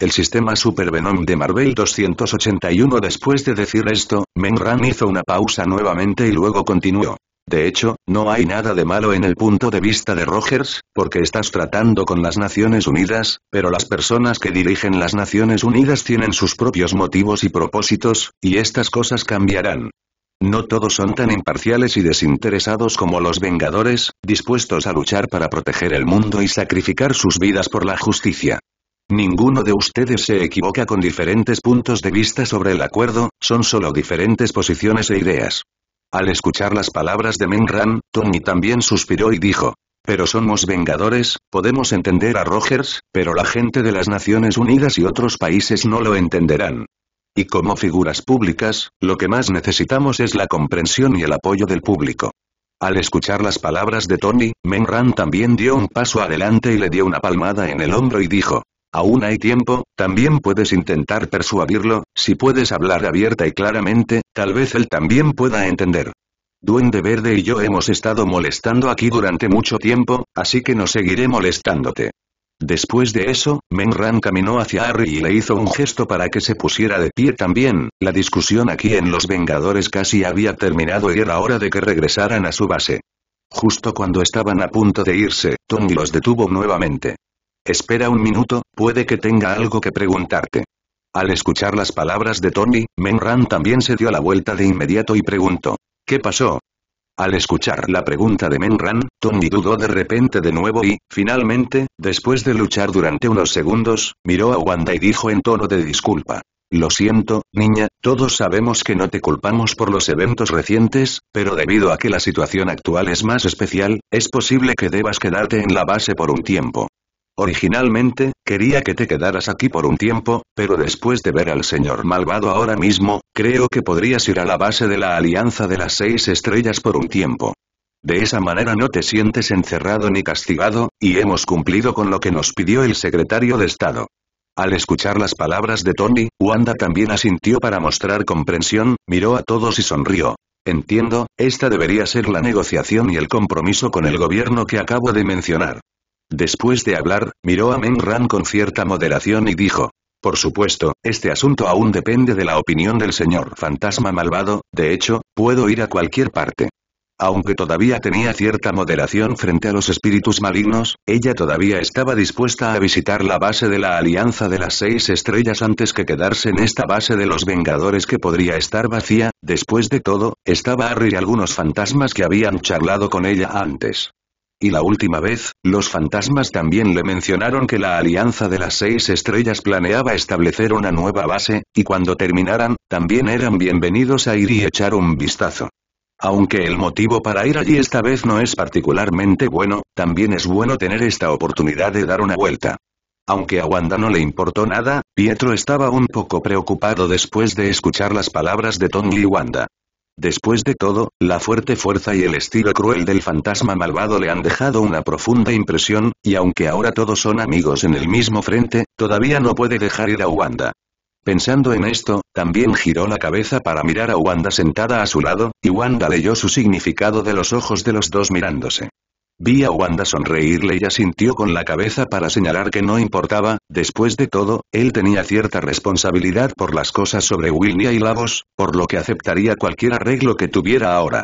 El sistema Super Venom de Marvel 281 Después de decir esto, Menran hizo una pausa nuevamente y luego continuó. De hecho, no hay nada de malo en el punto de vista de Rogers, porque estás tratando con las Naciones Unidas, pero las personas que dirigen las Naciones Unidas tienen sus propios motivos y propósitos, y estas cosas cambiarán. No todos son tan imparciales y desinteresados como los Vengadores, dispuestos a luchar para proteger el mundo y sacrificar sus vidas por la justicia. Ninguno de ustedes se equivoca con diferentes puntos de vista sobre el acuerdo, son solo diferentes posiciones e ideas. Al escuchar las palabras de Menran, Tony también suspiró y dijo, pero somos vengadores, podemos entender a Rogers, pero la gente de las Naciones Unidas y otros países no lo entenderán. Y como figuras públicas, lo que más necesitamos es la comprensión y el apoyo del público. Al escuchar las palabras de Tony, Menran también dio un paso adelante y le dio una palmada en el hombro y dijo, Aún hay tiempo, también puedes intentar persuadirlo, si puedes hablar abierta y claramente, tal vez él también pueda entender. Duende Verde y yo hemos estado molestando aquí durante mucho tiempo, así que no seguiré molestándote. Después de eso, Menran caminó hacia Harry y le hizo un gesto para que se pusiera de pie también, la discusión aquí en Los Vengadores casi había terminado y era hora de que regresaran a su base. Justo cuando estaban a punto de irse, Tony los detuvo nuevamente. Espera un minuto, puede que tenga algo que preguntarte. Al escuchar las palabras de Tony, Menran también se dio la vuelta de inmediato y preguntó. ¿Qué pasó? Al escuchar la pregunta de Menran, Tony dudó de repente de nuevo y, finalmente, después de luchar durante unos segundos, miró a Wanda y dijo en tono de disculpa. Lo siento, niña, todos sabemos que no te culpamos por los eventos recientes, pero debido a que la situación actual es más especial, es posible que debas quedarte en la base por un tiempo. Originalmente, quería que te quedaras aquí por un tiempo, pero después de ver al señor malvado ahora mismo, creo que podrías ir a la base de la Alianza de las Seis Estrellas por un tiempo. De esa manera no te sientes encerrado ni castigado, y hemos cumplido con lo que nos pidió el secretario de Estado. Al escuchar las palabras de Tony, Wanda también asintió para mostrar comprensión, miró a todos y sonrió. Entiendo, esta debería ser la negociación y el compromiso con el gobierno que acabo de mencionar. Después de hablar, miró a Menran con cierta moderación y dijo. Por supuesto, este asunto aún depende de la opinión del señor fantasma malvado, de hecho, puedo ir a cualquier parte. Aunque todavía tenía cierta moderación frente a los espíritus malignos, ella todavía estaba dispuesta a visitar la base de la Alianza de las Seis Estrellas antes que quedarse en esta base de los Vengadores que podría estar vacía, después de todo, estaba Harry y algunos fantasmas que habían charlado con ella antes. Y la última vez, los fantasmas también le mencionaron que la Alianza de las Seis Estrellas planeaba establecer una nueva base, y cuando terminaran, también eran bienvenidos a ir y echar un vistazo. Aunque el motivo para ir allí esta vez no es particularmente bueno, también es bueno tener esta oportunidad de dar una vuelta. Aunque a Wanda no le importó nada, Pietro estaba un poco preocupado después de escuchar las palabras de Tony y Wanda. Después de todo, la fuerte fuerza y el estilo cruel del fantasma malvado le han dejado una profunda impresión, y aunque ahora todos son amigos en el mismo frente, todavía no puede dejar ir a Wanda. Pensando en esto, también giró la cabeza para mirar a Wanda sentada a su lado, y Wanda leyó su significado de los ojos de los dos mirándose. Vi a Wanda sonreírle y asintió con la cabeza para señalar que no importaba, después de todo, él tenía cierta responsabilidad por las cosas sobre Wilnia y Lavos, por lo que aceptaría cualquier arreglo que tuviera ahora.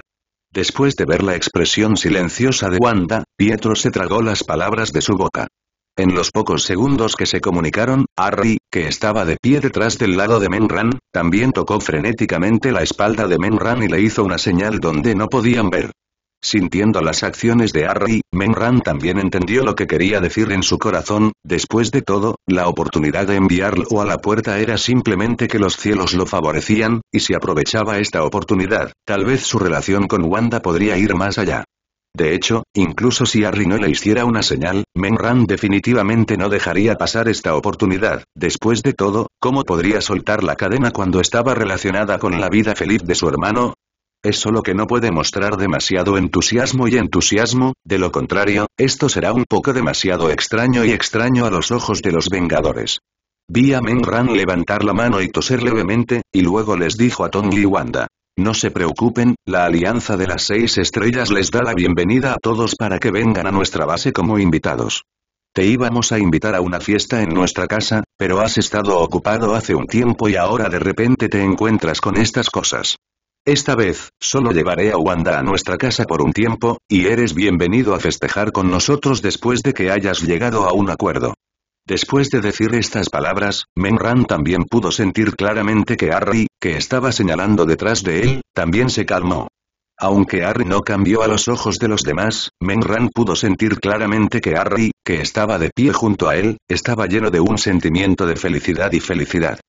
Después de ver la expresión silenciosa de Wanda, Pietro se tragó las palabras de su boca. En los pocos segundos que se comunicaron, Harry, que estaba de pie detrás del lado de Menran, también tocó frenéticamente la espalda de Menran y le hizo una señal donde no podían ver. Sintiendo las acciones de Harry, Menran también entendió lo que quería decir en su corazón, después de todo, la oportunidad de enviarlo a la puerta era simplemente que los cielos lo favorecían, y si aprovechaba esta oportunidad, tal vez su relación con Wanda podría ir más allá. De hecho, incluso si Harry no le hiciera una señal, Menran definitivamente no dejaría pasar esta oportunidad. Después de todo, ¿cómo podría soltar la cadena cuando estaba relacionada con la vida feliz de su hermano? es solo que no puede mostrar demasiado entusiasmo y entusiasmo, de lo contrario, esto será un poco demasiado extraño y extraño a los ojos de los Vengadores. Vi a Ran levantar la mano y toser levemente, y luego les dijo a Tong y Wanda. No se preocupen, la Alianza de las Seis Estrellas les da la bienvenida a todos para que vengan a nuestra base como invitados. Te íbamos a invitar a una fiesta en nuestra casa, pero has estado ocupado hace un tiempo y ahora de repente te encuentras con estas cosas. Esta vez, solo llevaré a Wanda a nuestra casa por un tiempo, y eres bienvenido a festejar con nosotros después de que hayas llegado a un acuerdo. Después de decir estas palabras, Menran también pudo sentir claramente que Harry, que estaba señalando detrás de él, también se calmó. Aunque Harry no cambió a los ojos de los demás, Menran pudo sentir claramente que Harry, que estaba de pie junto a él, estaba lleno de un sentimiento de felicidad y felicidad.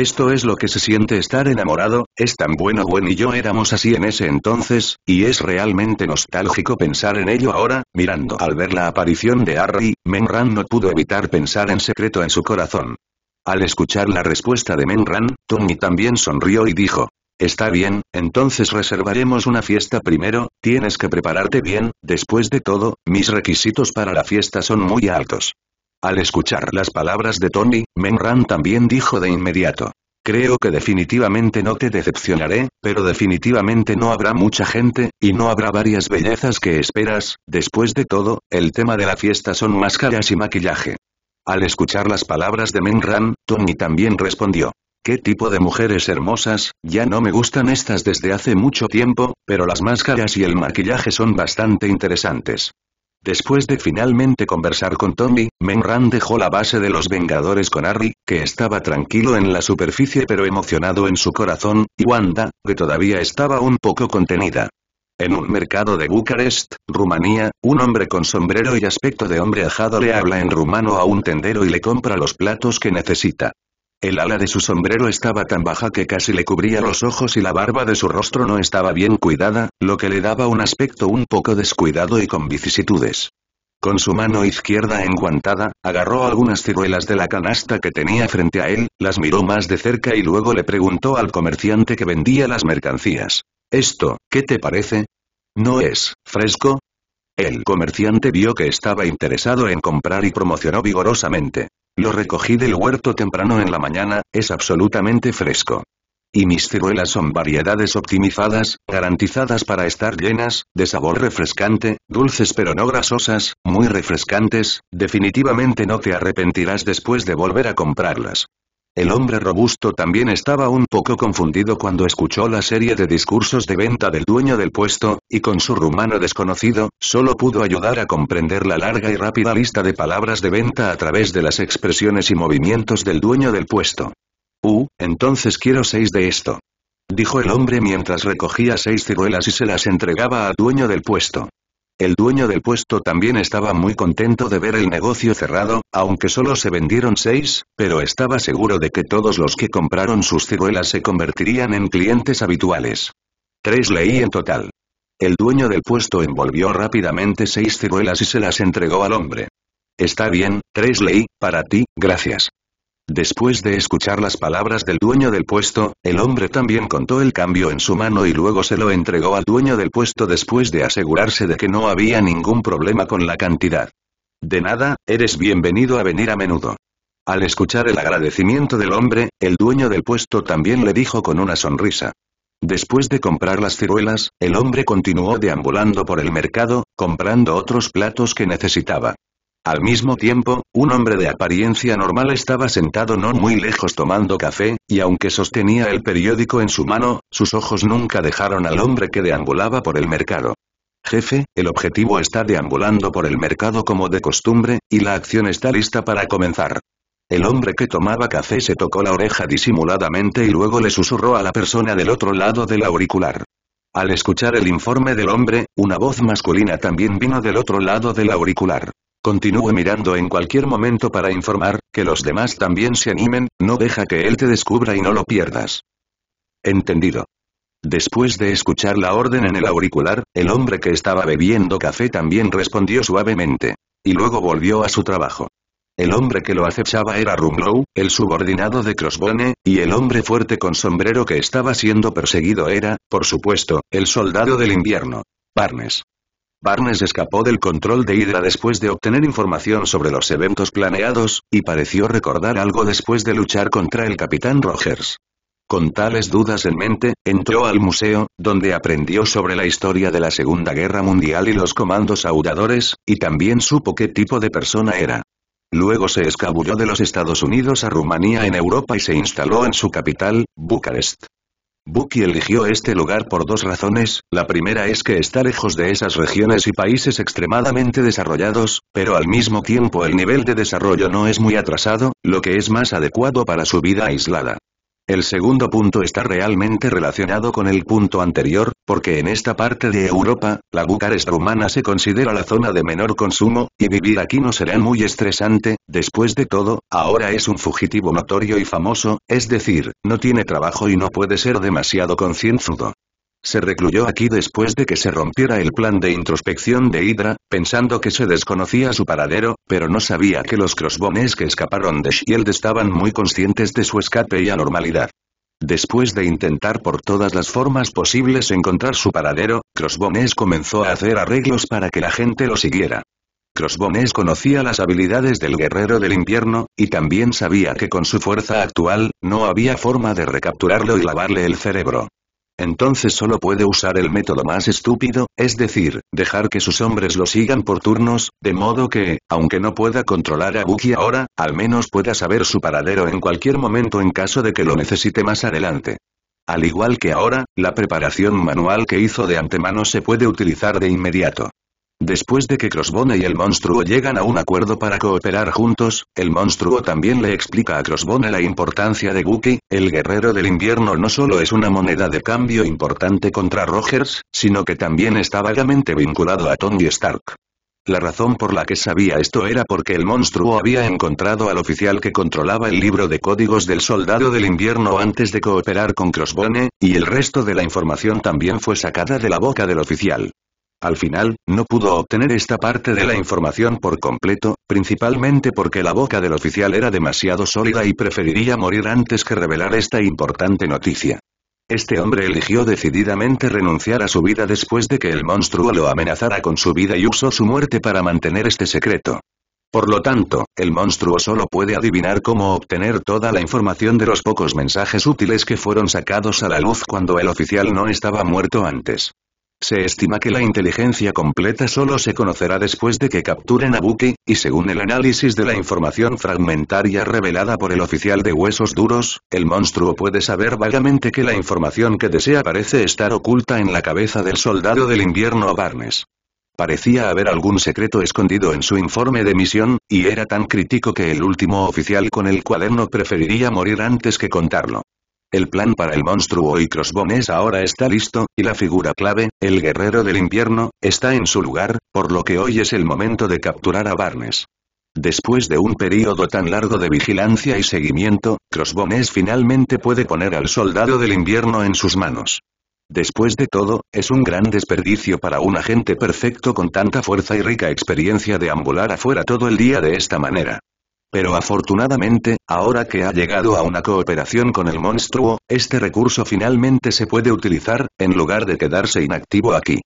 Esto es lo que se siente estar enamorado, es tan bueno Gwen y yo éramos así en ese entonces, y es realmente nostálgico pensar en ello ahora, mirando al ver la aparición de Harry, Menran no pudo evitar pensar en secreto en su corazón. Al escuchar la respuesta de Menran, Tony también sonrió y dijo, Está bien, entonces reservaremos una fiesta primero, tienes que prepararte bien, después de todo, mis requisitos para la fiesta son muy altos. Al escuchar las palabras de Tony, Menran también dijo de inmediato. Creo que definitivamente no te decepcionaré, pero definitivamente no habrá mucha gente, y no habrá varias bellezas que esperas, después de todo, el tema de la fiesta son máscaras y maquillaje. Al escuchar las palabras de Menran, Tony también respondió. ¿Qué tipo de mujeres hermosas? Ya no me gustan estas desde hace mucho tiempo, pero las máscaras y el maquillaje son bastante interesantes. Después de finalmente conversar con Tommy, Menran dejó la base de los Vengadores con Harry, que estaba tranquilo en la superficie pero emocionado en su corazón, y Wanda, que todavía estaba un poco contenida. En un mercado de Bucarest, Rumanía, un hombre con sombrero y aspecto de hombre ajado le habla en rumano a un tendero y le compra los platos que necesita. El ala de su sombrero estaba tan baja que casi le cubría los ojos y la barba de su rostro no estaba bien cuidada, lo que le daba un aspecto un poco descuidado y con vicisitudes. Con su mano izquierda enguantada, agarró algunas ciruelas de la canasta que tenía frente a él, las miró más de cerca y luego le preguntó al comerciante que vendía las mercancías. ¿Esto, qué te parece? ¿No es fresco? El comerciante vio que estaba interesado en comprar y promocionó vigorosamente. Lo recogí del huerto temprano en la mañana, es absolutamente fresco. Y mis ciruelas son variedades optimizadas, garantizadas para estar llenas, de sabor refrescante, dulces pero no grasosas, muy refrescantes, definitivamente no te arrepentirás después de volver a comprarlas. El hombre robusto también estaba un poco confundido cuando escuchó la serie de discursos de venta del dueño del puesto, y con su rumano desconocido, solo pudo ayudar a comprender la larga y rápida lista de palabras de venta a través de las expresiones y movimientos del dueño del puesto. Uh, entonces quiero seis de esto. Dijo el hombre mientras recogía seis ciruelas y se las entregaba al dueño del puesto. El dueño del puesto también estaba muy contento de ver el negocio cerrado, aunque solo se vendieron seis, pero estaba seguro de que todos los que compraron sus ciruelas se convertirían en clientes habituales. Tres leí en total. El dueño del puesto envolvió rápidamente seis ciruelas y se las entregó al hombre. Está bien, tres leí, para ti, gracias. Después de escuchar las palabras del dueño del puesto, el hombre también contó el cambio en su mano y luego se lo entregó al dueño del puesto después de asegurarse de que no había ningún problema con la cantidad. De nada, eres bienvenido a venir a menudo. Al escuchar el agradecimiento del hombre, el dueño del puesto también le dijo con una sonrisa. Después de comprar las ciruelas, el hombre continuó deambulando por el mercado, comprando otros platos que necesitaba. Al mismo tiempo, un hombre de apariencia normal estaba sentado no muy lejos tomando café, y aunque sostenía el periódico en su mano, sus ojos nunca dejaron al hombre que deambulaba por el mercado. Jefe, el objetivo está deambulando por el mercado como de costumbre, y la acción está lista para comenzar. El hombre que tomaba café se tocó la oreja disimuladamente y luego le susurró a la persona del otro lado del auricular. Al escuchar el informe del hombre, una voz masculina también vino del otro lado del auricular. Continúe mirando en cualquier momento para informar, que los demás también se animen, no deja que él te descubra y no lo pierdas. Entendido. Después de escuchar la orden en el auricular, el hombre que estaba bebiendo café también respondió suavemente. Y luego volvió a su trabajo. El hombre que lo acechaba era Rumlow, el subordinado de Crossbone, y el hombre fuerte con sombrero que estaba siendo perseguido era, por supuesto, el soldado del invierno. Barnes. Barnes escapó del control de Hydra después de obtener información sobre los eventos planeados, y pareció recordar algo después de luchar contra el Capitán Rogers. Con tales dudas en mente, entró al museo, donde aprendió sobre la historia de la Segunda Guerra Mundial y los comandos audadores, y también supo qué tipo de persona era. Luego se escabulló de los Estados Unidos a Rumanía en Europa y se instaló en su capital, Bucarest. Bucky eligió este lugar por dos razones, la primera es que está lejos de esas regiones y países extremadamente desarrollados, pero al mismo tiempo el nivel de desarrollo no es muy atrasado, lo que es más adecuado para su vida aislada. El segundo punto está realmente relacionado con el punto anterior, porque en esta parte de Europa, la Bucarest rumana se considera la zona de menor consumo, y vivir aquí no será muy estresante, después de todo, ahora es un fugitivo notorio y famoso, es decir, no tiene trabajo y no puede ser demasiado concienzudo. Se recluyó aquí después de que se rompiera el plan de introspección de Hydra, pensando que se desconocía su paradero, pero no sabía que los crossbones que escaparon de Shield estaban muy conscientes de su escape y anormalidad. Después de intentar por todas las formas posibles encontrar su paradero, Crossbones comenzó a hacer arreglos para que la gente lo siguiera. Crossbones conocía las habilidades del guerrero del invierno, y también sabía que con su fuerza actual, no había forma de recapturarlo y lavarle el cerebro entonces solo puede usar el método más estúpido, es decir, dejar que sus hombres lo sigan por turnos, de modo que, aunque no pueda controlar a Buki ahora, al menos pueda saber su paradero en cualquier momento en caso de que lo necesite más adelante. Al igual que ahora, la preparación manual que hizo de antemano se puede utilizar de inmediato. Después de que Crossbone y el monstruo llegan a un acuerdo para cooperar juntos, el monstruo también le explica a Crossbone la importancia de Wookie, el guerrero del invierno no solo es una moneda de cambio importante contra Rogers, sino que también está vagamente vinculado a Tony Stark. La razón por la que sabía esto era porque el monstruo había encontrado al oficial que controlaba el libro de códigos del soldado del invierno antes de cooperar con Crossbone, y el resto de la información también fue sacada de la boca del oficial. Al final, no pudo obtener esta parte de la información por completo, principalmente porque la boca del oficial era demasiado sólida y preferiría morir antes que revelar esta importante noticia. Este hombre eligió decididamente renunciar a su vida después de que el monstruo lo amenazara con su vida y usó su muerte para mantener este secreto. Por lo tanto, el monstruo solo puede adivinar cómo obtener toda la información de los pocos mensajes útiles que fueron sacados a la luz cuando el oficial no estaba muerto antes. Se estima que la inteligencia completa solo se conocerá después de que capturen a Bucky, y según el análisis de la información fragmentaria revelada por el oficial de huesos duros, el monstruo puede saber vagamente que la información que desea parece estar oculta en la cabeza del soldado del invierno Barnes. Parecía haber algún secreto escondido en su informe de misión, y era tan crítico que el último oficial con el cuaderno preferiría morir antes que contarlo. El plan para el monstruo y Crossbones ahora está listo, y la figura clave, el guerrero del invierno, está en su lugar, por lo que hoy es el momento de capturar a Barnes. Después de un período tan largo de vigilancia y seguimiento, Crossbones finalmente puede poner al soldado del invierno en sus manos. Después de todo, es un gran desperdicio para un agente perfecto con tanta fuerza y rica experiencia de ambular afuera todo el día de esta manera. Pero afortunadamente, ahora que ha llegado a una cooperación con el monstruo, este recurso finalmente se puede utilizar, en lugar de quedarse inactivo aquí.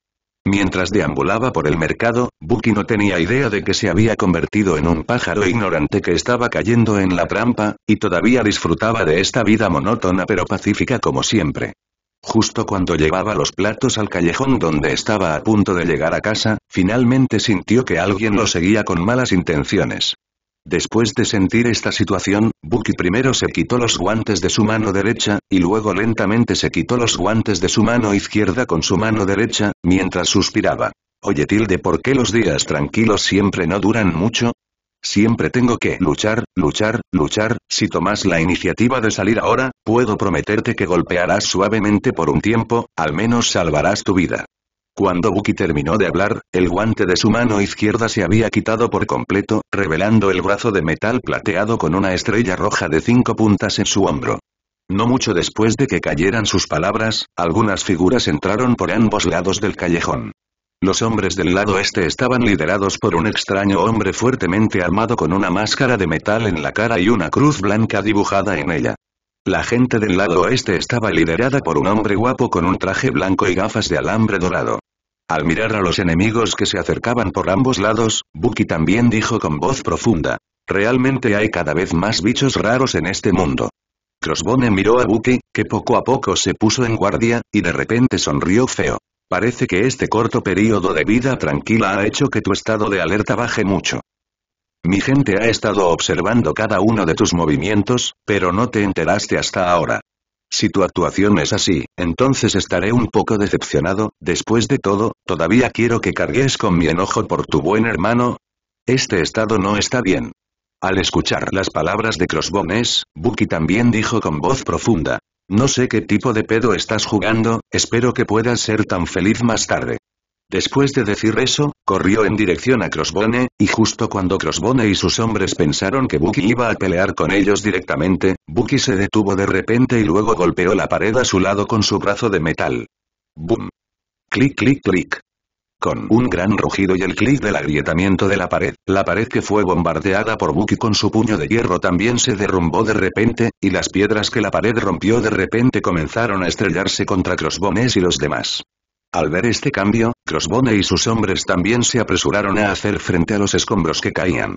Mientras deambulaba por el mercado, Buki no tenía idea de que se había convertido en un pájaro ignorante que estaba cayendo en la trampa, y todavía disfrutaba de esta vida monótona pero pacífica como siempre. Justo cuando llevaba los platos al callejón donde estaba a punto de llegar a casa, finalmente sintió que alguien lo seguía con malas intenciones. Después de sentir esta situación, Bucky primero se quitó los guantes de su mano derecha, y luego lentamente se quitó los guantes de su mano izquierda con su mano derecha, mientras suspiraba. Oye Tilde, ¿por qué los días tranquilos siempre no duran mucho? Siempre tengo que luchar, luchar, luchar, si tomas la iniciativa de salir ahora, puedo prometerte que golpearás suavemente por un tiempo, al menos salvarás tu vida. Cuando Bucky terminó de hablar, el guante de su mano izquierda se había quitado por completo, revelando el brazo de metal plateado con una estrella roja de cinco puntas en su hombro. No mucho después de que cayeran sus palabras, algunas figuras entraron por ambos lados del callejón. Los hombres del lado este estaban liderados por un extraño hombre fuertemente armado con una máscara de metal en la cara y una cruz blanca dibujada en ella. La gente del lado oeste estaba liderada por un hombre guapo con un traje blanco y gafas de alambre dorado. Al mirar a los enemigos que se acercaban por ambos lados, Buki también dijo con voz profunda. Realmente hay cada vez más bichos raros en este mundo. Crossbone miró a Buki, que poco a poco se puso en guardia, y de repente sonrió feo. Parece que este corto periodo de vida tranquila ha hecho que tu estado de alerta baje mucho. Mi gente ha estado observando cada uno de tus movimientos, pero no te enteraste hasta ahora. Si tu actuación es así, entonces estaré un poco decepcionado, después de todo, todavía quiero que cargues con mi enojo por tu buen hermano. Este estado no está bien. Al escuchar las palabras de Crossbones, Bucky también dijo con voz profunda. No sé qué tipo de pedo estás jugando, espero que puedas ser tan feliz más tarde. Después de decir eso, corrió en dirección a Crossbone, y justo cuando Crossbone y sus hombres pensaron que Bucky iba a pelear con ellos directamente, Bucky se detuvo de repente y luego golpeó la pared a su lado con su brazo de metal. ¡Bum! Clic clic clic. Con un gran rugido y el clic del agrietamiento de la pared, la pared que fue bombardeada por Bucky con su puño de hierro también se derrumbó de repente, y las piedras que la pared rompió de repente comenzaron a estrellarse contra Crossbones y los demás. Al ver este cambio, Crossbone y sus hombres también se apresuraron a hacer frente a los escombros que caían.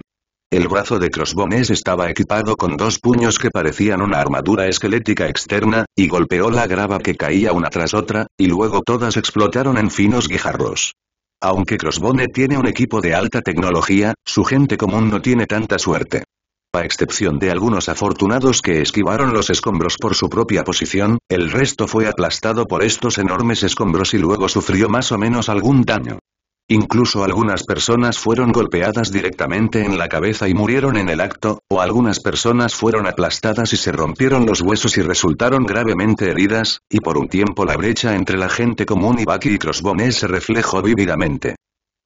El brazo de Crossbones estaba equipado con dos puños que parecían una armadura esquelética externa, y golpeó la grava que caía una tras otra, y luego todas explotaron en finos guijarros. Aunque Crossbone tiene un equipo de alta tecnología, su gente común no tiene tanta suerte. A excepción de algunos afortunados que esquivaron los escombros por su propia posición, el resto fue aplastado por estos enormes escombros y luego sufrió más o menos algún daño. Incluso algunas personas fueron golpeadas directamente en la cabeza y murieron en el acto, o algunas personas fueron aplastadas y se rompieron los huesos y resultaron gravemente heridas, y por un tiempo la brecha entre la gente común y Bucky y Crossbones se reflejó vívidamente.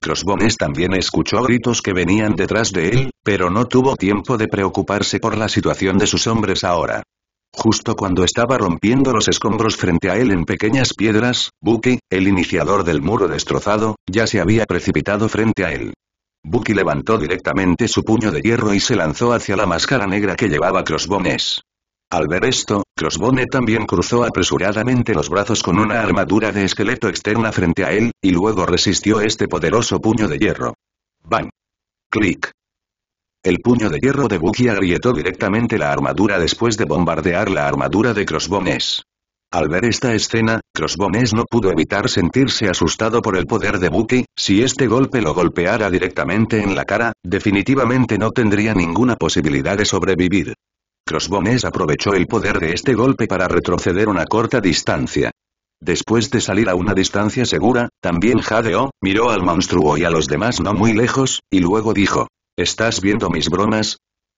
Crossbones también escuchó gritos que venían detrás de él, pero no tuvo tiempo de preocuparse por la situación de sus hombres ahora. Justo cuando estaba rompiendo los escombros frente a él en pequeñas piedras, Bucky, el iniciador del muro destrozado, ya se había precipitado frente a él. Bucky levantó directamente su puño de hierro y se lanzó hacia la máscara negra que llevaba Crossbones. Al ver esto, Crossbone también cruzó apresuradamente los brazos con una armadura de esqueleto externa frente a él, y luego resistió este poderoso puño de hierro. ¡Bang! ¡Click! El puño de hierro de Bucky agrietó directamente la armadura después de bombardear la armadura de Crossbones. Al ver esta escena, Crossbones no pudo evitar sentirse asustado por el poder de Bucky, si este golpe lo golpeara directamente en la cara, definitivamente no tendría ninguna posibilidad de sobrevivir. Crossbones aprovechó el poder de este golpe para retroceder una corta distancia. Después de salir a una distancia segura, también Jadeo, miró al monstruo y a los demás no muy lejos, y luego dijo, ¿Estás viendo mis bromas?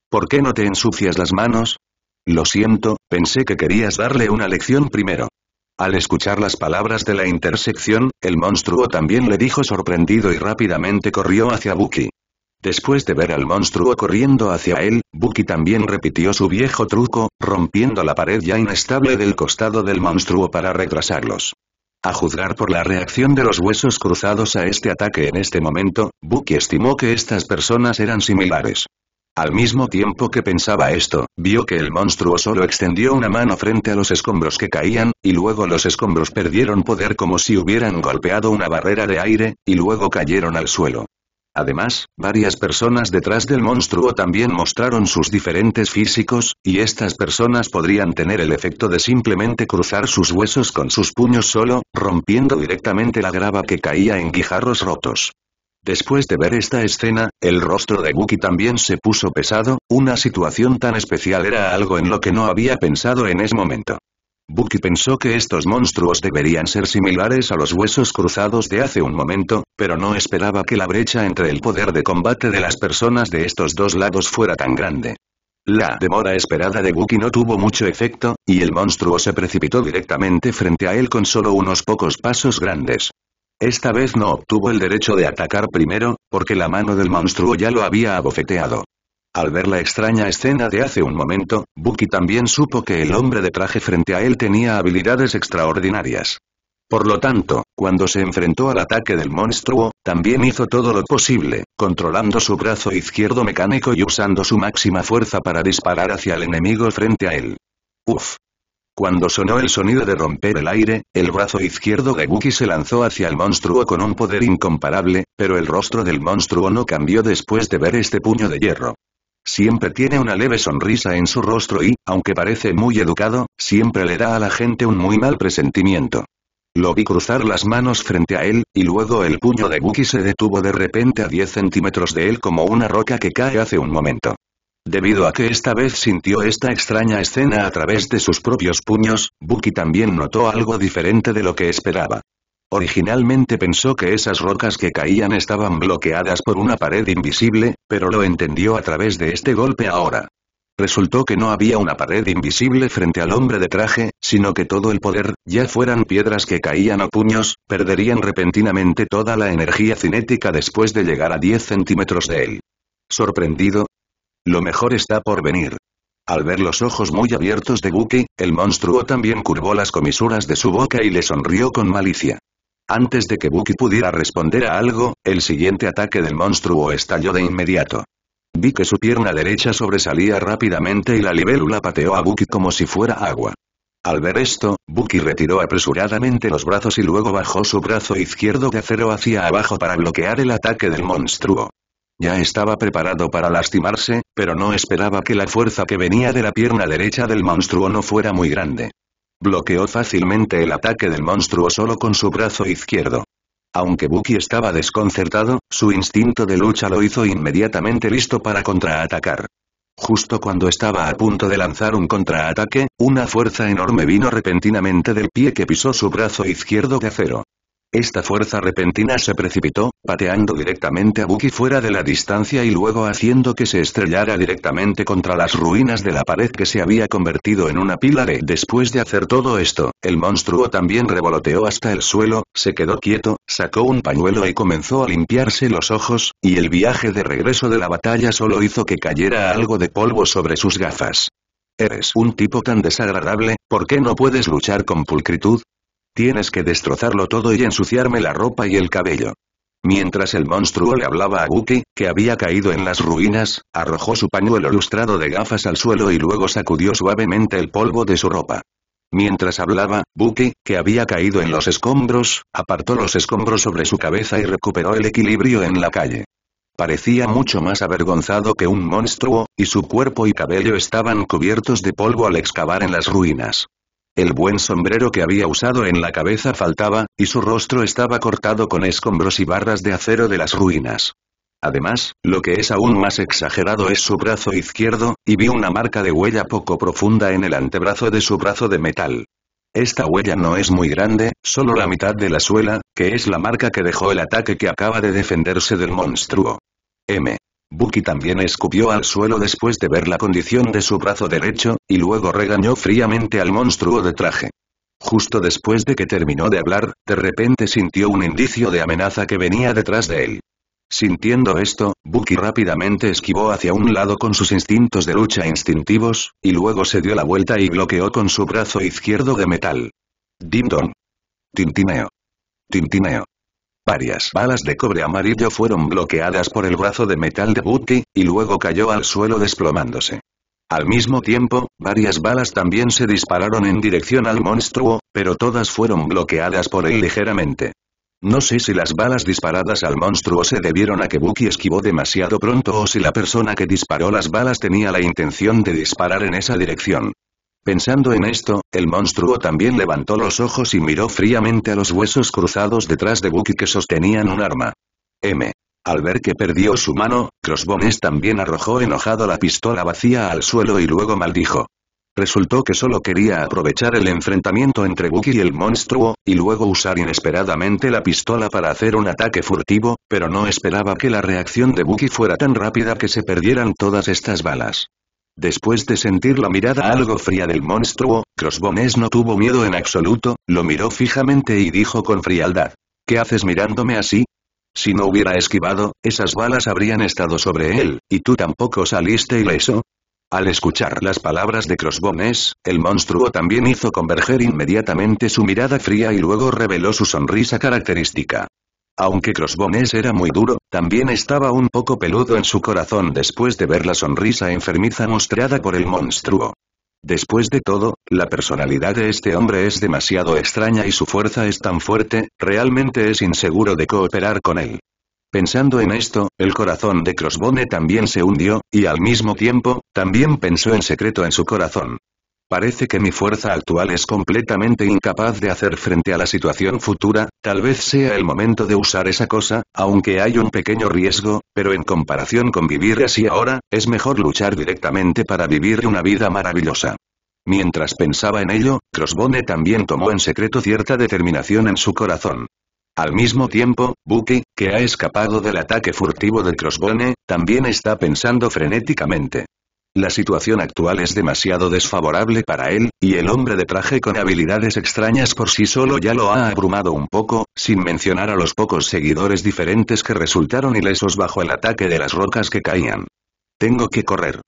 ¿Por qué no te ensucias las manos? Lo siento, pensé que querías darle una lección primero. Al escuchar las palabras de la intersección, el monstruo también le dijo sorprendido y rápidamente corrió hacia Buki. Después de ver al monstruo corriendo hacia él, Bucky también repitió su viejo truco, rompiendo la pared ya inestable del costado del monstruo para retrasarlos. A juzgar por la reacción de los huesos cruzados a este ataque en este momento, Bucky estimó que estas personas eran similares. Al mismo tiempo que pensaba esto, vio que el monstruo solo extendió una mano frente a los escombros que caían, y luego los escombros perdieron poder como si hubieran golpeado una barrera de aire, y luego cayeron al suelo. Además, varias personas detrás del monstruo también mostraron sus diferentes físicos, y estas personas podrían tener el efecto de simplemente cruzar sus huesos con sus puños solo, rompiendo directamente la grava que caía en guijarros rotos. Después de ver esta escena, el rostro de Buki también se puso pesado, una situación tan especial era algo en lo que no había pensado en ese momento. Bucky pensó que estos monstruos deberían ser similares a los huesos cruzados de hace un momento, pero no esperaba que la brecha entre el poder de combate de las personas de estos dos lados fuera tan grande. La demora esperada de Bucky no tuvo mucho efecto, y el monstruo se precipitó directamente frente a él con solo unos pocos pasos grandes. Esta vez no obtuvo el derecho de atacar primero, porque la mano del monstruo ya lo había abofeteado. Al ver la extraña escena de hace un momento, Buki también supo que el hombre de traje frente a él tenía habilidades extraordinarias. Por lo tanto, cuando se enfrentó al ataque del monstruo, también hizo todo lo posible, controlando su brazo izquierdo mecánico y usando su máxima fuerza para disparar hacia el enemigo frente a él. Uf. Cuando sonó el sonido de romper el aire, el brazo izquierdo de Buki se lanzó hacia el monstruo con un poder incomparable, pero el rostro del monstruo no cambió después de ver este puño de hierro. Siempre tiene una leve sonrisa en su rostro y, aunque parece muy educado, siempre le da a la gente un muy mal presentimiento. Lo vi cruzar las manos frente a él, y luego el puño de Buki se detuvo de repente a 10 centímetros de él como una roca que cae hace un momento. Debido a que esta vez sintió esta extraña escena a través de sus propios puños, Buki también notó algo diferente de lo que esperaba. Originalmente pensó que esas rocas que caían estaban bloqueadas por una pared invisible, pero lo entendió a través de este golpe ahora. Resultó que no había una pared invisible frente al hombre de traje, sino que todo el poder, ya fueran piedras que caían o puños, perderían repentinamente toda la energía cinética después de llegar a 10 centímetros de él. ¿Sorprendido? Lo mejor está por venir. Al ver los ojos muy abiertos de Buki, el monstruo también curvó las comisuras de su boca y le sonrió con malicia. Antes de que Buki pudiera responder a algo, el siguiente ataque del monstruo estalló de inmediato. Vi que su pierna derecha sobresalía rápidamente y la libélula pateó a Buki como si fuera agua. Al ver esto, Buki retiró apresuradamente los brazos y luego bajó su brazo izquierdo de acero hacia abajo para bloquear el ataque del monstruo. Ya estaba preparado para lastimarse, pero no esperaba que la fuerza que venía de la pierna derecha del monstruo no fuera muy grande. Bloqueó fácilmente el ataque del monstruo solo con su brazo izquierdo. Aunque Buki estaba desconcertado, su instinto de lucha lo hizo inmediatamente listo para contraatacar. Justo cuando estaba a punto de lanzar un contraataque, una fuerza enorme vino repentinamente del pie que pisó su brazo izquierdo de acero. Esta fuerza repentina se precipitó, pateando directamente a Buki fuera de la distancia y luego haciendo que se estrellara directamente contra las ruinas de la pared que se había convertido en una pila Después de hacer todo esto, el monstruo también revoloteó hasta el suelo, se quedó quieto, sacó un pañuelo y comenzó a limpiarse los ojos, y el viaje de regreso de la batalla solo hizo que cayera algo de polvo sobre sus gafas. Eres un tipo tan desagradable, ¿por qué no puedes luchar con pulcritud? Tienes que destrozarlo todo y ensuciarme la ropa y el cabello. Mientras el monstruo le hablaba a Buque, que había caído en las ruinas, arrojó su pañuelo lustrado de gafas al suelo y luego sacudió suavemente el polvo de su ropa. Mientras hablaba, Buki, que había caído en los escombros, apartó los escombros sobre su cabeza y recuperó el equilibrio en la calle. Parecía mucho más avergonzado que un monstruo, y su cuerpo y cabello estaban cubiertos de polvo al excavar en las ruinas. El buen sombrero que había usado en la cabeza faltaba, y su rostro estaba cortado con escombros y barras de acero de las ruinas. Además, lo que es aún más exagerado es su brazo izquierdo, y vi una marca de huella poco profunda en el antebrazo de su brazo de metal. Esta huella no es muy grande, solo la mitad de la suela, que es la marca que dejó el ataque que acaba de defenderse del monstruo. M. Bucky también escupió al suelo después de ver la condición de su brazo derecho, y luego regañó fríamente al monstruo de traje. Justo después de que terminó de hablar, de repente sintió un indicio de amenaza que venía detrás de él. Sintiendo esto, Bucky rápidamente esquivó hacia un lado con sus instintos de lucha instintivos, y luego se dio la vuelta y bloqueó con su brazo izquierdo de metal. Dindon. Tintineo. Tintineo. Varias balas de cobre amarillo fueron bloqueadas por el brazo de metal de Bucky, y luego cayó al suelo desplomándose. Al mismo tiempo, varias balas también se dispararon en dirección al monstruo, pero todas fueron bloqueadas por él ligeramente. No sé si las balas disparadas al monstruo se debieron a que Bucky esquivó demasiado pronto o si la persona que disparó las balas tenía la intención de disparar en esa dirección. Pensando en esto, el monstruo también levantó los ojos y miró fríamente a los huesos cruzados detrás de Bucky que sostenían un arma. M. Al ver que perdió su mano, Crossbones también arrojó enojado la pistola vacía al suelo y luego maldijo. Resultó que solo quería aprovechar el enfrentamiento entre Bucky y el monstruo, y luego usar inesperadamente la pistola para hacer un ataque furtivo, pero no esperaba que la reacción de Buki fuera tan rápida que se perdieran todas estas balas. Después de sentir la mirada algo fría del monstruo, Crossbones no tuvo miedo en absoluto, lo miró fijamente y dijo con frialdad. ¿Qué haces mirándome así? Si no hubiera esquivado, esas balas habrían estado sobre él, y tú tampoco saliste ileso. Al escuchar las palabras de Crossbones, el monstruo también hizo converger inmediatamente su mirada fría y luego reveló su sonrisa característica. Aunque Crossbone era muy duro, también estaba un poco peludo en su corazón después de ver la sonrisa enfermiza mostrada por el monstruo. Después de todo, la personalidad de este hombre es demasiado extraña y su fuerza es tan fuerte, realmente es inseguro de cooperar con él. Pensando en esto, el corazón de Crossbone también se hundió, y al mismo tiempo, también pensó en secreto en su corazón. Parece que mi fuerza actual es completamente incapaz de hacer frente a la situación futura, tal vez sea el momento de usar esa cosa, aunque hay un pequeño riesgo, pero en comparación con vivir así ahora, es mejor luchar directamente para vivir una vida maravillosa. Mientras pensaba en ello, Crossbone también tomó en secreto cierta determinación en su corazón. Al mismo tiempo, Bucky, que ha escapado del ataque furtivo de Crossbone, también está pensando frenéticamente. La situación actual es demasiado desfavorable para él, y el hombre de traje con habilidades extrañas por sí solo ya lo ha abrumado un poco, sin mencionar a los pocos seguidores diferentes que resultaron ilesos bajo el ataque de las rocas que caían. Tengo que correr.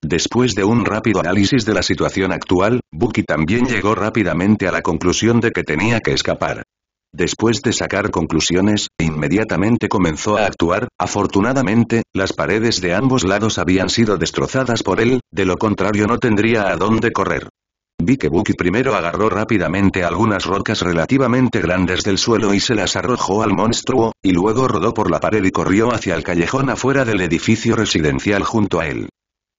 Después de un rápido análisis de la situación actual, Bucky también llegó rápidamente a la conclusión de que tenía que escapar. Después de sacar conclusiones, inmediatamente comenzó a actuar, afortunadamente, las paredes de ambos lados habían sido destrozadas por él, de lo contrario no tendría a dónde correr. Vi que Bucky primero agarró rápidamente algunas rocas relativamente grandes del suelo y se las arrojó al monstruo, y luego rodó por la pared y corrió hacia el callejón afuera del edificio residencial junto a él.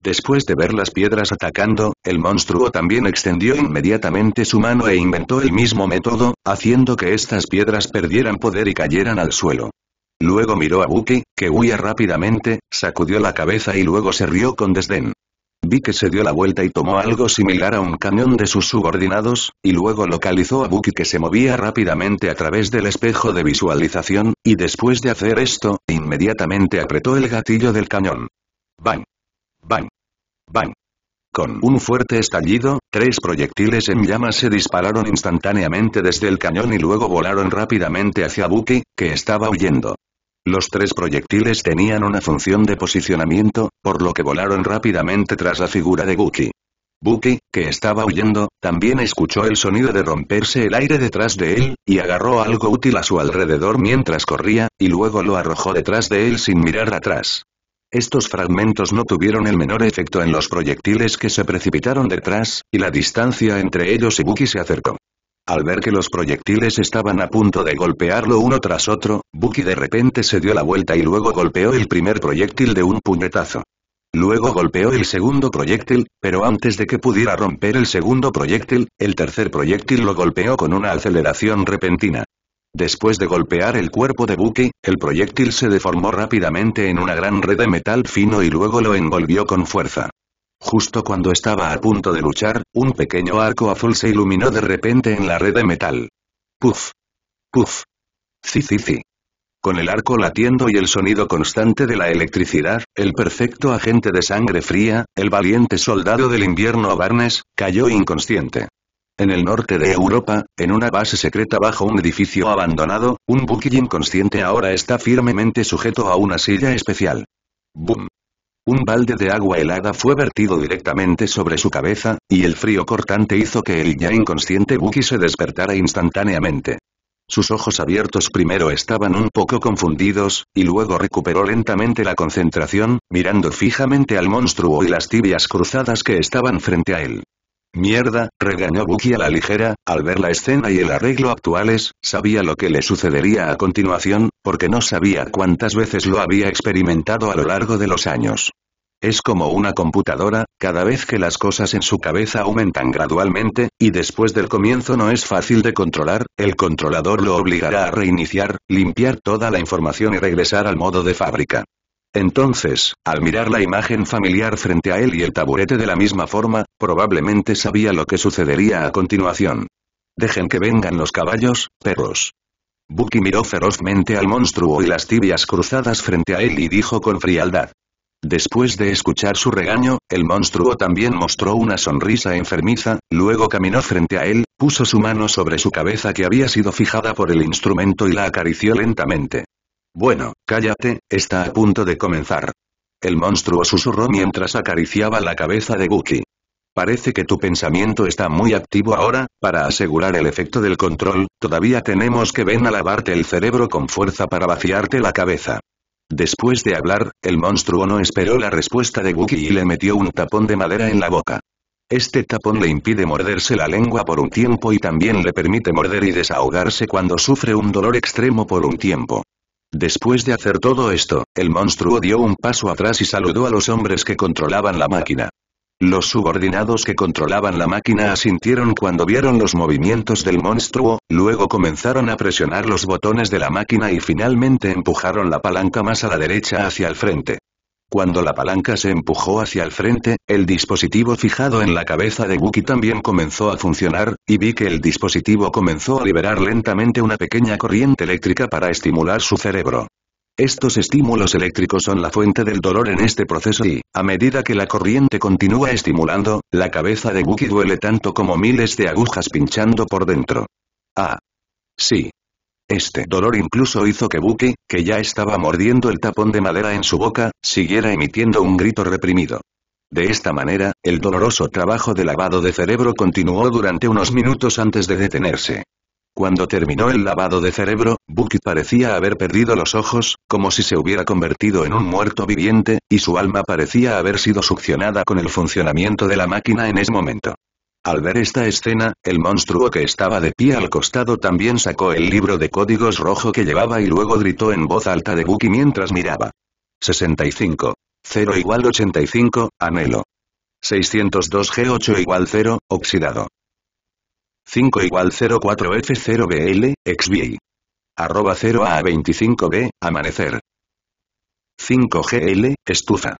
Después de ver las piedras atacando, el monstruo también extendió inmediatamente su mano e inventó el mismo método, haciendo que estas piedras perdieran poder y cayeran al suelo. Luego miró a Buki, que huía rápidamente, sacudió la cabeza y luego se rió con desdén. Vi que se dio la vuelta y tomó algo similar a un cañón de sus subordinados, y luego localizó a Buki que se movía rápidamente a través del espejo de visualización, y después de hacer esto, inmediatamente apretó el gatillo del cañón. ¡Bang! Bang. Bang. Con un fuerte estallido, tres proyectiles en llamas se dispararon instantáneamente desde el cañón y luego volaron rápidamente hacia Buki, que estaba huyendo. Los tres proyectiles tenían una función de posicionamiento, por lo que volaron rápidamente tras la figura de Buki. Buki, que estaba huyendo, también escuchó el sonido de romperse el aire detrás de él, y agarró algo útil a su alrededor mientras corría, y luego lo arrojó detrás de él sin mirar atrás. Estos fragmentos no tuvieron el menor efecto en los proyectiles que se precipitaron detrás, y la distancia entre ellos y Bucky se acercó. Al ver que los proyectiles estaban a punto de golpearlo uno tras otro, Bucky de repente se dio la vuelta y luego golpeó el primer proyectil de un puñetazo. Luego golpeó el segundo proyectil, pero antes de que pudiera romper el segundo proyectil, el tercer proyectil lo golpeó con una aceleración repentina. Después de golpear el cuerpo de Bucky, el proyectil se deformó rápidamente en una gran red de metal fino y luego lo envolvió con fuerza. Justo cuando estaba a punto de luchar, un pequeño arco azul se iluminó de repente en la red de metal. Puf. Puf. Zizizi. Con el arco latiendo y el sonido constante de la electricidad, el perfecto agente de sangre fría, el valiente soldado del invierno Barnes, cayó inconsciente. En el norte de Europa, en una base secreta bajo un edificio abandonado, un Buki inconsciente ahora está firmemente sujeto a una silla especial. ¡Bum! Un balde de agua helada fue vertido directamente sobre su cabeza, y el frío cortante hizo que el ya inconsciente Buki se despertara instantáneamente. Sus ojos abiertos primero estaban un poco confundidos, y luego recuperó lentamente la concentración, mirando fijamente al monstruo y las tibias cruzadas que estaban frente a él. Mierda, regañó Bucky a la ligera, al ver la escena y el arreglo actuales, sabía lo que le sucedería a continuación, porque no sabía cuántas veces lo había experimentado a lo largo de los años. Es como una computadora, cada vez que las cosas en su cabeza aumentan gradualmente, y después del comienzo no es fácil de controlar, el controlador lo obligará a reiniciar, limpiar toda la información y regresar al modo de fábrica. Entonces, al mirar la imagen familiar frente a él y el taburete de la misma forma, probablemente sabía lo que sucedería a continuación. Dejen que vengan los caballos, perros. Bucky miró ferozmente al monstruo y las tibias cruzadas frente a él y dijo con frialdad. Después de escuchar su regaño, el monstruo también mostró una sonrisa enfermiza, luego caminó frente a él, puso su mano sobre su cabeza que había sido fijada por el instrumento y la acarició lentamente. Bueno, cállate, está a punto de comenzar. El monstruo susurró mientras acariciaba la cabeza de Guki. Parece que tu pensamiento está muy activo ahora, para asegurar el efecto del control, todavía tenemos que ven a lavarte el cerebro con fuerza para vaciarte la cabeza. Después de hablar, el monstruo no esperó la respuesta de Guki y le metió un tapón de madera en la boca. Este tapón le impide morderse la lengua por un tiempo y también le permite morder y desahogarse cuando sufre un dolor extremo por un tiempo. Después de hacer todo esto, el monstruo dio un paso atrás y saludó a los hombres que controlaban la máquina. Los subordinados que controlaban la máquina asintieron cuando vieron los movimientos del monstruo, luego comenzaron a presionar los botones de la máquina y finalmente empujaron la palanca más a la derecha hacia el frente. Cuando la palanca se empujó hacia el frente, el dispositivo fijado en la cabeza de Wookie también comenzó a funcionar, y vi que el dispositivo comenzó a liberar lentamente una pequeña corriente eléctrica para estimular su cerebro. Estos estímulos eléctricos son la fuente del dolor en este proceso y, a medida que la corriente continúa estimulando, la cabeza de Wookie duele tanto como miles de agujas pinchando por dentro. Ah. Sí. Este dolor incluso hizo que Buki, que ya estaba mordiendo el tapón de madera en su boca, siguiera emitiendo un grito reprimido. De esta manera, el doloroso trabajo de lavado de cerebro continuó durante unos minutos antes de detenerse. Cuando terminó el lavado de cerebro, Buki parecía haber perdido los ojos, como si se hubiera convertido en un muerto viviente, y su alma parecía haber sido succionada con el funcionamiento de la máquina en ese momento. Al ver esta escena, el monstruo que estaba de pie al costado también sacó el libro de códigos rojo que llevaba y luego gritó en voz alta de Buki mientras miraba. 65. 0 igual 85, anhelo. 602 G8 igual 0, oxidado. 5 igual 04 F0BL, XBI. Arroba 0 a 25B, amanecer. 5 GL, estufa.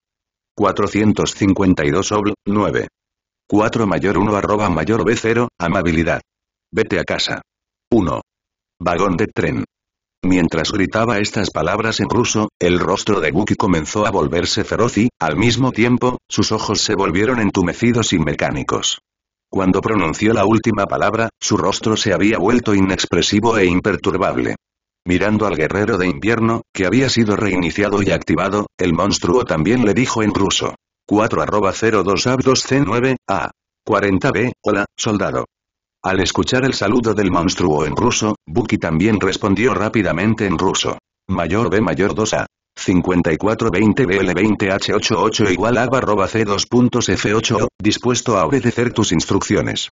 452 OBL, 9. 4 mayor 1 arroba mayor B0, amabilidad. Vete a casa. 1. Vagón de tren. Mientras gritaba estas palabras en ruso, el rostro de Guki comenzó a volverse feroz y, al mismo tiempo, sus ojos se volvieron entumecidos y mecánicos. Cuando pronunció la última palabra, su rostro se había vuelto inexpresivo e imperturbable. Mirando al guerrero de invierno, que había sido reiniciado y activado, el monstruo también le dijo en ruso. 4-02AB2C9, A. 40B, hola, soldado. Al escuchar el saludo del monstruo en ruso, Buki también respondió rápidamente en ruso. Mayor B mayor 2A. 5420BL20H88 igual a barroba c 2f 8 dispuesto a obedecer tus instrucciones.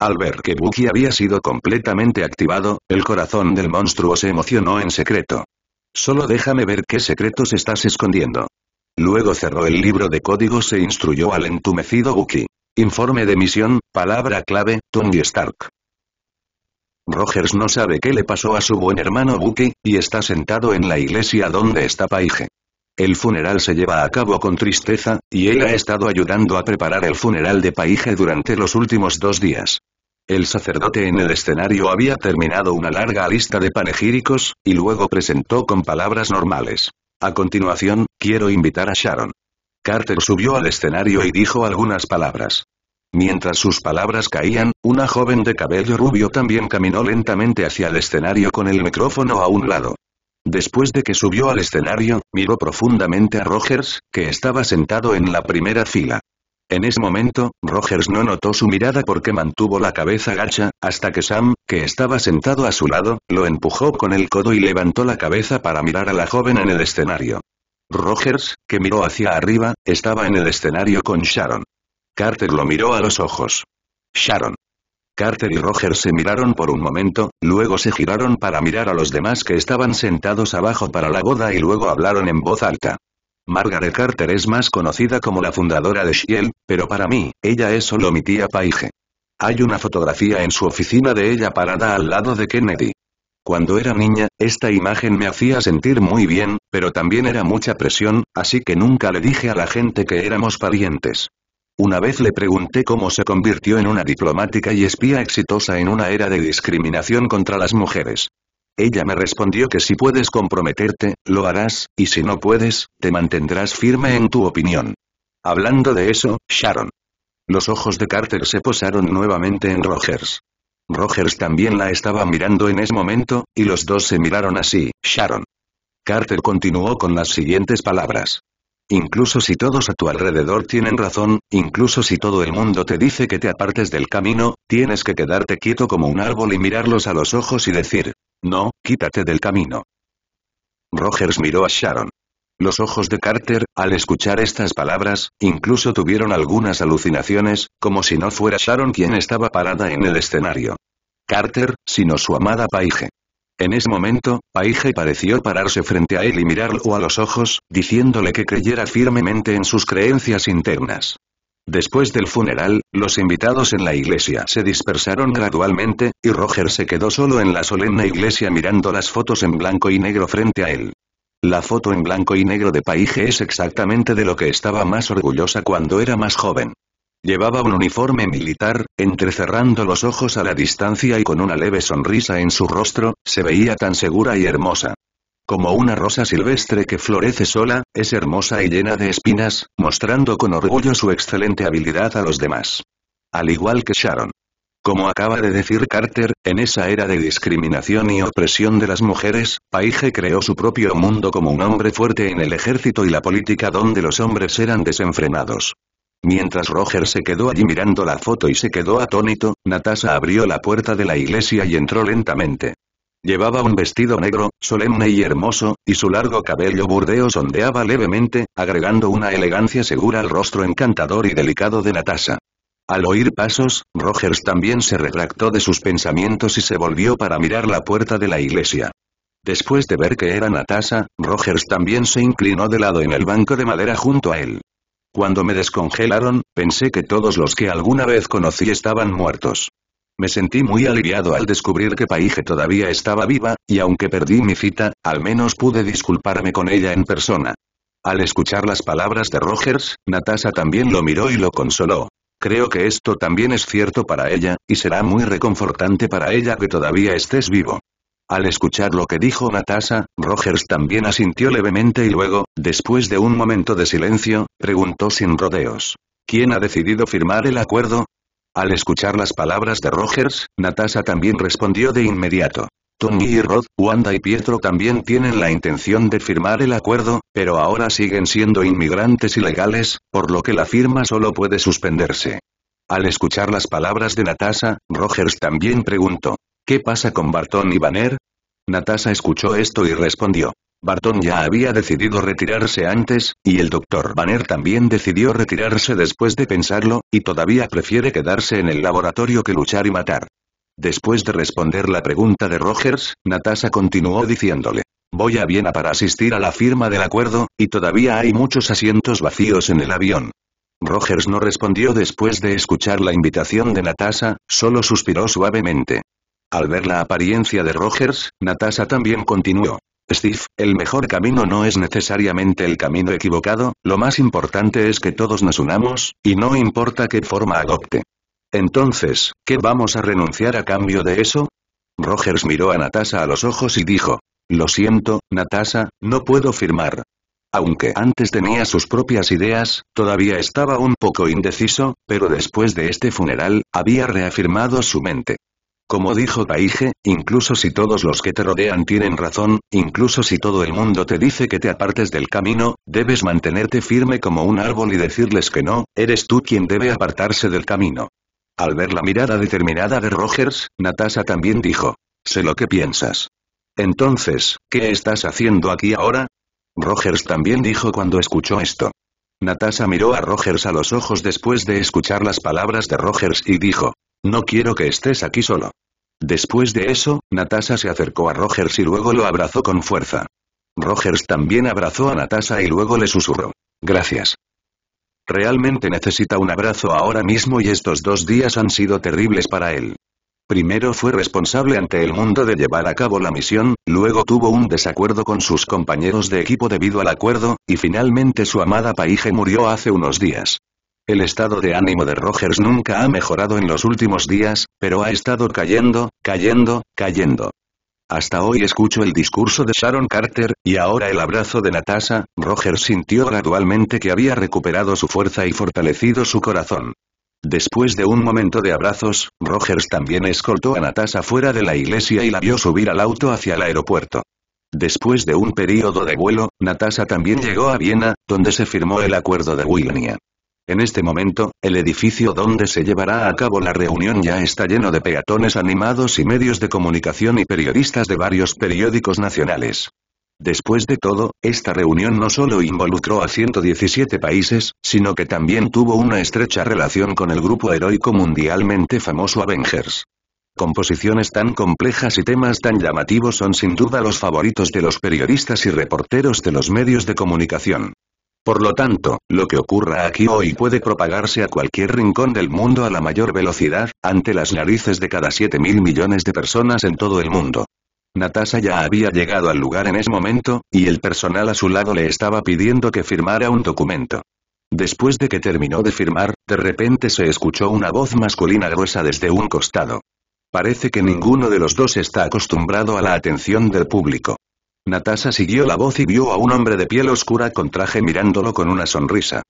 Al ver que Buki había sido completamente activado, el corazón del monstruo se emocionó en secreto. Solo déjame ver qué secretos estás escondiendo. Luego cerró el libro de códigos e instruyó al entumecido Guki. Informe de misión, palabra clave, Tony Stark. Rogers no sabe qué le pasó a su buen hermano Bucky, y está sentado en la iglesia donde está Paige. El funeral se lleva a cabo con tristeza, y él ha estado ayudando a preparar el funeral de Paige durante los últimos dos días. El sacerdote en el escenario había terminado una larga lista de panegíricos, y luego presentó con palabras normales. A continuación, quiero invitar a Sharon. Carter subió al escenario y dijo algunas palabras. Mientras sus palabras caían, una joven de cabello rubio también caminó lentamente hacia el escenario con el micrófono a un lado. Después de que subió al escenario, miró profundamente a Rogers, que estaba sentado en la primera fila. En ese momento, Rogers no notó su mirada porque mantuvo la cabeza gacha, hasta que Sam, que estaba sentado a su lado, lo empujó con el codo y levantó la cabeza para mirar a la joven en el escenario. Rogers, que miró hacia arriba, estaba en el escenario con Sharon. Carter lo miró a los ojos. Sharon. Carter y Rogers se miraron por un momento, luego se giraron para mirar a los demás que estaban sentados abajo para la boda y luego hablaron en voz alta. Margaret Carter es más conocida como la fundadora de Shiel, pero para mí, ella es solo mi tía Paige. Hay una fotografía en su oficina de ella parada al lado de Kennedy. Cuando era niña, esta imagen me hacía sentir muy bien, pero también era mucha presión, así que nunca le dije a la gente que éramos parientes. Una vez le pregunté cómo se convirtió en una diplomática y espía exitosa en una era de discriminación contra las mujeres. Ella me respondió que si puedes comprometerte, lo harás, y si no puedes, te mantendrás firme en tu opinión. Hablando de eso, Sharon. Los ojos de Carter se posaron nuevamente en Rogers. Rogers también la estaba mirando en ese momento, y los dos se miraron así, Sharon. Carter continuó con las siguientes palabras. Incluso si todos a tu alrededor tienen razón, incluso si todo el mundo te dice que te apartes del camino, tienes que quedarte quieto como un árbol y mirarlos a los ojos y decir, no, quítate del camino. Rogers miró a Sharon. Los ojos de Carter, al escuchar estas palabras, incluso tuvieron algunas alucinaciones, como si no fuera Sharon quien estaba parada en el escenario. Carter, sino su amada Paige. En ese momento, Paige pareció pararse frente a él y mirarlo a los ojos, diciéndole que creyera firmemente en sus creencias internas. Después del funeral, los invitados en la iglesia se dispersaron gradualmente, y Roger se quedó solo en la solemne iglesia mirando las fotos en blanco y negro frente a él. La foto en blanco y negro de Paige es exactamente de lo que estaba más orgullosa cuando era más joven. Llevaba un uniforme militar, entrecerrando los ojos a la distancia y con una leve sonrisa en su rostro, se veía tan segura y hermosa. Como una rosa silvestre que florece sola, es hermosa y llena de espinas, mostrando con orgullo su excelente habilidad a los demás. Al igual que Sharon. Como acaba de decir Carter, en esa era de discriminación y opresión de las mujeres, Paige creó su propio mundo como un hombre fuerte en el ejército y la política donde los hombres eran desenfrenados. Mientras Roger se quedó allí mirando la foto y se quedó atónito, Natasha abrió la puerta de la iglesia y entró lentamente. Llevaba un vestido negro, solemne y hermoso, y su largo cabello burdeo sondeaba levemente, agregando una elegancia segura al rostro encantador y delicado de Natasha. Al oír pasos, Rogers también se retractó de sus pensamientos y se volvió para mirar la puerta de la iglesia. Después de ver que era Natasha, Rogers también se inclinó de lado en el banco de madera junto a él. Cuando me descongelaron, pensé que todos los que alguna vez conocí estaban muertos. Me sentí muy aliviado al descubrir que Paige todavía estaba viva, y aunque perdí mi cita, al menos pude disculparme con ella en persona. Al escuchar las palabras de Rogers, Natasha también lo miró y lo consoló. Creo que esto también es cierto para ella, y será muy reconfortante para ella que todavía estés vivo. Al escuchar lo que dijo Natasha, Rogers también asintió levemente y luego, después de un momento de silencio, preguntó sin rodeos. ¿Quién ha decidido firmar el acuerdo? Al escuchar las palabras de Rogers, Natasha también respondió de inmediato. Tony y Rod, Wanda y Pietro también tienen la intención de firmar el acuerdo, pero ahora siguen siendo inmigrantes ilegales, por lo que la firma solo puede suspenderse. Al escuchar las palabras de Natasha, Rogers también preguntó. ¿Qué pasa con Barton y Banner? Natasha escuchó esto y respondió. Barton ya había decidido retirarse antes, y el doctor Banner también decidió retirarse después de pensarlo, y todavía prefiere quedarse en el laboratorio que luchar y matar. Después de responder la pregunta de Rogers, Natasha continuó diciéndole. Voy a Viena para asistir a la firma del acuerdo, y todavía hay muchos asientos vacíos en el avión. Rogers no respondió después de escuchar la invitación de Natasha, solo suspiró suavemente. Al ver la apariencia de Rogers, Natasha también continuó. Steve, el mejor camino no es necesariamente el camino equivocado, lo más importante es que todos nos unamos, y no importa qué forma adopte. Entonces, ¿qué vamos a renunciar a cambio de eso? Rogers miró a Natasha a los ojos y dijo, lo siento, Natasha, no puedo firmar. Aunque antes tenía sus propias ideas, todavía estaba un poco indeciso, pero después de este funeral, había reafirmado su mente. Como dijo Taige, incluso si todos los que te rodean tienen razón, incluso si todo el mundo te dice que te apartes del camino, debes mantenerte firme como un árbol y decirles que no, eres tú quien debe apartarse del camino. Al ver la mirada determinada de Rogers, Natasha también dijo, sé lo que piensas. Entonces, ¿qué estás haciendo aquí ahora? Rogers también dijo cuando escuchó esto. Natasha miró a Rogers a los ojos después de escuchar las palabras de Rogers y dijo, no quiero que estés aquí solo. Después de eso, Natasha se acercó a Rogers y luego lo abrazó con fuerza. Rogers también abrazó a Natasha y luego le susurró. Gracias. Realmente necesita un abrazo ahora mismo y estos dos días han sido terribles para él. Primero fue responsable ante el mundo de llevar a cabo la misión, luego tuvo un desacuerdo con sus compañeros de equipo debido al acuerdo, y finalmente su amada Paige murió hace unos días. El estado de ánimo de Rogers nunca ha mejorado en los últimos días, pero ha estado cayendo, cayendo, cayendo. Hasta hoy escucho el discurso de Sharon Carter, y ahora el abrazo de Natasha, Rogers sintió gradualmente que había recuperado su fuerza y fortalecido su corazón. Después de un momento de abrazos, Rogers también escoltó a Natasha fuera de la iglesia y la vio subir al auto hacia el aeropuerto. Después de un período de vuelo, Natasha también llegó a Viena, donde se firmó el acuerdo de Wilnia. En este momento, el edificio donde se llevará a cabo la reunión ya está lleno de peatones animados y medios de comunicación y periodistas de varios periódicos nacionales. Después de todo, esta reunión no solo involucró a 117 países, sino que también tuvo una estrecha relación con el grupo heroico mundialmente famoso Avengers. Composiciones tan complejas y temas tan llamativos son sin duda los favoritos de los periodistas y reporteros de los medios de comunicación. Por lo tanto, lo que ocurra aquí hoy puede propagarse a cualquier rincón del mundo a la mayor velocidad, ante las narices de cada 7 mil millones de personas en todo el mundo. Natasha ya había llegado al lugar en ese momento, y el personal a su lado le estaba pidiendo que firmara un documento. Después de que terminó de firmar, de repente se escuchó una voz masculina gruesa desde un costado. Parece que ninguno de los dos está acostumbrado a la atención del público. Natasha siguió la voz y vio a un hombre de piel oscura con traje mirándolo con una sonrisa.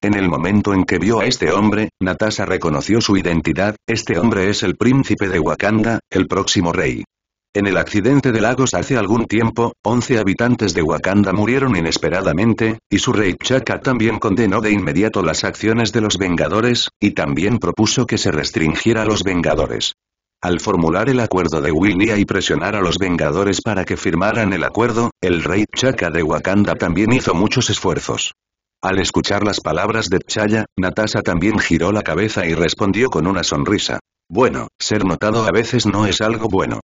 En el momento en que vio a este hombre, Natasha reconoció su identidad, este hombre es el príncipe de Wakanda, el próximo rey. En el accidente de Lagos hace algún tiempo, 11 habitantes de Wakanda murieron inesperadamente, y su rey Chaka también condenó de inmediato las acciones de los Vengadores, y también propuso que se restringiera a los Vengadores. Al formular el acuerdo de Winia y presionar a los Vengadores para que firmaran el acuerdo, el rey Chaka de Wakanda también hizo muchos esfuerzos. Al escuchar las palabras de Chaya, Natasha también giró la cabeza y respondió con una sonrisa. Bueno, ser notado a veces no es algo bueno.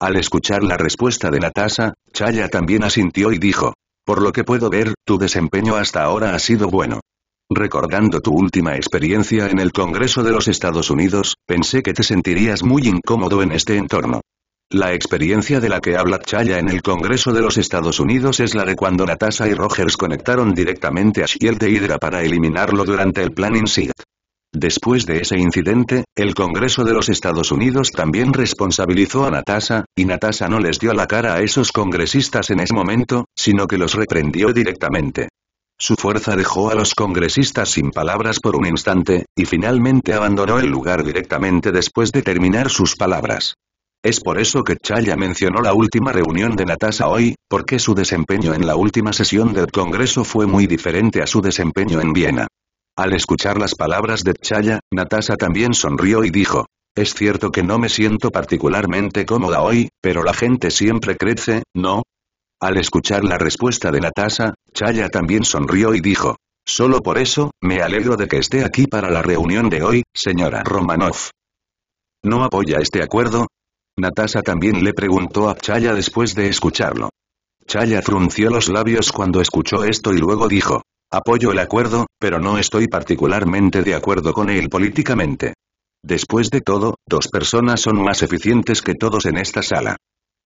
Al escuchar la respuesta de Natasha, Chaya también asintió y dijo. Por lo que puedo ver, tu desempeño hasta ahora ha sido bueno. Recordando tu última experiencia en el Congreso de los Estados Unidos, pensé que te sentirías muy incómodo en este entorno. La experiencia de la que habla Chaya en el Congreso de los Estados Unidos es la de cuando Natasha y Rogers conectaron directamente a Shield de Hydra para eliminarlo durante el Plan Insight. Después de ese incidente, el Congreso de los Estados Unidos también responsabilizó a Natasha, y Natasha no les dio la cara a esos congresistas en ese momento, sino que los reprendió directamente. Su fuerza dejó a los congresistas sin palabras por un instante, y finalmente abandonó el lugar directamente después de terminar sus palabras. Es por eso que Chaya mencionó la última reunión de Natasa hoy, porque su desempeño en la última sesión del Congreso fue muy diferente a su desempeño en Viena. Al escuchar las palabras de Chaya, Natasa también sonrió y dijo, es cierto que no me siento particularmente cómoda hoy, pero la gente siempre crece, ¿no? Al escuchar la respuesta de Natasha, Chaya también sonrió y dijo. Solo por eso, me alegro de que esté aquí para la reunión de hoy, señora Romanov. ¿No apoya este acuerdo? Natasha también le preguntó a Chaya después de escucharlo. Chaya frunció los labios cuando escuchó esto y luego dijo. Apoyo el acuerdo, pero no estoy particularmente de acuerdo con él políticamente. Después de todo, dos personas son más eficientes que todos en esta sala.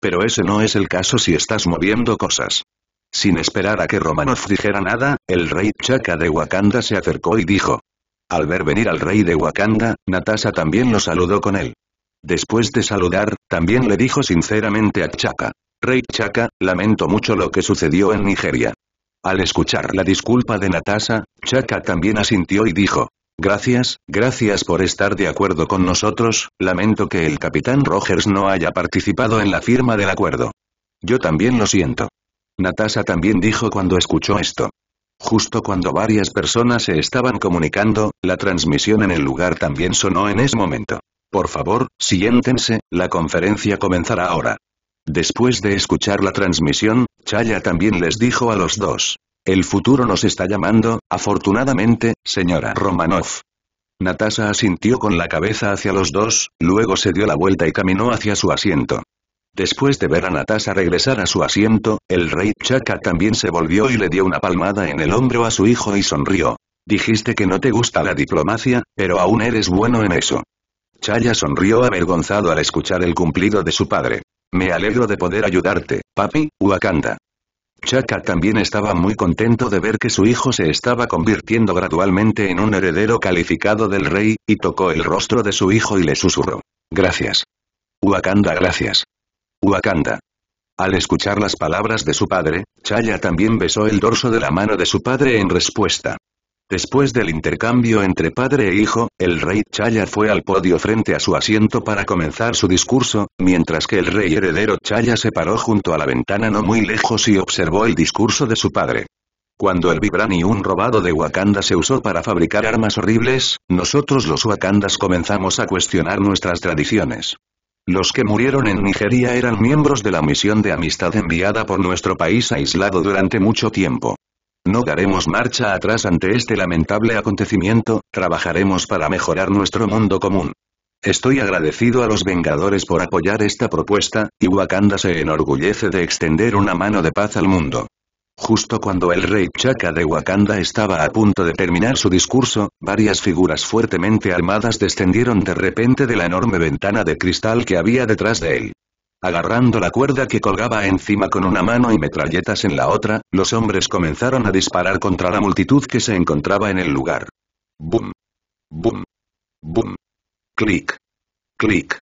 Pero ese no es el caso si estás moviendo cosas. Sin esperar a que Romanov dijera nada, el rey Chaka de Wakanda se acercó y dijo. Al ver venir al rey de Wakanda, Natasha también lo saludó con él. Después de saludar, también le dijo sinceramente a Chaka. Rey Chaka, lamento mucho lo que sucedió en Nigeria. Al escuchar la disculpa de Natasha, Chaka también asintió y dijo. Gracias, gracias por estar de acuerdo con nosotros, lamento que el capitán Rogers no haya participado en la firma del acuerdo. Yo también lo siento. Natasha también dijo cuando escuchó esto. Justo cuando varias personas se estaban comunicando, la transmisión en el lugar también sonó en ese momento. Por favor, siéntense, la conferencia comenzará ahora. Después de escuchar la transmisión, Chaya también les dijo a los dos. El futuro nos está llamando, afortunadamente, señora Romanov. Natasha asintió con la cabeza hacia los dos, luego se dio la vuelta y caminó hacia su asiento. Después de ver a Natasha regresar a su asiento, el rey Chaka también se volvió y le dio una palmada en el hombro a su hijo y sonrió. Dijiste que no te gusta la diplomacia, pero aún eres bueno en eso. Chaya sonrió avergonzado al escuchar el cumplido de su padre. Me alegro de poder ayudarte, papi, Wakanda. Chaka también estaba muy contento de ver que su hijo se estaba convirtiendo gradualmente en un heredero calificado del rey, y tocó el rostro de su hijo y le susurró. Gracias. Wakanda gracias. Wakanda. Al escuchar las palabras de su padre, Chaya también besó el dorso de la mano de su padre en respuesta. Después del intercambio entre padre e hijo, el rey Chaya fue al podio frente a su asiento para comenzar su discurso, mientras que el rey heredero Chaya se paró junto a la ventana no muy lejos y observó el discurso de su padre. Cuando el un robado de Wakanda se usó para fabricar armas horribles, nosotros los Wakandas comenzamos a cuestionar nuestras tradiciones. Los que murieron en Nigeria eran miembros de la misión de amistad enviada por nuestro país aislado durante mucho tiempo. No daremos marcha atrás ante este lamentable acontecimiento, trabajaremos para mejorar nuestro mundo común. Estoy agradecido a los Vengadores por apoyar esta propuesta, y Wakanda se enorgullece de extender una mano de paz al mundo. Justo cuando el rey Chaka de Wakanda estaba a punto de terminar su discurso, varias figuras fuertemente armadas descendieron de repente de la enorme ventana de cristal que había detrás de él. Agarrando la cuerda que colgaba encima con una mano y metralletas en la otra, los hombres comenzaron a disparar contra la multitud que se encontraba en el lugar. Bum. Boom. Bum. Clic. Clic.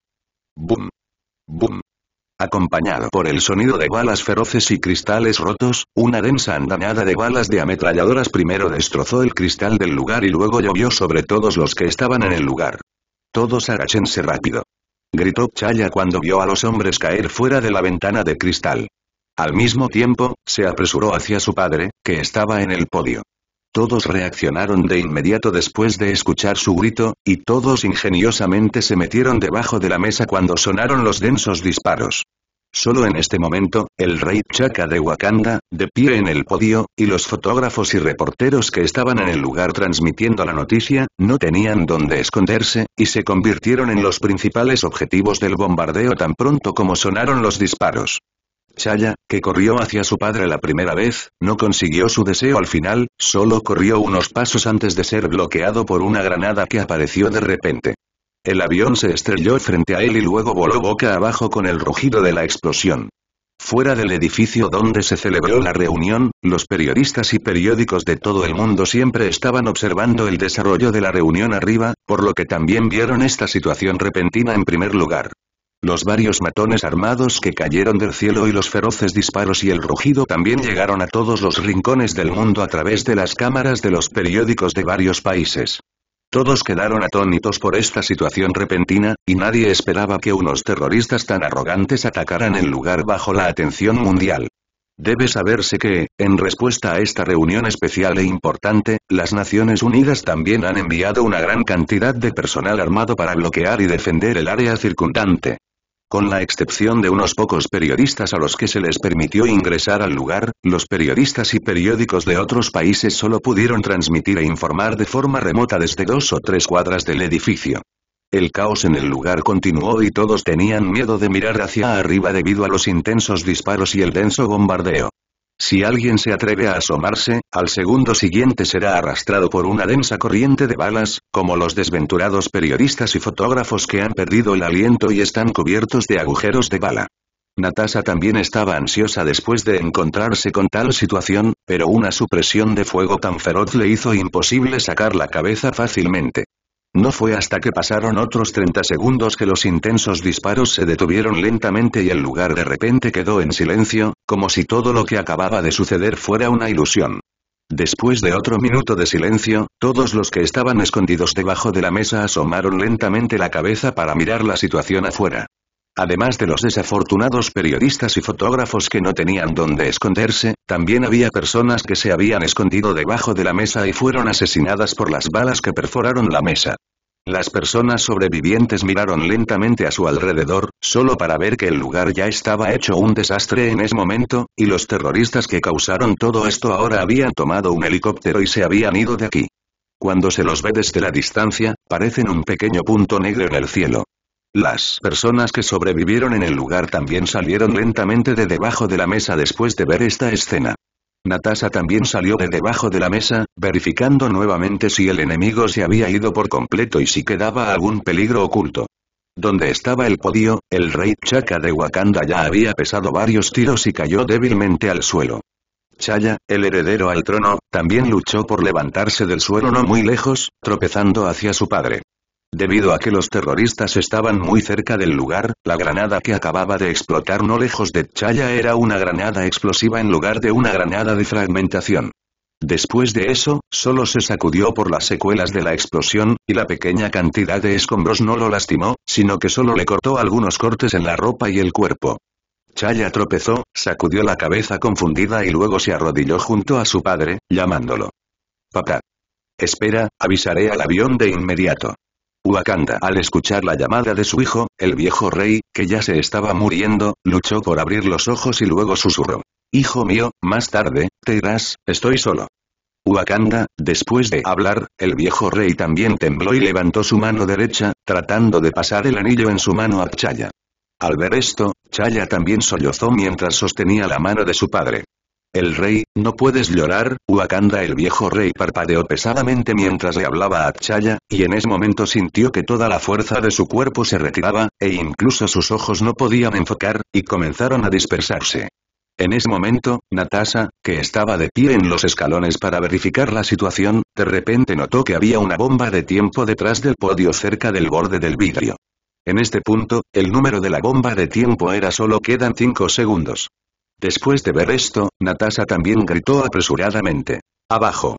Bum. Boom. Acompañado por el sonido de balas feroces y cristales rotos, una densa andanada de balas de ametralladoras primero destrozó el cristal del lugar y luego llovió sobre todos los que estaban en el lugar. Todos agáchense rápido gritó Chaya cuando vio a los hombres caer fuera de la ventana de cristal. Al mismo tiempo, se apresuró hacia su padre, que estaba en el podio. Todos reaccionaron de inmediato después de escuchar su grito, y todos ingeniosamente se metieron debajo de la mesa cuando sonaron los densos disparos. Solo en este momento, el rey Chaka de Wakanda, de pie en el podio, y los fotógrafos y reporteros que estaban en el lugar transmitiendo la noticia, no tenían dónde esconderse, y se convirtieron en los principales objetivos del bombardeo tan pronto como sonaron los disparos. Chaya, que corrió hacia su padre la primera vez, no consiguió su deseo al final, solo corrió unos pasos antes de ser bloqueado por una granada que apareció de repente. El avión se estrelló frente a él y luego voló boca abajo con el rugido de la explosión. Fuera del edificio donde se celebró la reunión, los periodistas y periódicos de todo el mundo siempre estaban observando el desarrollo de la reunión arriba, por lo que también vieron esta situación repentina en primer lugar. Los varios matones armados que cayeron del cielo y los feroces disparos y el rugido también llegaron a todos los rincones del mundo a través de las cámaras de los periódicos de varios países. Todos quedaron atónitos por esta situación repentina, y nadie esperaba que unos terroristas tan arrogantes atacaran el lugar bajo la atención mundial. Debe saberse que, en respuesta a esta reunión especial e importante, las Naciones Unidas también han enviado una gran cantidad de personal armado para bloquear y defender el área circundante. Con la excepción de unos pocos periodistas a los que se les permitió ingresar al lugar, los periodistas y periódicos de otros países solo pudieron transmitir e informar de forma remota desde dos o tres cuadras del edificio. El caos en el lugar continuó y todos tenían miedo de mirar hacia arriba debido a los intensos disparos y el denso bombardeo. Si alguien se atreve a asomarse, al segundo siguiente será arrastrado por una densa corriente de balas, como los desventurados periodistas y fotógrafos que han perdido el aliento y están cubiertos de agujeros de bala. Natasha también estaba ansiosa después de encontrarse con tal situación, pero una supresión de fuego tan feroz le hizo imposible sacar la cabeza fácilmente. No fue hasta que pasaron otros 30 segundos que los intensos disparos se detuvieron lentamente y el lugar de repente quedó en silencio, como si todo lo que acababa de suceder fuera una ilusión. Después de otro minuto de silencio, todos los que estaban escondidos debajo de la mesa asomaron lentamente la cabeza para mirar la situación afuera. Además de los desafortunados periodistas y fotógrafos que no tenían dónde esconderse, también había personas que se habían escondido debajo de la mesa y fueron asesinadas por las balas que perforaron la mesa. Las personas sobrevivientes miraron lentamente a su alrededor, solo para ver que el lugar ya estaba hecho un desastre en ese momento, y los terroristas que causaron todo esto ahora habían tomado un helicóptero y se habían ido de aquí. Cuando se los ve desde la distancia, parecen un pequeño punto negro en el cielo. Las personas que sobrevivieron en el lugar también salieron lentamente de debajo de la mesa después de ver esta escena. Natasha también salió de debajo de la mesa, verificando nuevamente si el enemigo se había ido por completo y si quedaba algún peligro oculto. Donde estaba el podio, el rey Chaka de Wakanda ya había pesado varios tiros y cayó débilmente al suelo. Chaya, el heredero al trono, también luchó por levantarse del suelo no muy lejos, tropezando hacia su padre. Debido a que los terroristas estaban muy cerca del lugar, la granada que acababa de explotar no lejos de Chaya era una granada explosiva en lugar de una granada de fragmentación. Después de eso, solo se sacudió por las secuelas de la explosión, y la pequeña cantidad de escombros no lo lastimó, sino que solo le cortó algunos cortes en la ropa y el cuerpo. Chaya tropezó, sacudió la cabeza confundida y luego se arrodilló junto a su padre, llamándolo. Papá. Espera, avisaré al avión de inmediato. Wakanda al escuchar la llamada de su hijo, el viejo rey, que ya se estaba muriendo, luchó por abrir los ojos y luego susurró. Hijo mío, más tarde, te irás, estoy solo. Wakanda, después de hablar, el viejo rey también tembló y levantó su mano derecha, tratando de pasar el anillo en su mano a Chaya. Al ver esto, Chaya también sollozó mientras sostenía la mano de su padre. El rey, no puedes llorar, Wakanda el viejo rey parpadeó pesadamente mientras le hablaba a chaya y en ese momento sintió que toda la fuerza de su cuerpo se retiraba, e incluso sus ojos no podían enfocar, y comenzaron a dispersarse. En ese momento, Natasha, que estaba de pie en los escalones para verificar la situación, de repente notó que había una bomba de tiempo detrás del podio cerca del borde del vidrio. En este punto, el número de la bomba de tiempo era solo quedan 5 segundos. Después de ver esto, Natasha también gritó apresuradamente. ¡Abajo!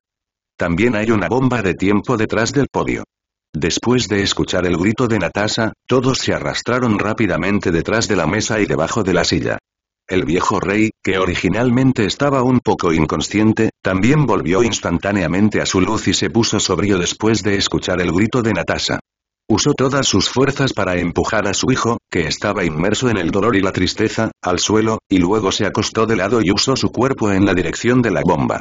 También hay una bomba de tiempo detrás del podio. Después de escuchar el grito de Natasha, todos se arrastraron rápidamente detrás de la mesa y debajo de la silla. El viejo rey, que originalmente estaba un poco inconsciente, también volvió instantáneamente a su luz y se puso sobrio después de escuchar el grito de Natasha. Usó todas sus fuerzas para empujar a su hijo, que estaba inmerso en el dolor y la tristeza, al suelo, y luego se acostó de lado y usó su cuerpo en la dirección de la bomba.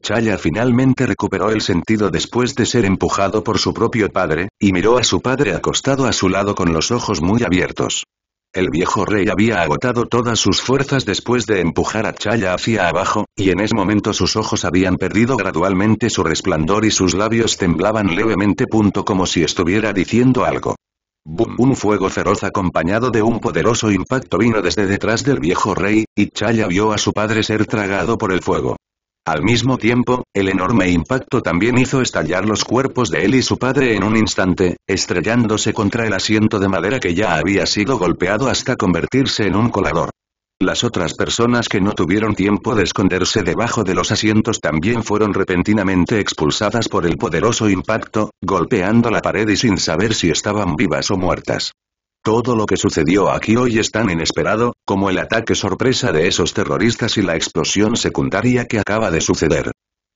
Chaya finalmente recuperó el sentido después de ser empujado por su propio padre, y miró a su padre acostado a su lado con los ojos muy abiertos. El viejo rey había agotado todas sus fuerzas después de empujar a Chaya hacia abajo, y en ese momento sus ojos habían perdido gradualmente su resplandor y sus labios temblaban levemente punto como si estuviera diciendo algo. ¡Bum! Un fuego feroz acompañado de un poderoso impacto vino desde detrás del viejo rey, y Chaya vio a su padre ser tragado por el fuego. Al mismo tiempo, el enorme impacto también hizo estallar los cuerpos de él y su padre en un instante, estrellándose contra el asiento de madera que ya había sido golpeado hasta convertirse en un colador. Las otras personas que no tuvieron tiempo de esconderse debajo de los asientos también fueron repentinamente expulsadas por el poderoso impacto, golpeando la pared y sin saber si estaban vivas o muertas. Todo lo que sucedió aquí hoy es tan inesperado, como el ataque sorpresa de esos terroristas y la explosión secundaria que acaba de suceder.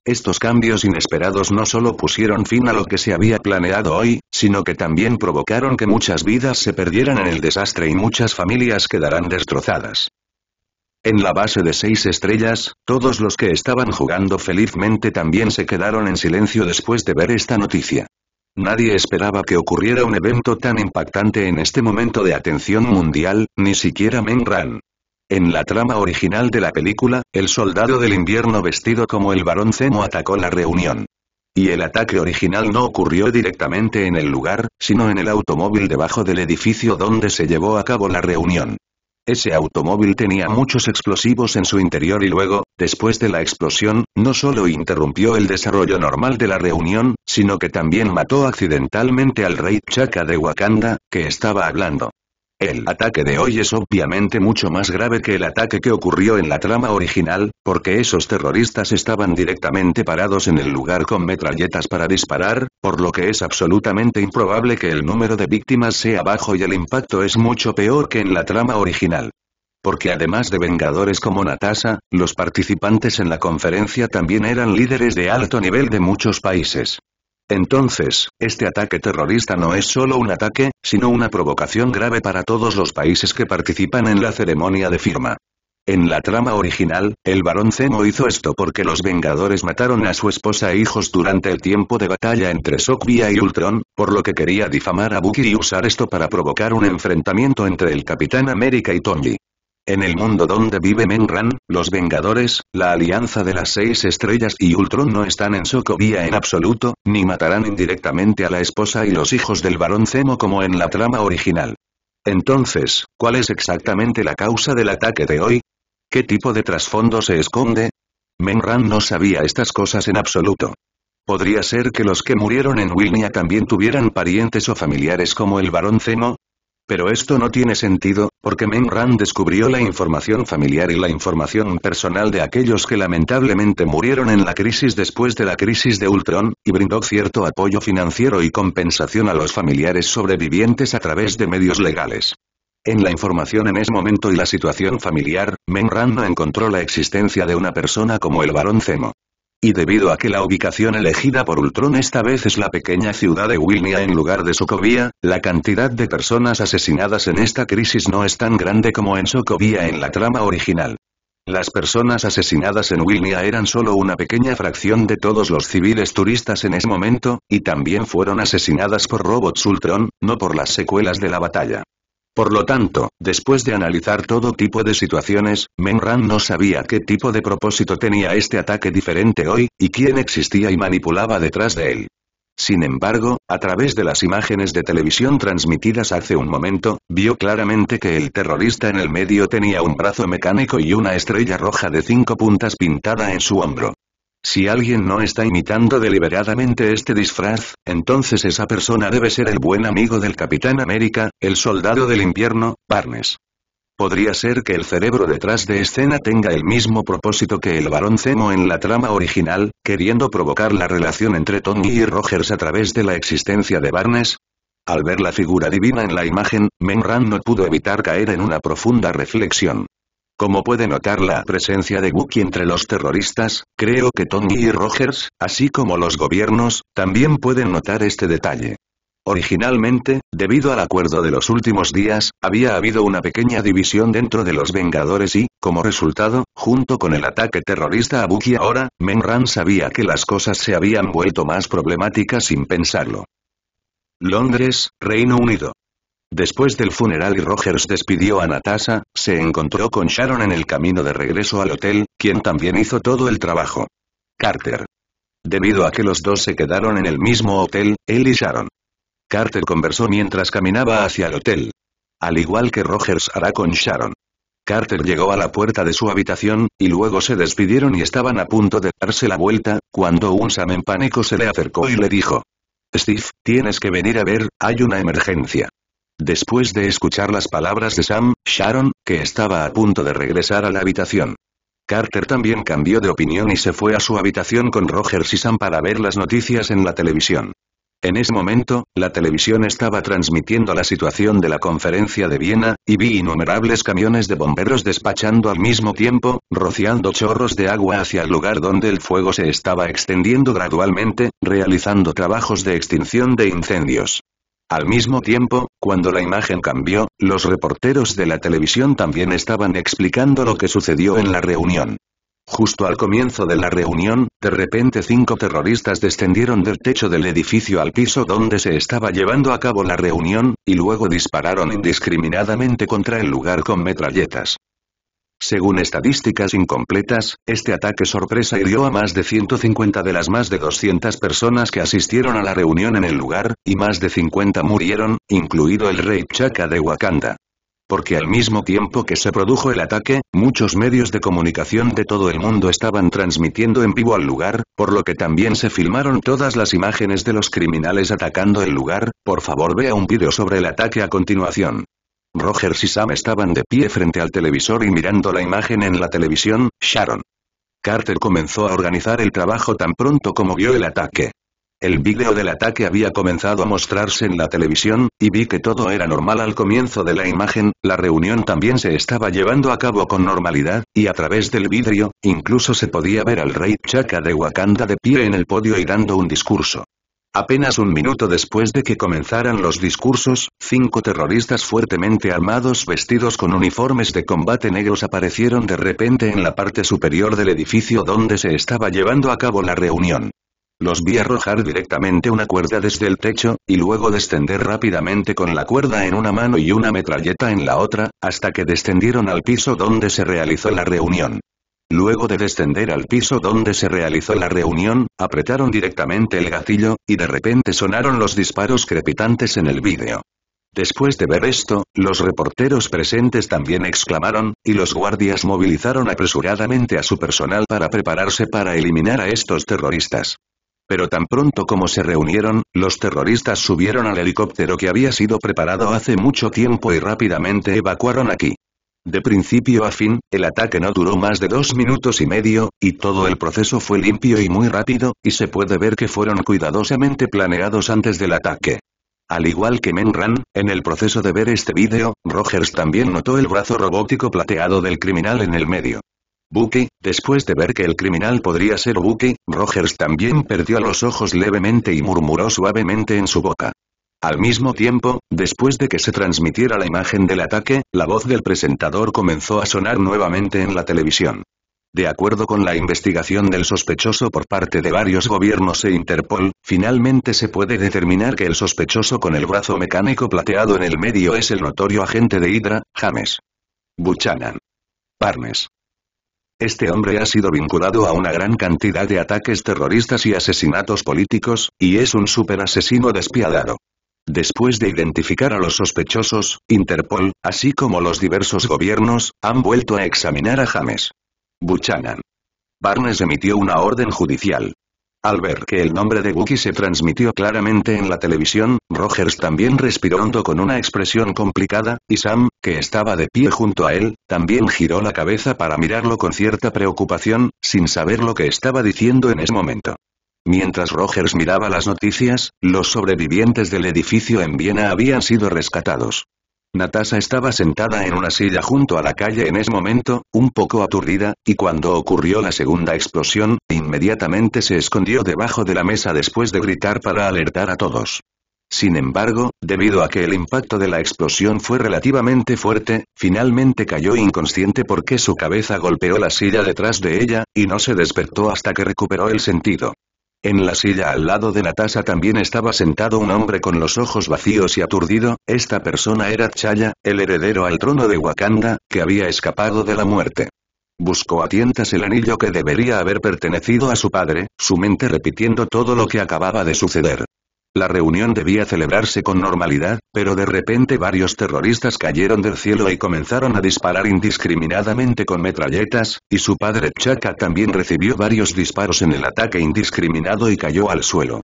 Estos cambios inesperados no solo pusieron fin a lo que se había planeado hoy, sino que también provocaron que muchas vidas se perdieran en el desastre y muchas familias quedarán destrozadas. En la base de seis estrellas, todos los que estaban jugando felizmente también se quedaron en silencio después de ver esta noticia. Nadie esperaba que ocurriera un evento tan impactante en este momento de atención mundial, ni siquiera Menran. En la trama original de la película, el soldado del invierno vestido como el barón Zemo atacó la reunión. Y el ataque original no ocurrió directamente en el lugar, sino en el automóvil debajo del edificio donde se llevó a cabo la reunión. Ese automóvil tenía muchos explosivos en su interior y luego, después de la explosión, no solo interrumpió el desarrollo normal de la reunión, sino que también mató accidentalmente al rey Chaka de Wakanda, que estaba hablando. El ataque de hoy es obviamente mucho más grave que el ataque que ocurrió en la trama original, porque esos terroristas estaban directamente parados en el lugar con metralletas para disparar, por lo que es absolutamente improbable que el número de víctimas sea bajo y el impacto es mucho peor que en la trama original porque además de vengadores como Natasha, los participantes en la conferencia también eran líderes de alto nivel de muchos países. Entonces, este ataque terrorista no es solo un ataque, sino una provocación grave para todos los países que participan en la ceremonia de firma. En la trama original, el barón Zemo hizo esto porque los Vengadores mataron a su esposa e hijos durante el tiempo de batalla entre Sokvia y Ultron, por lo que quería difamar a Bucky y usar esto para provocar un enfrentamiento entre el Capitán América y Tony. En el mundo donde vive Menran, los Vengadores, la Alianza de las Seis Estrellas y Ultron no están en Sokovia en absoluto, ni matarán indirectamente a la esposa y los hijos del Barón Zemo como en la trama original. Entonces, ¿cuál es exactamente la causa del ataque de hoy? ¿Qué tipo de trasfondo se esconde? Menran no sabía estas cosas en absoluto. Podría ser que los que murieron en Wilnia también tuvieran parientes o familiares como el Barón Zemo, pero esto no tiene sentido, porque Ran descubrió la información familiar y la información personal de aquellos que lamentablemente murieron en la crisis después de la crisis de Ultron, y brindó cierto apoyo financiero y compensación a los familiares sobrevivientes a través de medios legales. En la información en ese momento y la situación familiar, Ran no encontró la existencia de una persona como el varón Zemo y debido a que la ubicación elegida por Ultron esta vez es la pequeña ciudad de Wilnia en lugar de Sokovia, la cantidad de personas asesinadas en esta crisis no es tan grande como en Sokovia en la trama original. Las personas asesinadas en Wilnia eran solo una pequeña fracción de todos los civiles turistas en ese momento, y también fueron asesinadas por robots Ultron, no por las secuelas de la batalla. Por lo tanto, después de analizar todo tipo de situaciones, Menran no sabía qué tipo de propósito tenía este ataque diferente hoy, y quién existía y manipulaba detrás de él. Sin embargo, a través de las imágenes de televisión transmitidas hace un momento, vio claramente que el terrorista en el medio tenía un brazo mecánico y una estrella roja de cinco puntas pintada en su hombro. Si alguien no está imitando deliberadamente este disfraz, entonces esa persona debe ser el buen amigo del Capitán América, el soldado del invierno, Barnes. Podría ser que el cerebro detrás de escena tenga el mismo propósito que el varón Zemo en la trama original, queriendo provocar la relación entre Tony y Rogers a través de la existencia de Barnes. Al ver la figura divina en la imagen, Menran no pudo evitar caer en una profunda reflexión. Como puede notar la presencia de Wookie entre los terroristas, creo que Tony y Rogers, así como los gobiernos, también pueden notar este detalle. Originalmente, debido al acuerdo de los últimos días, había habido una pequeña división dentro de los Vengadores y, como resultado, junto con el ataque terrorista a Bucky ahora, Menran sabía que las cosas se habían vuelto más problemáticas sin pensarlo. Londres, Reino Unido. Después del funeral Rogers despidió a Natasha, se encontró con Sharon en el camino de regreso al hotel, quien también hizo todo el trabajo. Carter. Debido a que los dos se quedaron en el mismo hotel, él y Sharon. Carter conversó mientras caminaba hacia el hotel. Al igual que Rogers hará con Sharon. Carter llegó a la puerta de su habitación, y luego se despidieron y estaban a punto de darse la vuelta, cuando un Sam en pánico se le acercó y le dijo. Steve, tienes que venir a ver, hay una emergencia. Después de escuchar las palabras de Sam, Sharon, que estaba a punto de regresar a la habitación. Carter también cambió de opinión y se fue a su habitación con Rogers y Sam para ver las noticias en la televisión. En ese momento, la televisión estaba transmitiendo la situación de la conferencia de Viena, y vi innumerables camiones de bomberos despachando al mismo tiempo, rociando chorros de agua hacia el lugar donde el fuego se estaba extendiendo gradualmente, realizando trabajos de extinción de incendios. Al mismo tiempo, cuando la imagen cambió, los reporteros de la televisión también estaban explicando lo que sucedió en la reunión. Justo al comienzo de la reunión, de repente cinco terroristas descendieron del techo del edificio al piso donde se estaba llevando a cabo la reunión, y luego dispararon indiscriminadamente contra el lugar con metralletas. Según estadísticas incompletas, este ataque sorpresa hirió a más de 150 de las más de 200 personas que asistieron a la reunión en el lugar, y más de 50 murieron, incluido el rey Chaka de Wakanda. Porque al mismo tiempo que se produjo el ataque, muchos medios de comunicación de todo el mundo estaban transmitiendo en vivo al lugar, por lo que también se filmaron todas las imágenes de los criminales atacando el lugar, por favor vea un vídeo sobre el ataque a continuación. Rogers y Sam estaban de pie frente al televisor y mirando la imagen en la televisión, Sharon. Carter comenzó a organizar el trabajo tan pronto como vio el ataque. El vídeo del ataque había comenzado a mostrarse en la televisión, y vi que todo era normal al comienzo de la imagen, la reunión también se estaba llevando a cabo con normalidad, y a través del vidrio, incluso se podía ver al rey Chaka de Wakanda de pie en el podio y dando un discurso. Apenas un minuto después de que comenzaran los discursos, cinco terroristas fuertemente armados vestidos con uniformes de combate negros aparecieron de repente en la parte superior del edificio donde se estaba llevando a cabo la reunión. Los vi arrojar directamente una cuerda desde el techo, y luego descender rápidamente con la cuerda en una mano y una metralleta en la otra, hasta que descendieron al piso donde se realizó la reunión. Luego de descender al piso donde se realizó la reunión, apretaron directamente el gatillo, y de repente sonaron los disparos crepitantes en el vídeo. Después de ver esto, los reporteros presentes también exclamaron, y los guardias movilizaron apresuradamente a su personal para prepararse para eliminar a estos terroristas. Pero tan pronto como se reunieron, los terroristas subieron al helicóptero que había sido preparado hace mucho tiempo y rápidamente evacuaron aquí. De principio a fin, el ataque no duró más de dos minutos y medio, y todo el proceso fue limpio y muy rápido, y se puede ver que fueron cuidadosamente planeados antes del ataque. Al igual que Menran, en el proceso de ver este video, Rogers también notó el brazo robótico plateado del criminal en el medio. Buki, después de ver que el criminal podría ser Buki, Rogers también perdió los ojos levemente y murmuró suavemente en su boca. Al mismo tiempo, después de que se transmitiera la imagen del ataque, la voz del presentador comenzó a sonar nuevamente en la televisión. De acuerdo con la investigación del sospechoso por parte de varios gobiernos e Interpol, finalmente se puede determinar que el sospechoso con el brazo mecánico plateado en el medio es el notorio agente de Hydra, James. Buchanan. Parmes. Este hombre ha sido vinculado a una gran cantidad de ataques terroristas y asesinatos políticos, y es un superasesino despiadado. Después de identificar a los sospechosos, Interpol, así como los diversos gobiernos, han vuelto a examinar a James. Buchanan. Barnes emitió una orden judicial. Al ver que el nombre de Bucky se transmitió claramente en la televisión, Rogers también respiró hondo con una expresión complicada, y Sam, que estaba de pie junto a él, también giró la cabeza para mirarlo con cierta preocupación, sin saber lo que estaba diciendo en ese momento. Mientras Rogers miraba las noticias, los sobrevivientes del edificio en Viena habían sido rescatados. Natasha estaba sentada en una silla junto a la calle en ese momento, un poco aturdida, y cuando ocurrió la segunda explosión, inmediatamente se escondió debajo de la mesa después de gritar para alertar a todos. Sin embargo, debido a que el impacto de la explosión fue relativamente fuerte, finalmente cayó inconsciente porque su cabeza golpeó la silla detrás de ella, y no se despertó hasta que recuperó el sentido. En la silla al lado de Natasha también estaba sentado un hombre con los ojos vacíos y aturdido, esta persona era Chaya, el heredero al trono de Wakanda, que había escapado de la muerte. Buscó a tientas el anillo que debería haber pertenecido a su padre, su mente repitiendo todo lo que acababa de suceder. La reunión debía celebrarse con normalidad, pero de repente varios terroristas cayeron del cielo y comenzaron a disparar indiscriminadamente con metralletas, y su padre Chaka también recibió varios disparos en el ataque indiscriminado y cayó al suelo.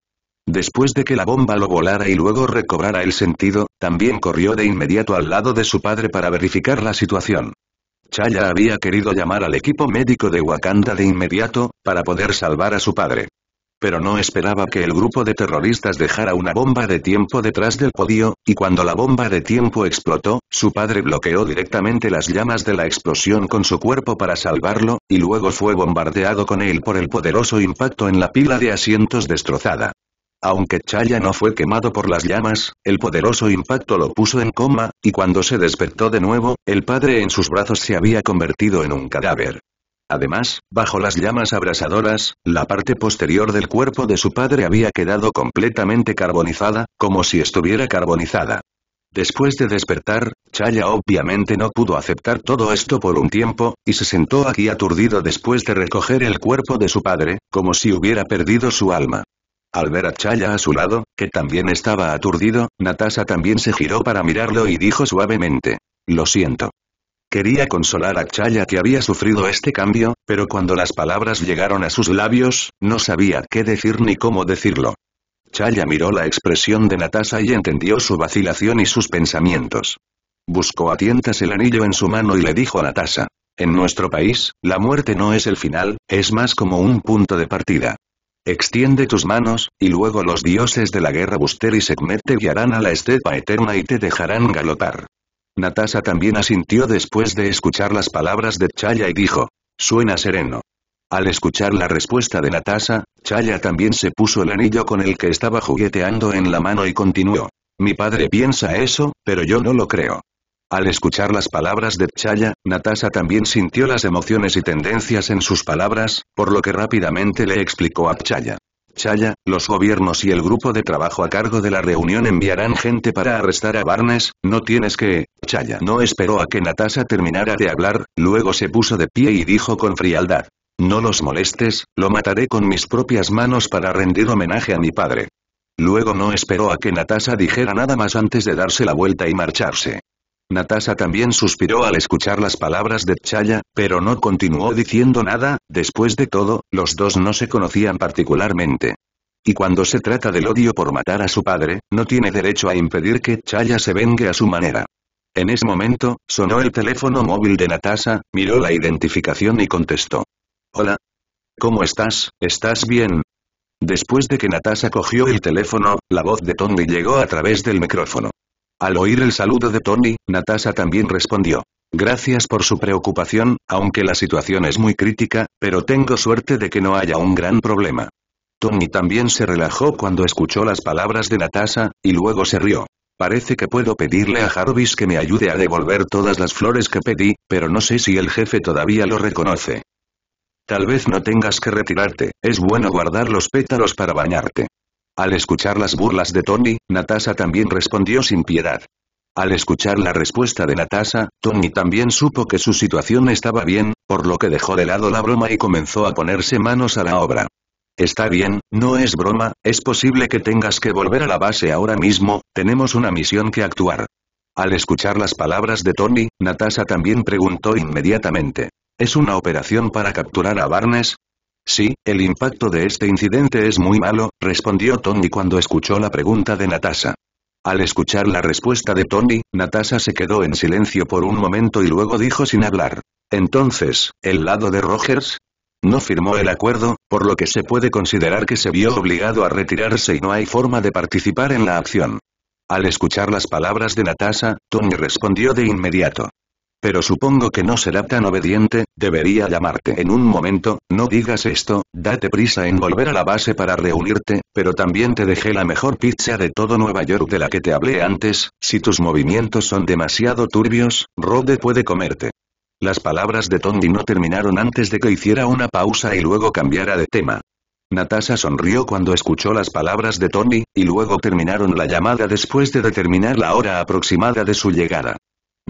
Después de que la bomba lo volara y luego recobrara el sentido, también corrió de inmediato al lado de su padre para verificar la situación. Chaya había querido llamar al equipo médico de Wakanda de inmediato, para poder salvar a su padre pero no esperaba que el grupo de terroristas dejara una bomba de tiempo detrás del podio, y cuando la bomba de tiempo explotó, su padre bloqueó directamente las llamas de la explosión con su cuerpo para salvarlo, y luego fue bombardeado con él por el poderoso impacto en la pila de asientos destrozada. Aunque Chaya no fue quemado por las llamas, el poderoso impacto lo puso en coma, y cuando se despertó de nuevo, el padre en sus brazos se había convertido en un cadáver. Además, bajo las llamas abrasadoras, la parte posterior del cuerpo de su padre había quedado completamente carbonizada, como si estuviera carbonizada. Después de despertar, Chaya obviamente no pudo aceptar todo esto por un tiempo, y se sentó aquí aturdido después de recoger el cuerpo de su padre, como si hubiera perdido su alma. Al ver a Chaya a su lado, que también estaba aturdido, Natasha también se giró para mirarlo y dijo suavemente. Lo siento. Quería consolar a Chaya que había sufrido este cambio, pero cuando las palabras llegaron a sus labios, no sabía qué decir ni cómo decirlo. Chaya miró la expresión de Natasha y entendió su vacilación y sus pensamientos. Buscó a tientas el anillo en su mano y le dijo a Natasha. En nuestro país, la muerte no es el final, es más como un punto de partida. Extiende tus manos, y luego los dioses de la guerra Buster y Sekhmet te guiarán a la estepa eterna y te dejarán galopar. Natasha también asintió después de escuchar las palabras de Chaya y dijo. Suena sereno. Al escuchar la respuesta de natasa Chaya también se puso el anillo con el que estaba jugueteando en la mano y continuó. Mi padre piensa eso, pero yo no lo creo. Al escuchar las palabras de Chaya, natasa también sintió las emociones y tendencias en sus palabras, por lo que rápidamente le explicó a Chaya. Chaya, los gobiernos y el grupo de trabajo a cargo de la reunión enviarán gente para arrestar a Barnes, no tienes que... Chaya no esperó a que Natasha terminara de hablar, luego se puso de pie y dijo con frialdad. No los molestes, lo mataré con mis propias manos para rendir homenaje a mi padre. Luego no esperó a que Natasha dijera nada más antes de darse la vuelta y marcharse. Natasha también suspiró al escuchar las palabras de Chaya, pero no continuó diciendo nada, después de todo, los dos no se conocían particularmente. Y cuando se trata del odio por matar a su padre, no tiene derecho a impedir que Chaya se vengue a su manera. En ese momento, sonó el teléfono móvil de Natasha, miró la identificación y contestó. Hola. ¿Cómo estás? ¿Estás bien? Después de que Natasha cogió el teléfono, la voz de Tony llegó a través del micrófono. Al oír el saludo de Tony, Natasha también respondió. Gracias por su preocupación, aunque la situación es muy crítica, pero tengo suerte de que no haya un gran problema. Tony también se relajó cuando escuchó las palabras de Natasha, y luego se rió. Parece que puedo pedirle a Jarvis que me ayude a devolver todas las flores que pedí, pero no sé si el jefe todavía lo reconoce. Tal vez no tengas que retirarte, es bueno guardar los pétalos para bañarte. Al escuchar las burlas de Tony, Natasha también respondió sin piedad. Al escuchar la respuesta de Natasha, Tony también supo que su situación estaba bien, por lo que dejó de lado la broma y comenzó a ponerse manos a la obra. Está bien, no es broma, es posible que tengas que volver a la base ahora mismo, tenemos una misión que actuar. Al escuchar las palabras de Tony, Natasha también preguntó inmediatamente. ¿Es una operación para capturar a Barnes? Sí, el impacto de este incidente es muy malo, respondió Tony cuando escuchó la pregunta de Natasha. Al escuchar la respuesta de Tony, Natasha se quedó en silencio por un momento y luego dijo sin hablar. Entonces, ¿el lado de Rogers? No firmó el acuerdo, por lo que se puede considerar que se vio obligado a retirarse y no hay forma de participar en la acción. Al escuchar las palabras de Natasha, Tony respondió de inmediato. Pero supongo que no será tan obediente, debería llamarte en un momento, no digas esto, date prisa en volver a la base para reunirte, pero también te dejé la mejor pizza de todo Nueva York de la que te hablé antes, si tus movimientos son demasiado turbios, Rode puede comerte. Las palabras de Tony no terminaron antes de que hiciera una pausa y luego cambiara de tema. Natasha sonrió cuando escuchó las palabras de Tony, y luego terminaron la llamada después de determinar la hora aproximada de su llegada.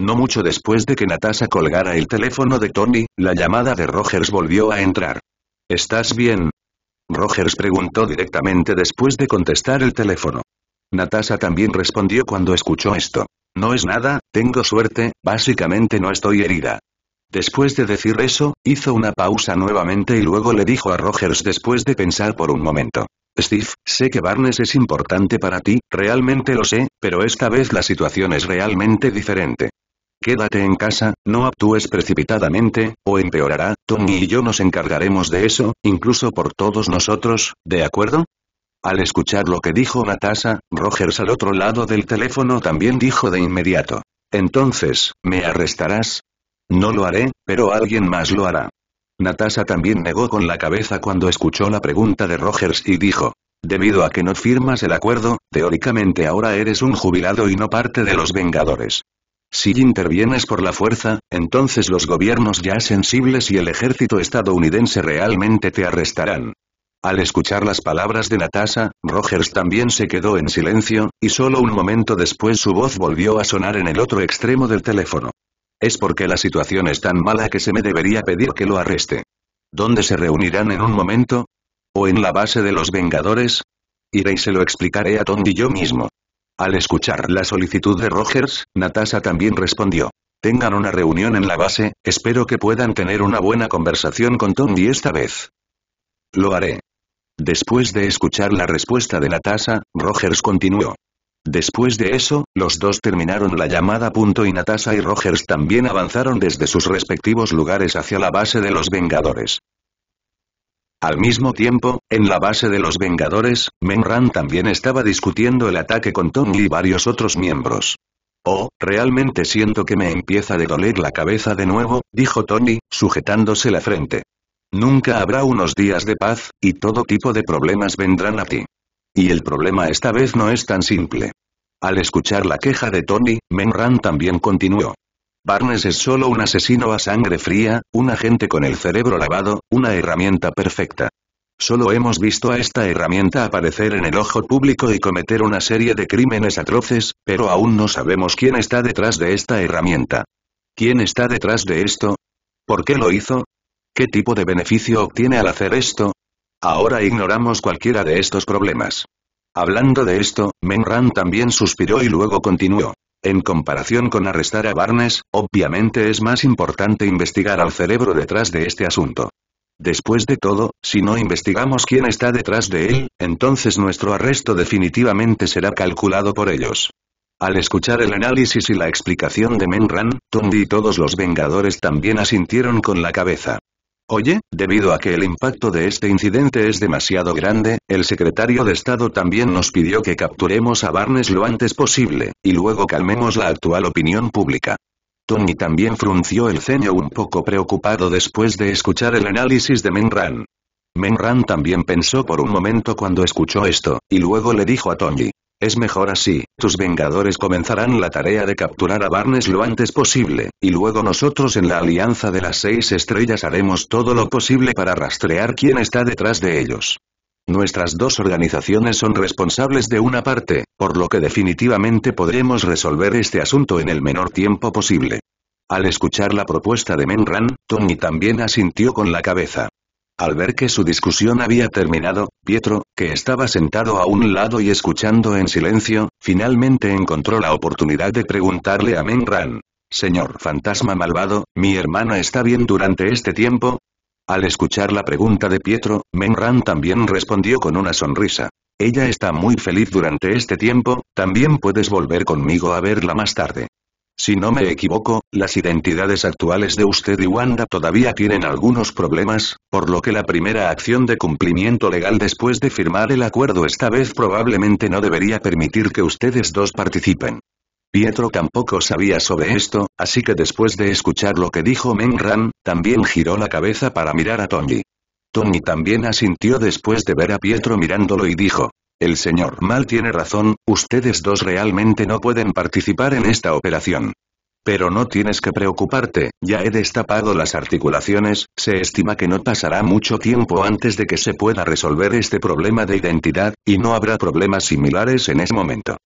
No mucho después de que Natasha colgara el teléfono de Tony, la llamada de Rogers volvió a entrar. ¿Estás bien? Rogers preguntó directamente después de contestar el teléfono. Natasha también respondió cuando escuchó esto. No es nada, tengo suerte, básicamente no estoy herida. Después de decir eso, hizo una pausa nuevamente y luego le dijo a Rogers después de pensar por un momento. Steve, sé que Barnes es importante para ti, realmente lo sé, pero esta vez la situación es realmente diferente. Quédate en casa, no actúes precipitadamente, o empeorará, Tony y yo nos encargaremos de eso, incluso por todos nosotros, ¿de acuerdo? Al escuchar lo que dijo Natasha, Rogers al otro lado del teléfono también dijo de inmediato. Entonces, ¿me arrestarás? No lo haré, pero alguien más lo hará. Natasha también negó con la cabeza cuando escuchó la pregunta de Rogers y dijo, debido a que no firmas el acuerdo, teóricamente ahora eres un jubilado y no parte de los Vengadores. Si intervienes por la fuerza, entonces los gobiernos ya sensibles y el ejército estadounidense realmente te arrestarán. Al escuchar las palabras de Natasha, Rogers también se quedó en silencio, y solo un momento después su voz volvió a sonar en el otro extremo del teléfono. Es porque la situación es tan mala que se me debería pedir que lo arreste. ¿Dónde se reunirán en un momento? ¿O en la base de los Vengadores? Iré y se lo explicaré a Tondi yo mismo. Al escuchar la solicitud de Rogers, Natasha también respondió. Tengan una reunión en la base, espero que puedan tener una buena conversación con Tony esta vez. Lo haré. Después de escuchar la respuesta de Natasha, Rogers continuó. Después de eso, los dos terminaron la llamada. Punto y Natasha y Rogers también avanzaron desde sus respectivos lugares hacia la base de los Vengadores. Al mismo tiempo, en la base de los Vengadores, Menran también estaba discutiendo el ataque con Tony y varios otros miembros. Oh, realmente siento que me empieza de doler la cabeza de nuevo, dijo Tony, sujetándose la frente. Nunca habrá unos días de paz, y todo tipo de problemas vendrán a ti. Y el problema esta vez no es tan simple. Al escuchar la queja de Tony, Menran también continuó. Barnes es solo un asesino a sangre fría, un agente con el cerebro lavado, una herramienta perfecta. Solo hemos visto a esta herramienta aparecer en el ojo público y cometer una serie de crímenes atroces, pero aún no sabemos quién está detrás de esta herramienta. ¿Quién está detrás de esto? ¿Por qué lo hizo? ¿Qué tipo de beneficio obtiene al hacer esto? Ahora ignoramos cualquiera de estos problemas. Hablando de esto, Menran también suspiró y luego continuó. En comparación con arrestar a Barnes, obviamente es más importante investigar al cerebro detrás de este asunto. Después de todo, si no investigamos quién está detrás de él, entonces nuestro arresto definitivamente será calculado por ellos. Al escuchar el análisis y la explicación de Menran, Tundi y todos los Vengadores también asintieron con la cabeza. Oye, debido a que el impacto de este incidente es demasiado grande, el secretario de Estado también nos pidió que capturemos a Barnes lo antes posible, y luego calmemos la actual opinión pública. Tony también frunció el ceño un poco preocupado después de escuchar el análisis de Menran. Menran también pensó por un momento cuando escuchó esto, y luego le dijo a Tony. Es mejor así, tus vengadores comenzarán la tarea de capturar a Barnes lo antes posible, y luego nosotros en la Alianza de las Seis Estrellas haremos todo lo posible para rastrear quién está detrás de ellos. Nuestras dos organizaciones son responsables de una parte, por lo que definitivamente podremos resolver este asunto en el menor tiempo posible. Al escuchar la propuesta de Menran, Tony también asintió con la cabeza. Al ver que su discusión había terminado, Pietro, que estaba sentado a un lado y escuchando en silencio, finalmente encontró la oportunidad de preguntarle a Menran. Señor fantasma malvado, ¿mi hermana está bien durante este tiempo? Al escuchar la pregunta de Pietro, Menran también respondió con una sonrisa. Ella está muy feliz durante este tiempo, también puedes volver conmigo a verla más tarde. Si no me equivoco, las identidades actuales de usted y Wanda todavía tienen algunos problemas, por lo que la primera acción de cumplimiento legal después de firmar el acuerdo esta vez probablemente no debería permitir que ustedes dos participen. Pietro tampoco sabía sobre esto, así que después de escuchar lo que dijo Ran, también giró la cabeza para mirar a Tony. Tony también asintió después de ver a Pietro mirándolo y dijo, el señor Mal tiene razón, ustedes dos realmente no pueden participar en esta operación. Pero no tienes que preocuparte, ya he destapado las articulaciones, se estima que no pasará mucho tiempo antes de que se pueda resolver este problema de identidad, y no habrá problemas similares en ese momento.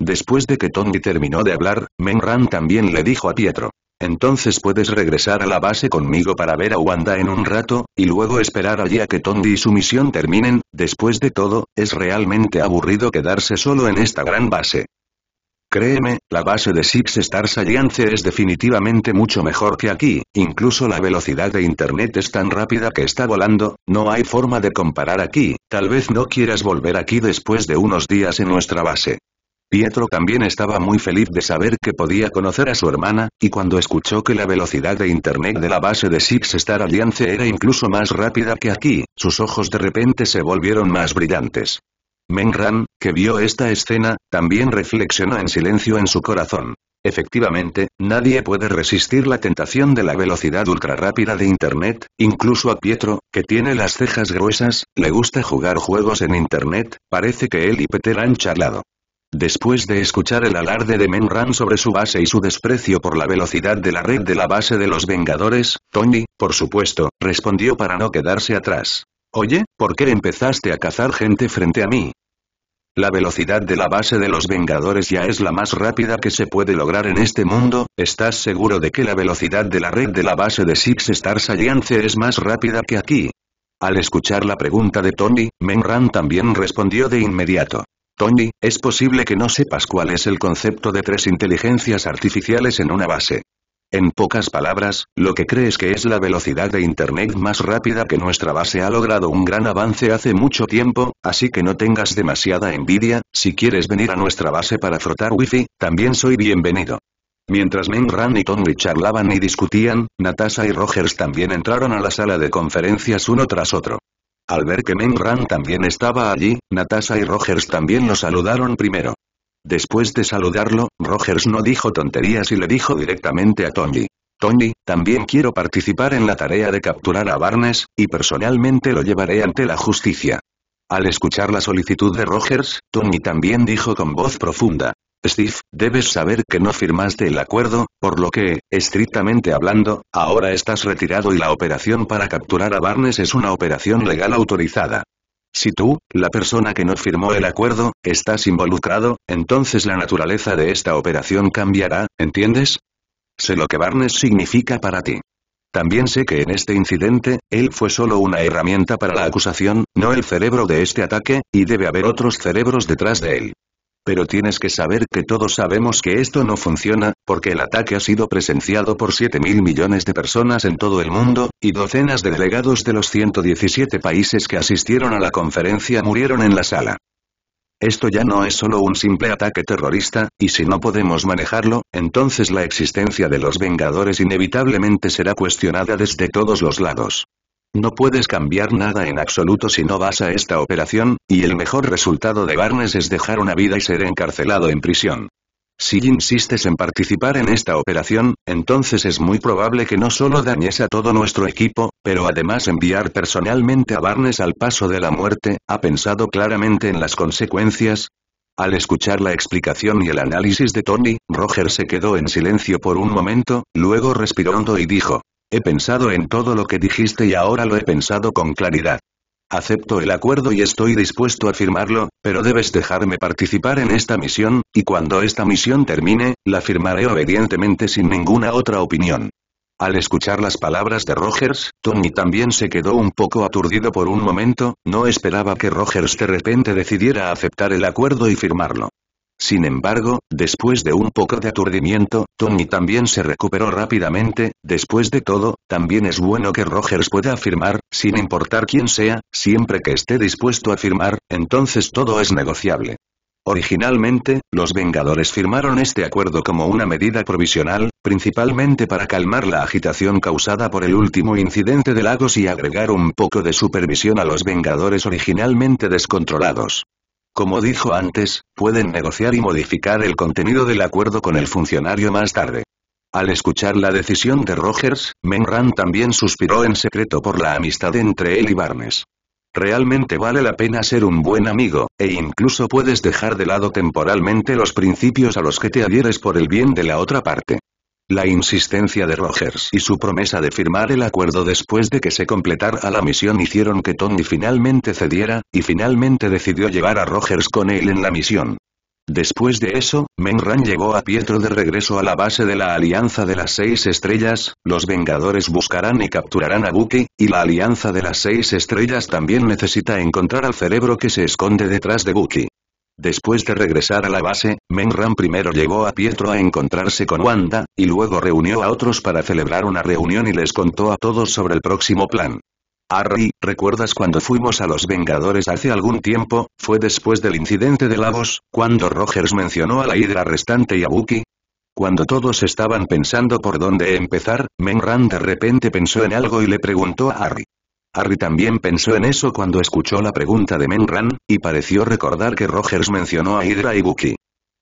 Después de que Tony terminó de hablar, Menran también le dijo a Pietro. Entonces puedes regresar a la base conmigo para ver a Wanda en un rato, y luego esperar allí a que Tondi y su misión terminen, después de todo, es realmente aburrido quedarse solo en esta gran base. Créeme, la base de Six Stars Alliance es definitivamente mucho mejor que aquí, incluso la velocidad de internet es tan rápida que está volando, no hay forma de comparar aquí, tal vez no quieras volver aquí después de unos días en nuestra base. Pietro también estaba muy feliz de saber que podía conocer a su hermana, y cuando escuchó que la velocidad de internet de la base de Six Star Alliance era incluso más rápida que aquí, sus ojos de repente se volvieron más brillantes. Menran, que vio esta escena, también reflexionó en silencio en su corazón. Efectivamente, nadie puede resistir la tentación de la velocidad ultrarrápida de Internet, incluso a Pietro, que tiene las cejas gruesas, le gusta jugar juegos en Internet, parece que él y Peter han charlado. Después de escuchar el alarde de Menran sobre su base y su desprecio por la velocidad de la red de la base de los Vengadores, Tony, por supuesto, respondió para no quedarse atrás. Oye, ¿por qué empezaste a cazar gente frente a mí? La velocidad de la base de los Vengadores ya es la más rápida que se puede lograr en este mundo, ¿estás seguro de que la velocidad de la red de la base de Six Stars Alliance es más rápida que aquí? Al escuchar la pregunta de Tony, Menran también respondió de inmediato. Tony, es posible que no sepas cuál es el concepto de tres inteligencias artificiales en una base. En pocas palabras, lo que crees que es la velocidad de Internet más rápida que nuestra base ha logrado un gran avance hace mucho tiempo, así que no tengas demasiada envidia, si quieres venir a nuestra base para frotar Wi-Fi, también soy bienvenido. Mientras Ming-Ran y Tony charlaban y discutían, Natasha y Rogers también entraron a la sala de conferencias uno tras otro. Al ver que Menran también estaba allí, Natasha y Rogers también lo saludaron primero. Después de saludarlo, Rogers no dijo tonterías y le dijo directamente a Tony. Tony, también quiero participar en la tarea de capturar a Barnes, y personalmente lo llevaré ante la justicia. Al escuchar la solicitud de Rogers, Tony también dijo con voz profunda. Steve, debes saber que no firmaste el acuerdo, por lo que, estrictamente hablando, ahora estás retirado y la operación para capturar a Barnes es una operación legal autorizada. Si tú, la persona que no firmó el acuerdo, estás involucrado, entonces la naturaleza de esta operación cambiará, ¿entiendes? Sé lo que Barnes significa para ti. También sé que en este incidente, él fue solo una herramienta para la acusación, no el cerebro de este ataque, y debe haber otros cerebros detrás de él. Pero tienes que saber que todos sabemos que esto no funciona, porque el ataque ha sido presenciado por 7 mil millones de personas en todo el mundo, y docenas de delegados de los 117 países que asistieron a la conferencia murieron en la sala. Esto ya no es solo un simple ataque terrorista, y si no podemos manejarlo, entonces la existencia de los Vengadores inevitablemente será cuestionada desde todos los lados. No puedes cambiar nada en absoluto si no vas a esta operación, y el mejor resultado de Barnes es dejar una vida y ser encarcelado en prisión. Si insistes en participar en esta operación, entonces es muy probable que no solo dañes a todo nuestro equipo, pero además enviar personalmente a Barnes al paso de la muerte, ¿ha pensado claramente en las consecuencias? Al escuchar la explicación y el análisis de Tony, Roger se quedó en silencio por un momento, luego respiró hondo y dijo, He pensado en todo lo que dijiste y ahora lo he pensado con claridad. Acepto el acuerdo y estoy dispuesto a firmarlo, pero debes dejarme participar en esta misión, y cuando esta misión termine, la firmaré obedientemente sin ninguna otra opinión. Al escuchar las palabras de Rogers, Tony también se quedó un poco aturdido por un momento, no esperaba que Rogers de repente decidiera aceptar el acuerdo y firmarlo. Sin embargo, después de un poco de aturdimiento, Tony también se recuperó rápidamente, después de todo, también es bueno que Rogers pueda firmar, sin importar quién sea, siempre que esté dispuesto a firmar, entonces todo es negociable. Originalmente, los Vengadores firmaron este acuerdo como una medida provisional, principalmente para calmar la agitación causada por el último incidente de Lagos y agregar un poco de supervisión a los Vengadores originalmente descontrolados. Como dijo antes, pueden negociar y modificar el contenido del acuerdo con el funcionario más tarde. Al escuchar la decisión de Rogers, Menran también suspiró en secreto por la amistad entre él y Barnes. Realmente vale la pena ser un buen amigo, e incluso puedes dejar de lado temporalmente los principios a los que te adhieres por el bien de la otra parte. La insistencia de Rogers y su promesa de firmar el acuerdo después de que se completara la misión hicieron que Tony finalmente cediera, y finalmente decidió llevar a Rogers con él en la misión. Después de eso, Menran llevó a Pietro de regreso a la base de la Alianza de las Seis Estrellas, los Vengadores buscarán y capturarán a Bucky, y la Alianza de las Seis Estrellas también necesita encontrar al cerebro que se esconde detrás de Bucky. Después de regresar a la base, Menran primero llegó a Pietro a encontrarse con Wanda, y luego reunió a otros para celebrar una reunión y les contó a todos sobre el próximo plan. Harry, ¿recuerdas cuando fuimos a los Vengadores hace algún tiempo? Fue después del incidente de Lagos, cuando Rogers mencionó a la hidra restante y a Bucky. Cuando todos estaban pensando por dónde empezar, Menran de repente pensó en algo y le preguntó a Harry. Harry también pensó en eso cuando escuchó la pregunta de Menran, y pareció recordar que Rogers mencionó a Hydra y Bucky.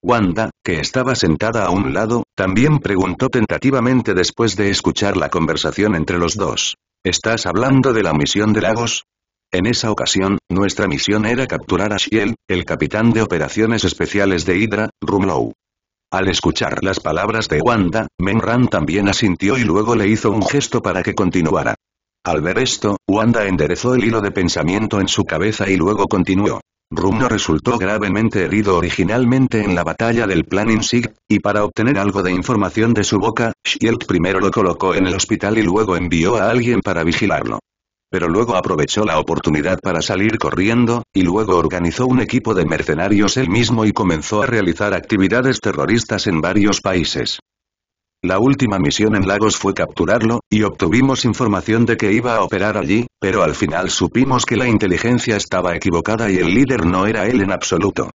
Wanda, que estaba sentada a un lado, también preguntó tentativamente después de escuchar la conversación entre los dos. ¿Estás hablando de la misión de Lagos? En esa ocasión, nuestra misión era capturar a Shiel, el capitán de operaciones especiales de Hydra, Rumlow. Al escuchar las palabras de Wanda, Menran también asintió y luego le hizo un gesto para que continuara. Al ver esto, Wanda enderezó el hilo de pensamiento en su cabeza y luego continuó. Rumno resultó gravemente herido originalmente en la batalla del Plan Insig, y para obtener algo de información de su boca, Shield primero lo colocó en el hospital y luego envió a alguien para vigilarlo. Pero luego aprovechó la oportunidad para salir corriendo, y luego organizó un equipo de mercenarios él mismo y comenzó a realizar actividades terroristas en varios países. La última misión en Lagos fue capturarlo, y obtuvimos información de que iba a operar allí, pero al final supimos que la inteligencia estaba equivocada y el líder no era él en absoluto.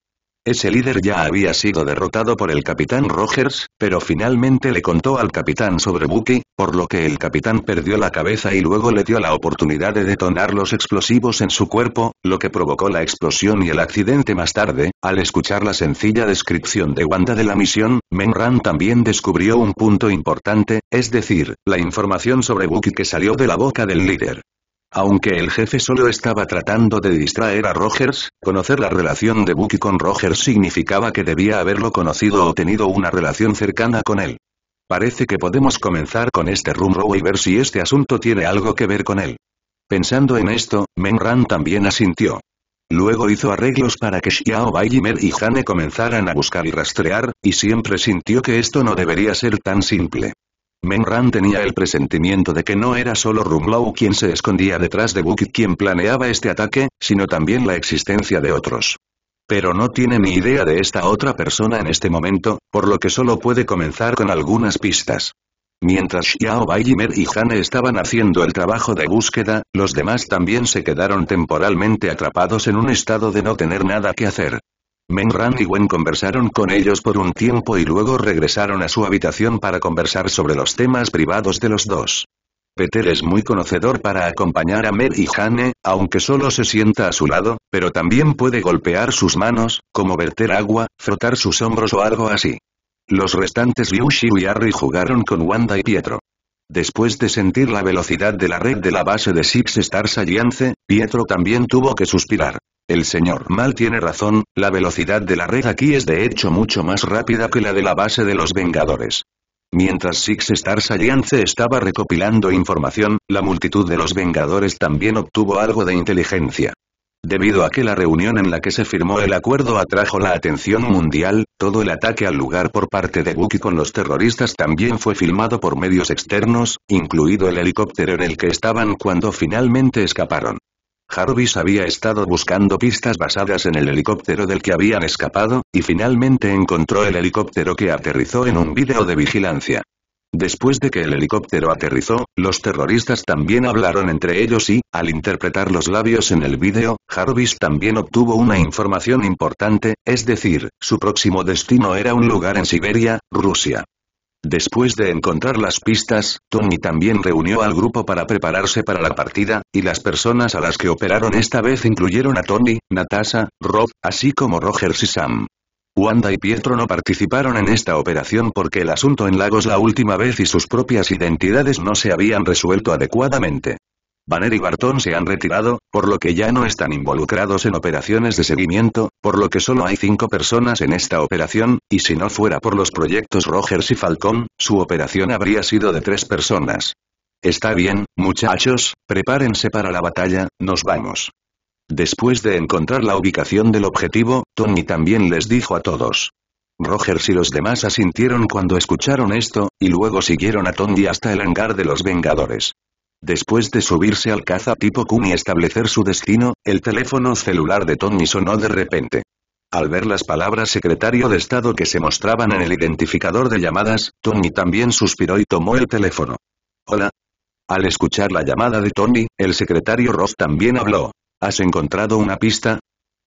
Ese líder ya había sido derrotado por el capitán Rogers, pero finalmente le contó al capitán sobre Bucky, por lo que el capitán perdió la cabeza y luego le dio la oportunidad de detonar los explosivos en su cuerpo, lo que provocó la explosión y el accidente más tarde. Al escuchar la sencilla descripción de Wanda de la misión, Menran también descubrió un punto importante, es decir, la información sobre Bucky que salió de la boca del líder. Aunque el jefe solo estaba tratando de distraer a Rogers, conocer la relación de Bucky con Rogers significaba que debía haberlo conocido o tenido una relación cercana con él. Parece que podemos comenzar con este rumbo y ver si este asunto tiene algo que ver con él. Pensando en esto, Menran también asintió. Luego hizo arreglos para que Xiao Bai y Hane comenzaran a buscar y rastrear, y siempre sintió que esto no debería ser tan simple. Ran tenía el presentimiento de que no era solo Rumlow quien se escondía detrás de Bucky quien planeaba este ataque, sino también la existencia de otros. Pero no tiene ni idea de esta otra persona en este momento, por lo que solo puede comenzar con algunas pistas. Mientras Xiao Baijimer y Hane estaban haciendo el trabajo de búsqueda, los demás también se quedaron temporalmente atrapados en un estado de no tener nada que hacer. Ran y Wen conversaron con ellos por un tiempo y luego regresaron a su habitación para conversar sobre los temas privados de los dos. Peter es muy conocedor para acompañar a Mer y Jane, aunque solo se sienta a su lado, pero también puede golpear sus manos, como verter agua, frotar sus hombros o algo así. Los restantes Yushi y Harry jugaron con Wanda y Pietro. Después de sentir la velocidad de la red de la base de Six Stars Alliance, Pietro también tuvo que suspirar. El señor Mal tiene razón, la velocidad de la red aquí es de hecho mucho más rápida que la de la base de los Vengadores. Mientras Six Stars Alliance estaba recopilando información, la multitud de los Vengadores también obtuvo algo de inteligencia. Debido a que la reunión en la que se firmó el acuerdo atrajo la atención mundial, todo el ataque al lugar por parte de Wookie con los terroristas también fue filmado por medios externos, incluido el helicóptero en el que estaban cuando finalmente escaparon. Jarvis había estado buscando pistas basadas en el helicóptero del que habían escapado, y finalmente encontró el helicóptero que aterrizó en un video de vigilancia. Después de que el helicóptero aterrizó, los terroristas también hablaron entre ellos y, al interpretar los labios en el vídeo, Jarvis también obtuvo una información importante, es decir, su próximo destino era un lugar en Siberia, Rusia. Después de encontrar las pistas, Tony también reunió al grupo para prepararse para la partida, y las personas a las que operaron esta vez incluyeron a Tony, Natasha, Rob, así como Rogers y Sam. Wanda y Pietro no participaron en esta operación porque el asunto en Lagos la última vez y sus propias identidades no se habían resuelto adecuadamente. Banner y Barton se han retirado, por lo que ya no están involucrados en operaciones de seguimiento, por lo que solo hay cinco personas en esta operación, y si no fuera por los proyectos Rogers y Falcón, su operación habría sido de tres personas. Está bien, muchachos, prepárense para la batalla, nos vamos. Después de encontrar la ubicación del objetivo, Tony también les dijo a todos. Rogers y los demás asintieron cuando escucharon esto, y luego siguieron a Tony hasta el hangar de los Vengadores. Después de subirse al caza tipo Kun y establecer su destino, el teléfono celular de Tony sonó de repente. Al ver las palabras secretario de Estado que se mostraban en el identificador de llamadas, Tony también suspiró y tomó el teléfono. Hola. Al escuchar la llamada de Tony, el secretario Ross también habló. ¿Has encontrado una pista?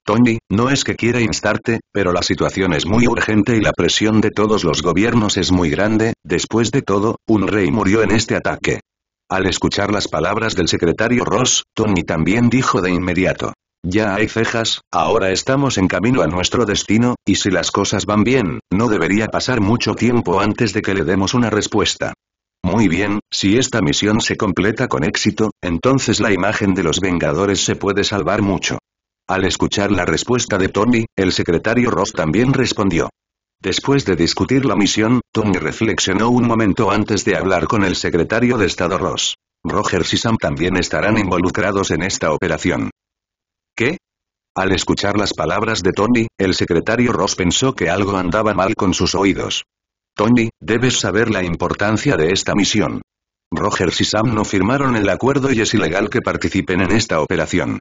Tony, no es que quiera instarte, pero la situación es muy urgente y la presión de todos los gobiernos es muy grande, después de todo, un rey murió en este ataque. Al escuchar las palabras del secretario Ross, Tony también dijo de inmediato. Ya hay cejas, ahora estamos en camino a nuestro destino, y si las cosas van bien, no debería pasar mucho tiempo antes de que le demos una respuesta. Muy bien, si esta misión se completa con éxito, entonces la imagen de los Vengadores se puede salvar mucho. Al escuchar la respuesta de Tony, el secretario Ross también respondió. Después de discutir la misión, Tony reflexionó un momento antes de hablar con el secretario de Estado Ross. Rogers y Sam también estarán involucrados en esta operación. ¿Qué? Al escuchar las palabras de Tony, el secretario Ross pensó que algo andaba mal con sus oídos. Tony, debes saber la importancia de esta misión. Rogers y Sam no firmaron el acuerdo y es ilegal que participen en esta operación.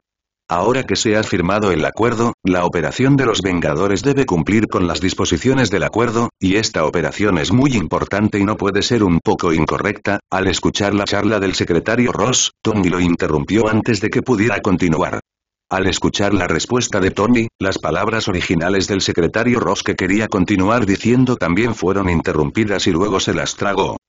Ahora que se ha firmado el acuerdo, la operación de los Vengadores debe cumplir con las disposiciones del acuerdo, y esta operación es muy importante y no puede ser un poco incorrecta, al escuchar la charla del secretario Ross, Tony lo interrumpió antes de que pudiera continuar. Al escuchar la respuesta de Tony, las palabras originales del secretario Ross que quería continuar diciendo también fueron interrumpidas y luego se las tragó.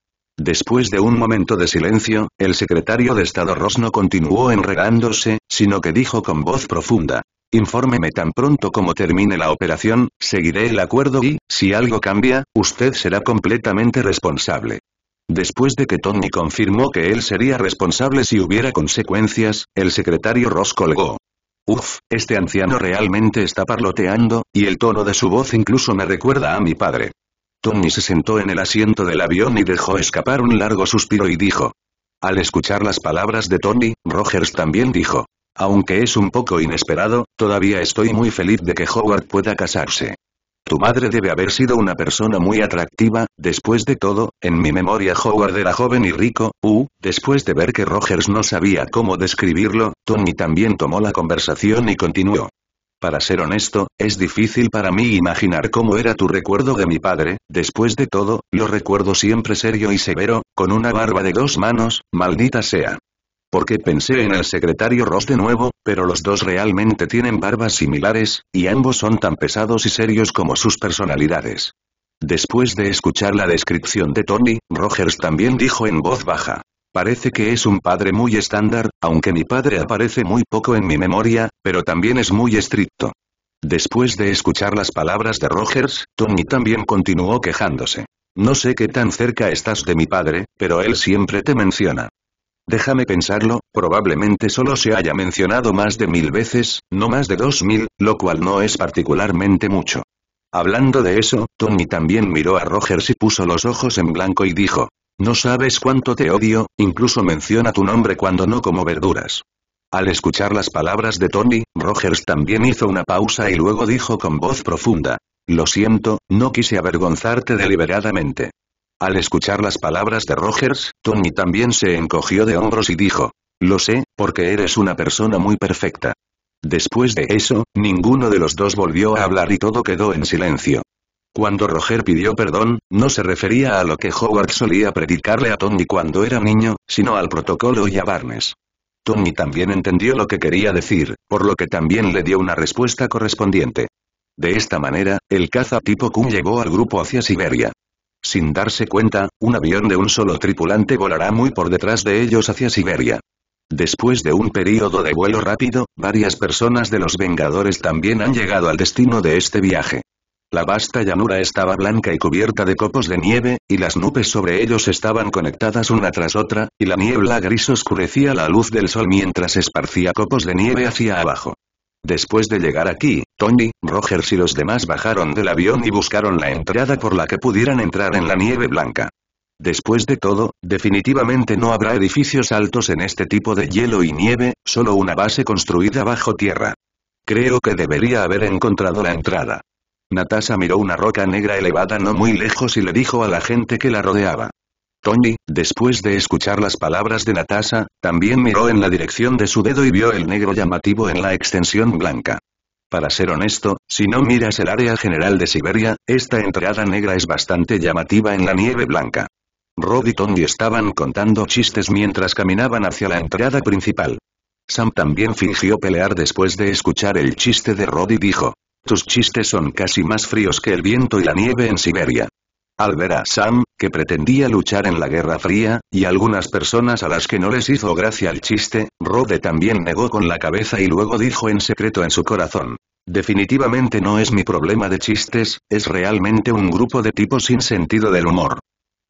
Después de un momento de silencio, el secretario de Estado Ross no continuó enregándose, sino que dijo con voz profunda. Infórmeme tan pronto como termine la operación, seguiré el acuerdo y, si algo cambia, usted será completamente responsable. Después de que Tony confirmó que él sería responsable si hubiera consecuencias, el secretario Ross colgó. Uf, este anciano realmente está parloteando, y el tono de su voz incluso me recuerda a mi padre. Tony se sentó en el asiento del avión y dejó escapar un largo suspiro y dijo. Al escuchar las palabras de Tony, Rogers también dijo. Aunque es un poco inesperado, todavía estoy muy feliz de que Howard pueda casarse. Tu madre debe haber sido una persona muy atractiva, después de todo, en mi memoria Howard era joven y rico, uh, después de ver que Rogers no sabía cómo describirlo, Tony también tomó la conversación y continuó. Para ser honesto, es difícil para mí imaginar cómo era tu recuerdo de mi padre, después de todo, lo recuerdo siempre serio y severo, con una barba de dos manos, maldita sea. Porque pensé en el secretario Ross de nuevo, pero los dos realmente tienen barbas similares, y ambos son tan pesados y serios como sus personalidades. Después de escuchar la descripción de Tony, Rogers también dijo en voz baja, Parece que es un padre muy estándar, aunque mi padre aparece muy poco en mi memoria, pero también es muy estricto. Después de escuchar las palabras de Rogers, Tony también continuó quejándose. No sé qué tan cerca estás de mi padre, pero él siempre te menciona. Déjame pensarlo, probablemente solo se haya mencionado más de mil veces, no más de dos mil, lo cual no es particularmente mucho. Hablando de eso, Tony también miró a Rogers y puso los ojos en blanco y dijo, no sabes cuánto te odio, incluso menciona tu nombre cuando no como verduras. Al escuchar las palabras de Tony, Rogers también hizo una pausa y luego dijo con voz profunda. Lo siento, no quise avergonzarte deliberadamente. Al escuchar las palabras de Rogers, Tony también se encogió de hombros y dijo. Lo sé, porque eres una persona muy perfecta. Después de eso, ninguno de los dos volvió a hablar y todo quedó en silencio. Cuando Roger pidió perdón, no se refería a lo que Howard solía predicarle a Tony cuando era niño, sino al protocolo y a Barnes. Tony también entendió lo que quería decir, por lo que también le dio una respuesta correspondiente. De esta manera, el caza tipo Q llegó al grupo hacia Siberia. Sin darse cuenta, un avión de un solo tripulante volará muy por detrás de ellos hacia Siberia. Después de un período de vuelo rápido, varias personas de los Vengadores también han llegado al destino de este viaje. La vasta llanura estaba blanca y cubierta de copos de nieve, y las nubes sobre ellos estaban conectadas una tras otra, y la niebla gris oscurecía la luz del sol mientras esparcía copos de nieve hacia abajo. Después de llegar aquí, Tony, Rogers y los demás bajaron del avión y buscaron la entrada por la que pudieran entrar en la nieve blanca. Después de todo, definitivamente no habrá edificios altos en este tipo de hielo y nieve, solo una base construida bajo tierra. Creo que debería haber encontrado la entrada. Natasha miró una roca negra elevada no muy lejos y le dijo a la gente que la rodeaba. Tony, después de escuchar las palabras de Natasha, también miró en la dirección de su dedo y vio el negro llamativo en la extensión blanca. Para ser honesto, si no miras el área general de Siberia, esta entrada negra es bastante llamativa en la nieve blanca. Rod y Tony estaban contando chistes mientras caminaban hacia la entrada principal. Sam también fingió pelear después de escuchar el chiste de Rod y dijo, tus chistes son casi más fríos que el viento y la nieve en Siberia. Al ver a Sam, que pretendía luchar en la Guerra Fría, y algunas personas a las que no les hizo gracia el chiste, Rode también negó con la cabeza y luego dijo en secreto en su corazón. Definitivamente no es mi problema de chistes, es realmente un grupo de tipos sin sentido del humor.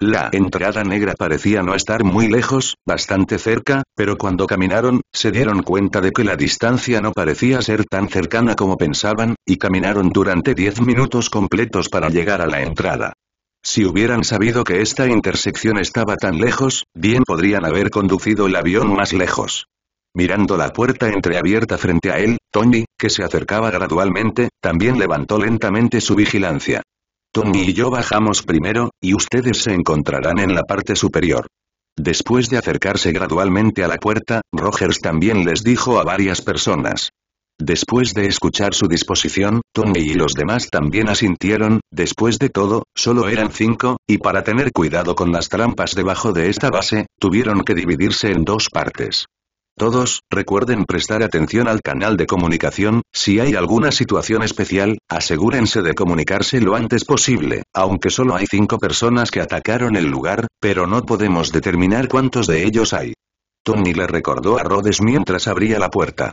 La entrada negra parecía no estar muy lejos, bastante cerca, pero cuando caminaron, se dieron cuenta de que la distancia no parecía ser tan cercana como pensaban, y caminaron durante diez minutos completos para llegar a la entrada. Si hubieran sabido que esta intersección estaba tan lejos, bien podrían haber conducido el avión más lejos. Mirando la puerta entreabierta frente a él, Tony, que se acercaba gradualmente, también levantó lentamente su vigilancia. Tommy y yo bajamos primero, y ustedes se encontrarán en la parte superior. Después de acercarse gradualmente a la puerta, Rogers también les dijo a varias personas. Después de escuchar su disposición, Tommy y los demás también asintieron, después de todo, solo eran cinco, y para tener cuidado con las trampas debajo de esta base, tuvieron que dividirse en dos partes. Todos, recuerden prestar atención al canal de comunicación, si hay alguna situación especial, asegúrense de comunicarse lo antes posible, aunque solo hay cinco personas que atacaron el lugar, pero no podemos determinar cuántos de ellos hay. Tony le recordó a Rhodes mientras abría la puerta.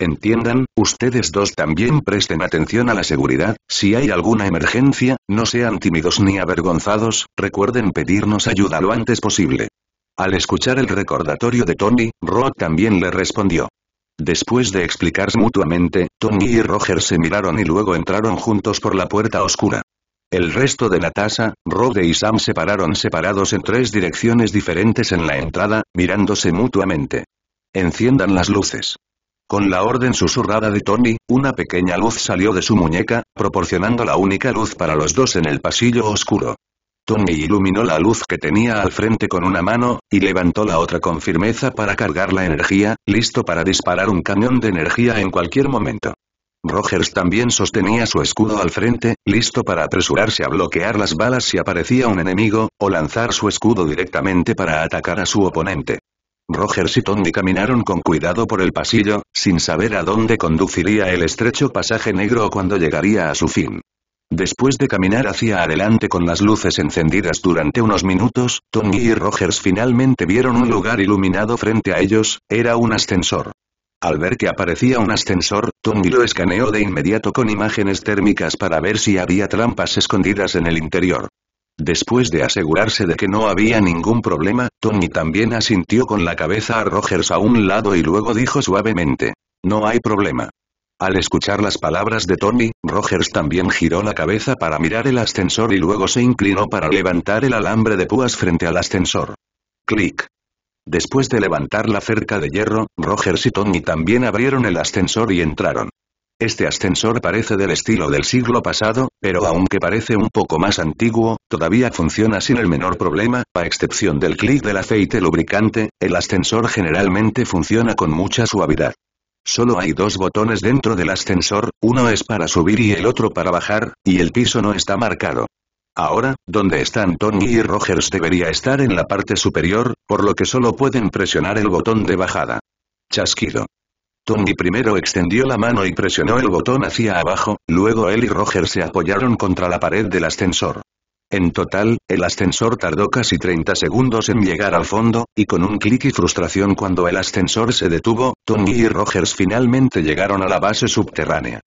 Entiendan, ustedes dos también presten atención a la seguridad, si hay alguna emergencia, no sean tímidos ni avergonzados, recuerden pedirnos ayuda lo antes posible. Al escuchar el recordatorio de Tony, Rock también le respondió. Después de explicarse mutuamente, Tony y Roger se miraron y luego entraron juntos por la puerta oscura. El resto de la Natasha, Rod y e Sam se pararon separados en tres direcciones diferentes en la entrada, mirándose mutuamente. Enciendan las luces. Con la orden susurrada de Tony, una pequeña luz salió de su muñeca, proporcionando la única luz para los dos en el pasillo oscuro. Tony iluminó la luz que tenía al frente con una mano, y levantó la otra con firmeza para cargar la energía, listo para disparar un cañón de energía en cualquier momento. Rogers también sostenía su escudo al frente, listo para apresurarse a bloquear las balas si aparecía un enemigo, o lanzar su escudo directamente para atacar a su oponente. Rogers y Tony caminaron con cuidado por el pasillo, sin saber a dónde conduciría el estrecho pasaje negro o cuándo llegaría a su fin. Después de caminar hacia adelante con las luces encendidas durante unos minutos, Tony y Rogers finalmente vieron un lugar iluminado frente a ellos, era un ascensor. Al ver que aparecía un ascensor, Tony lo escaneó de inmediato con imágenes térmicas para ver si había trampas escondidas en el interior. Después de asegurarse de que no había ningún problema, Tony también asintió con la cabeza a Rogers a un lado y luego dijo suavemente, No hay problema. Al escuchar las palabras de Tommy, Rogers también giró la cabeza para mirar el ascensor y luego se inclinó para levantar el alambre de púas frente al ascensor. Clic. Después de levantar la cerca de hierro, Rogers y Tommy también abrieron el ascensor y entraron. Este ascensor parece del estilo del siglo pasado, pero aunque parece un poco más antiguo, todavía funciona sin el menor problema, a excepción del clic del aceite lubricante, el ascensor generalmente funciona con mucha suavidad. Solo hay dos botones dentro del ascensor, uno es para subir y el otro para bajar, y el piso no está marcado. Ahora, donde están Tony y Rogers debería estar en la parte superior, por lo que solo pueden presionar el botón de bajada. Chasquido. Tony primero extendió la mano y presionó el botón hacia abajo, luego él y Rogers se apoyaron contra la pared del ascensor. En total, el ascensor tardó casi 30 segundos en llegar al fondo, y con un clic y frustración cuando el ascensor se detuvo, Tony y Rogers finalmente llegaron a la base subterránea.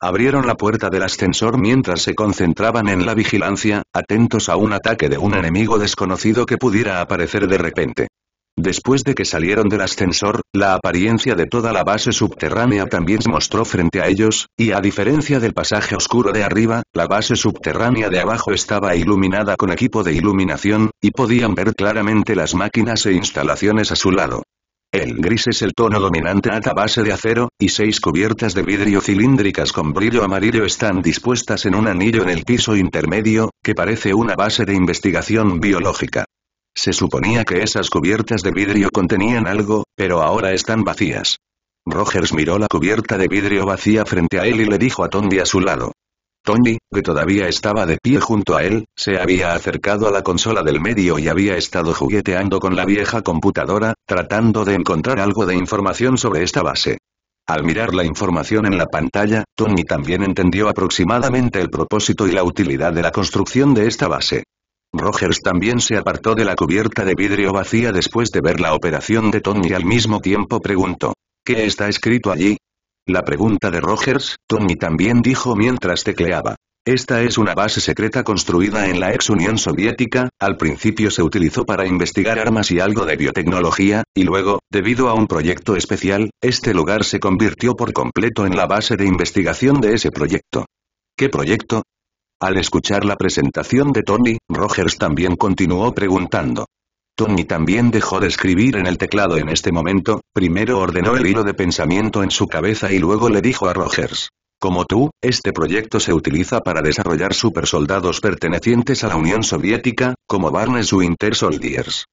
Abrieron la puerta del ascensor mientras se concentraban en la vigilancia, atentos a un ataque de un enemigo desconocido que pudiera aparecer de repente. Después de que salieron del ascensor, la apariencia de toda la base subterránea también se mostró frente a ellos, y a diferencia del pasaje oscuro de arriba, la base subterránea de abajo estaba iluminada con equipo de iluminación, y podían ver claramente las máquinas e instalaciones a su lado. El gris es el tono dominante a base de acero, y seis cubiertas de vidrio cilíndricas con brillo amarillo están dispuestas en un anillo en el piso intermedio, que parece una base de investigación biológica. Se suponía que esas cubiertas de vidrio contenían algo, pero ahora están vacías. Rogers miró la cubierta de vidrio vacía frente a él y le dijo a Tony a su lado. Tony, que todavía estaba de pie junto a él, se había acercado a la consola del medio y había estado jugueteando con la vieja computadora, tratando de encontrar algo de información sobre esta base. Al mirar la información en la pantalla, Tony también entendió aproximadamente el propósito y la utilidad de la construcción de esta base. Rogers también se apartó de la cubierta de vidrio vacía después de ver la operación de Tony y al mismo tiempo preguntó, ¿qué está escrito allí? La pregunta de Rogers, Tony también dijo mientras tecleaba. Esta es una base secreta construida en la ex Unión Soviética, al principio se utilizó para investigar armas y algo de biotecnología, y luego, debido a un proyecto especial, este lugar se convirtió por completo en la base de investigación de ese proyecto. ¿Qué proyecto? Al escuchar la presentación de Tony, Rogers también continuó preguntando. Tony también dejó de escribir en el teclado en este momento, primero ordenó el hilo de pensamiento en su cabeza y luego le dijo a Rogers. Como tú, este proyecto se utiliza para desarrollar supersoldados pertenecientes a la Unión Soviética, como Barnes inter Soldiers.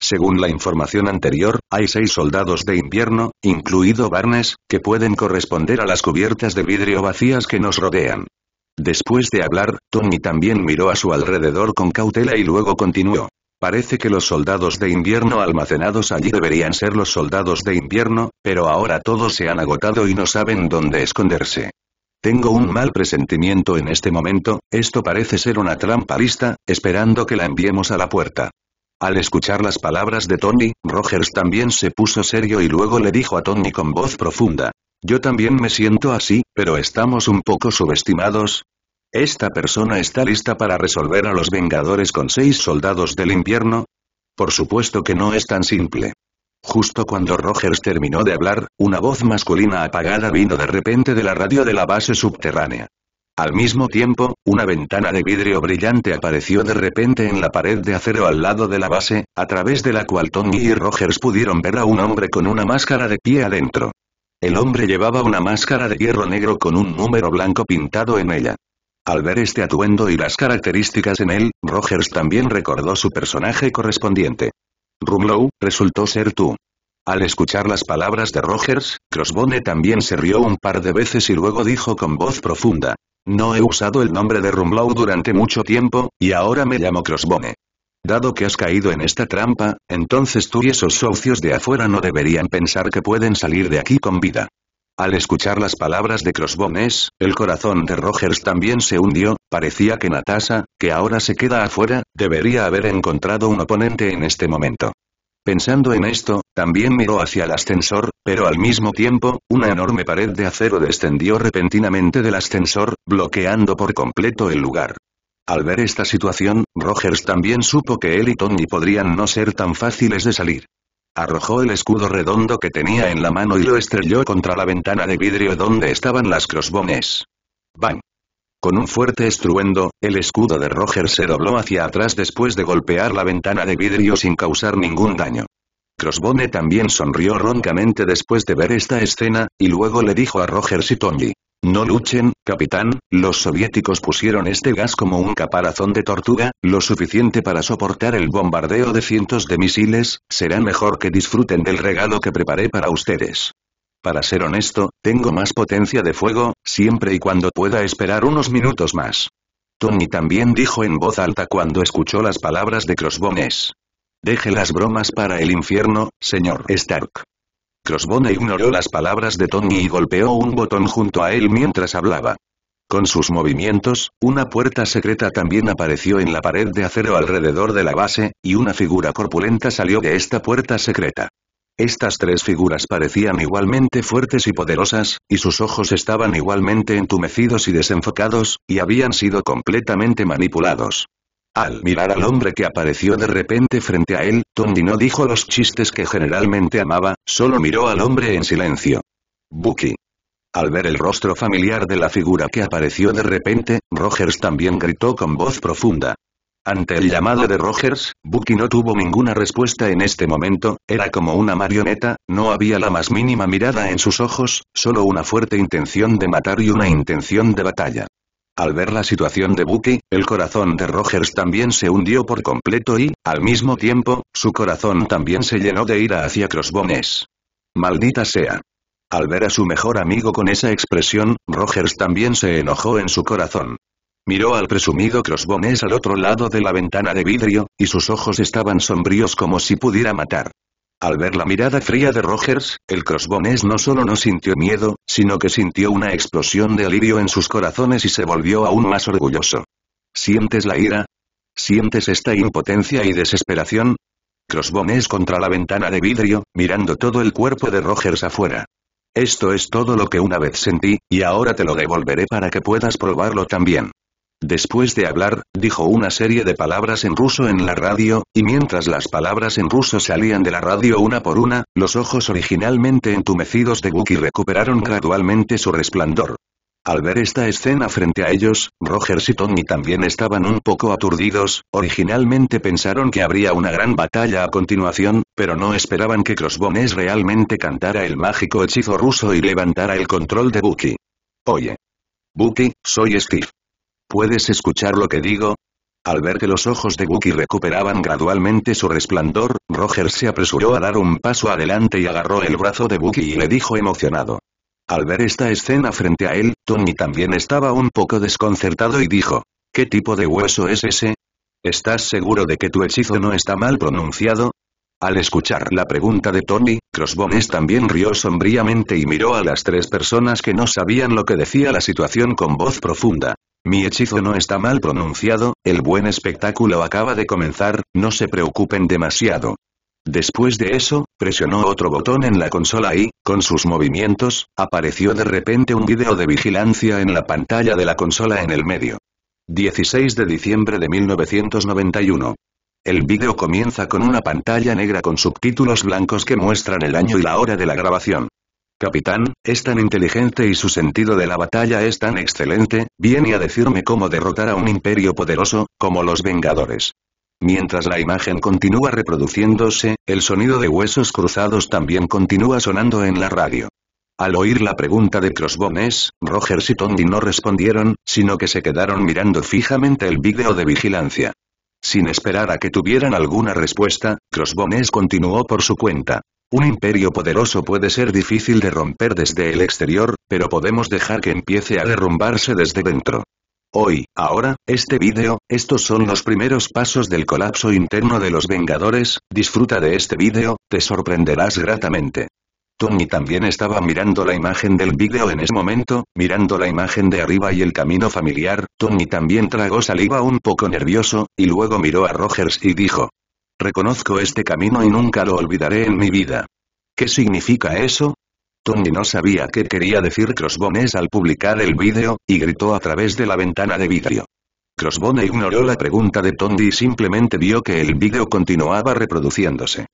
Según la información anterior, hay seis soldados de invierno, incluido Barnes, que pueden corresponder a las cubiertas de vidrio vacías que nos rodean. Después de hablar, Tony también miró a su alrededor con cautela y luego continuó. Parece que los soldados de invierno almacenados allí deberían ser los soldados de invierno, pero ahora todos se han agotado y no saben dónde esconderse. Tengo un mal presentimiento en este momento, esto parece ser una trampa lista, esperando que la enviemos a la puerta. Al escuchar las palabras de Tony, Rogers también se puso serio y luego le dijo a Tony con voz profunda, yo también me siento así, pero estamos un poco subestimados. Esta persona está lista para resolver a los Vengadores con seis soldados del invierno. Por supuesto que no es tan simple. Justo cuando Rogers terminó de hablar, una voz masculina apagada vino de repente de la radio de la base subterránea. Al mismo tiempo, una ventana de vidrio brillante apareció de repente en la pared de acero al lado de la base, a través de la cual Tony y Rogers pudieron ver a un hombre con una máscara de pie adentro. El hombre llevaba una máscara de hierro negro con un número blanco pintado en ella. Al ver este atuendo y las características en él, Rogers también recordó su personaje correspondiente. Rumlow, resultó ser tú. Al escuchar las palabras de Rogers, Crossbone también se rió un par de veces y luego dijo con voz profunda. No he usado el nombre de Rumlow durante mucho tiempo, y ahora me llamo Crossbone. Dado que has caído en esta trampa, entonces tú y esos socios de afuera no deberían pensar que pueden salir de aquí con vida. Al escuchar las palabras de Crossbones, el corazón de Rogers también se hundió, parecía que Natasha, que ahora se queda afuera, debería haber encontrado un oponente en este momento. Pensando en esto, también miró hacia el ascensor, pero al mismo tiempo, una enorme pared de acero descendió repentinamente del ascensor, bloqueando por completo el lugar. Al ver esta situación, Rogers también supo que él y Tony podrían no ser tan fáciles de salir. Arrojó el escudo redondo que tenía en la mano y lo estrelló contra la ventana de vidrio donde estaban las crossbones. ¡Bang! Con un fuerte estruendo, el escudo de Rogers se dobló hacia atrás después de golpear la ventana de vidrio sin causar ningún daño. Crossbone también sonrió roncamente después de ver esta escena, y luego le dijo a Rogers y Tony, no luchen, capitán, los soviéticos pusieron este gas como un caparazón de tortuga, lo suficiente para soportar el bombardeo de cientos de misiles, será mejor que disfruten del regalo que preparé para ustedes. Para ser honesto, tengo más potencia de fuego, siempre y cuando pueda esperar unos minutos más. Tony también dijo en voz alta cuando escuchó las palabras de Crossbones. Deje las bromas para el infierno, señor Stark. Crossbone ignoró las palabras de Tony y golpeó un botón junto a él mientras hablaba. Con sus movimientos, una puerta secreta también apareció en la pared de acero alrededor de la base, y una figura corpulenta salió de esta puerta secreta. Estas tres figuras parecían igualmente fuertes y poderosas, y sus ojos estaban igualmente entumecidos y desenfocados, y habían sido completamente manipulados. Al mirar al hombre que apareció de repente frente a él, Tondi no dijo los chistes que generalmente amaba, solo miró al hombre en silencio. Bucky. Al ver el rostro familiar de la figura que apareció de repente, Rogers también gritó con voz profunda. Ante el llamado de Rogers, Bucky no tuvo ninguna respuesta en este momento, era como una marioneta, no había la más mínima mirada en sus ojos, solo una fuerte intención de matar y una intención de batalla. Al ver la situación de Bucky, el corazón de Rogers también se hundió por completo y, al mismo tiempo, su corazón también se llenó de ira hacia Crossbones. Maldita sea. Al ver a su mejor amigo con esa expresión, Rogers también se enojó en su corazón. Miró al presumido Crossbones al otro lado de la ventana de vidrio, y sus ojos estaban sombríos como si pudiera matar. Al ver la mirada fría de Rogers, el crossbones no solo no sintió miedo, sino que sintió una explosión de alivio en sus corazones y se volvió aún más orgulloso. ¿Sientes la ira? ¿Sientes esta impotencia y desesperación? Crossbones contra la ventana de vidrio, mirando todo el cuerpo de Rogers afuera. Esto es todo lo que una vez sentí, y ahora te lo devolveré para que puedas probarlo también. Después de hablar, dijo una serie de palabras en ruso en la radio, y mientras las palabras en ruso salían de la radio una por una, los ojos originalmente entumecidos de Bucky recuperaron gradualmente su resplandor. Al ver esta escena frente a ellos, Rogers y Tony también estaban un poco aturdidos, originalmente pensaron que habría una gran batalla a continuación, pero no esperaban que Crossbones realmente cantara el mágico hechizo ruso y levantara el control de Bucky. Oye. Bucky, soy Steve. ¿Puedes escuchar lo que digo? Al ver que los ojos de Bucky recuperaban gradualmente su resplandor, Roger se apresuró a dar un paso adelante y agarró el brazo de Bucky y le dijo emocionado. Al ver esta escena frente a él, Tony también estaba un poco desconcertado y dijo, ¿qué tipo de hueso es ese? ¿Estás seguro de que tu hechizo no está mal pronunciado? Al escuchar la pregunta de Tony, Crossbones también rió sombríamente y miró a las tres personas que no sabían lo que decía la situación con voz profunda. Mi hechizo no está mal pronunciado, el buen espectáculo acaba de comenzar, no se preocupen demasiado. Después de eso, presionó otro botón en la consola y, con sus movimientos, apareció de repente un video de vigilancia en la pantalla de la consola en el medio. 16 de diciembre de 1991. El vídeo comienza con una pantalla negra con subtítulos blancos que muestran el año y la hora de la grabación. Capitán, es tan inteligente y su sentido de la batalla es tan excelente, viene a decirme cómo derrotar a un imperio poderoso, como los Vengadores. Mientras la imagen continúa reproduciéndose, el sonido de huesos cruzados también continúa sonando en la radio. Al oír la pregunta de Crossbones, Rogers y Tony no respondieron, sino que se quedaron mirando fijamente el vídeo de vigilancia. Sin esperar a que tuvieran alguna respuesta, Crossbones continuó por su cuenta. Un imperio poderoso puede ser difícil de romper desde el exterior, pero podemos dejar que empiece a derrumbarse desde dentro. Hoy, ahora, este vídeo, estos son los primeros pasos del colapso interno de los Vengadores, disfruta de este vídeo, te sorprenderás gratamente. Tony también estaba mirando la imagen del vídeo en ese momento, mirando la imagen de arriba y el camino familiar, Tony también tragó saliva un poco nervioso, y luego miró a Rogers y dijo, Reconozco este camino y nunca lo olvidaré en mi vida. ¿Qué significa eso? Tony no sabía qué quería decir Crossbones al publicar el vídeo, y gritó a través de la ventana de vidrio. Crossbone ignoró la pregunta de Tony y simplemente vio que el vídeo continuaba reproduciéndose.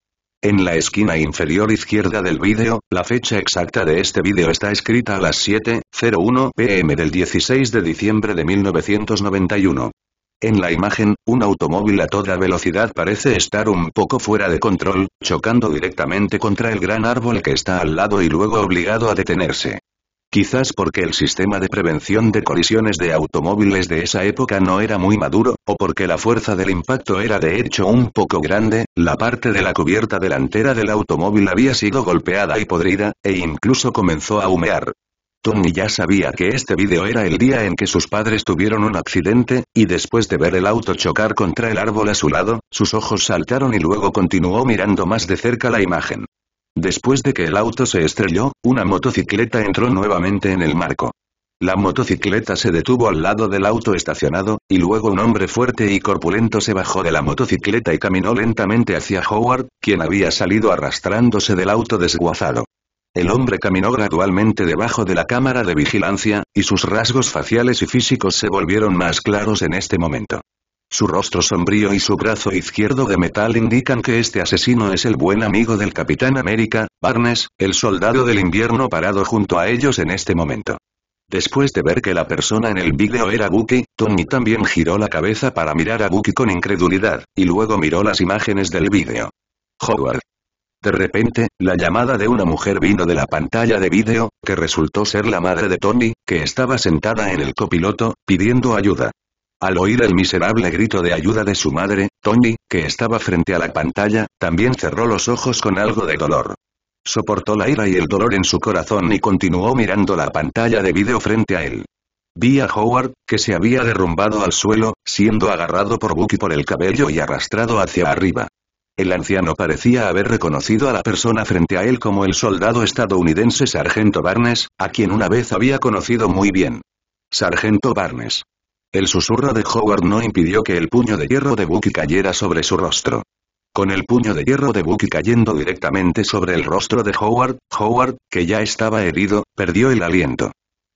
En la esquina inferior izquierda del vídeo, la fecha exacta de este vídeo está escrita a las 7.01 pm del 16 de diciembre de 1991. En la imagen, un automóvil a toda velocidad parece estar un poco fuera de control, chocando directamente contra el gran árbol que está al lado y luego obligado a detenerse. Quizás porque el sistema de prevención de colisiones de automóviles de esa época no era muy maduro, o porque la fuerza del impacto era de hecho un poco grande, la parte de la cubierta delantera del automóvil había sido golpeada y podrida, e incluso comenzó a humear. Tony ya sabía que este video era el día en que sus padres tuvieron un accidente, y después de ver el auto chocar contra el árbol a su lado, sus ojos saltaron y luego continuó mirando más de cerca la imagen. Después de que el auto se estrelló, una motocicleta entró nuevamente en el marco. La motocicleta se detuvo al lado del auto estacionado, y luego un hombre fuerte y corpulento se bajó de la motocicleta y caminó lentamente hacia Howard, quien había salido arrastrándose del auto desguazado. El hombre caminó gradualmente debajo de la cámara de vigilancia, y sus rasgos faciales y físicos se volvieron más claros en este momento. Su rostro sombrío y su brazo izquierdo de metal indican que este asesino es el buen amigo del Capitán América, Barnes, el soldado del invierno parado junto a ellos en este momento. Después de ver que la persona en el vídeo era Bucky, Tony también giró la cabeza para mirar a Bucky con incredulidad, y luego miró las imágenes del vídeo. Howard, de repente, la llamada de una mujer vino de la pantalla de vídeo, que resultó ser la madre de Tony, que estaba sentada en el copiloto, pidiendo ayuda. Al oír el miserable grito de ayuda de su madre, Tony, que estaba frente a la pantalla, también cerró los ojos con algo de dolor. Soportó la ira y el dolor en su corazón y continuó mirando la pantalla de vídeo frente a él. Vi a Howard, que se había derrumbado al suelo, siendo agarrado por Bucky por el cabello y arrastrado hacia arriba. El anciano parecía haber reconocido a la persona frente a él como el soldado estadounidense Sargento Barnes, a quien una vez había conocido muy bien. Sargento Barnes. El susurro de Howard no impidió que el puño de hierro de Bucky cayera sobre su rostro. Con el puño de hierro de Bucky cayendo directamente sobre el rostro de Howard, Howard, que ya estaba herido, perdió el aliento.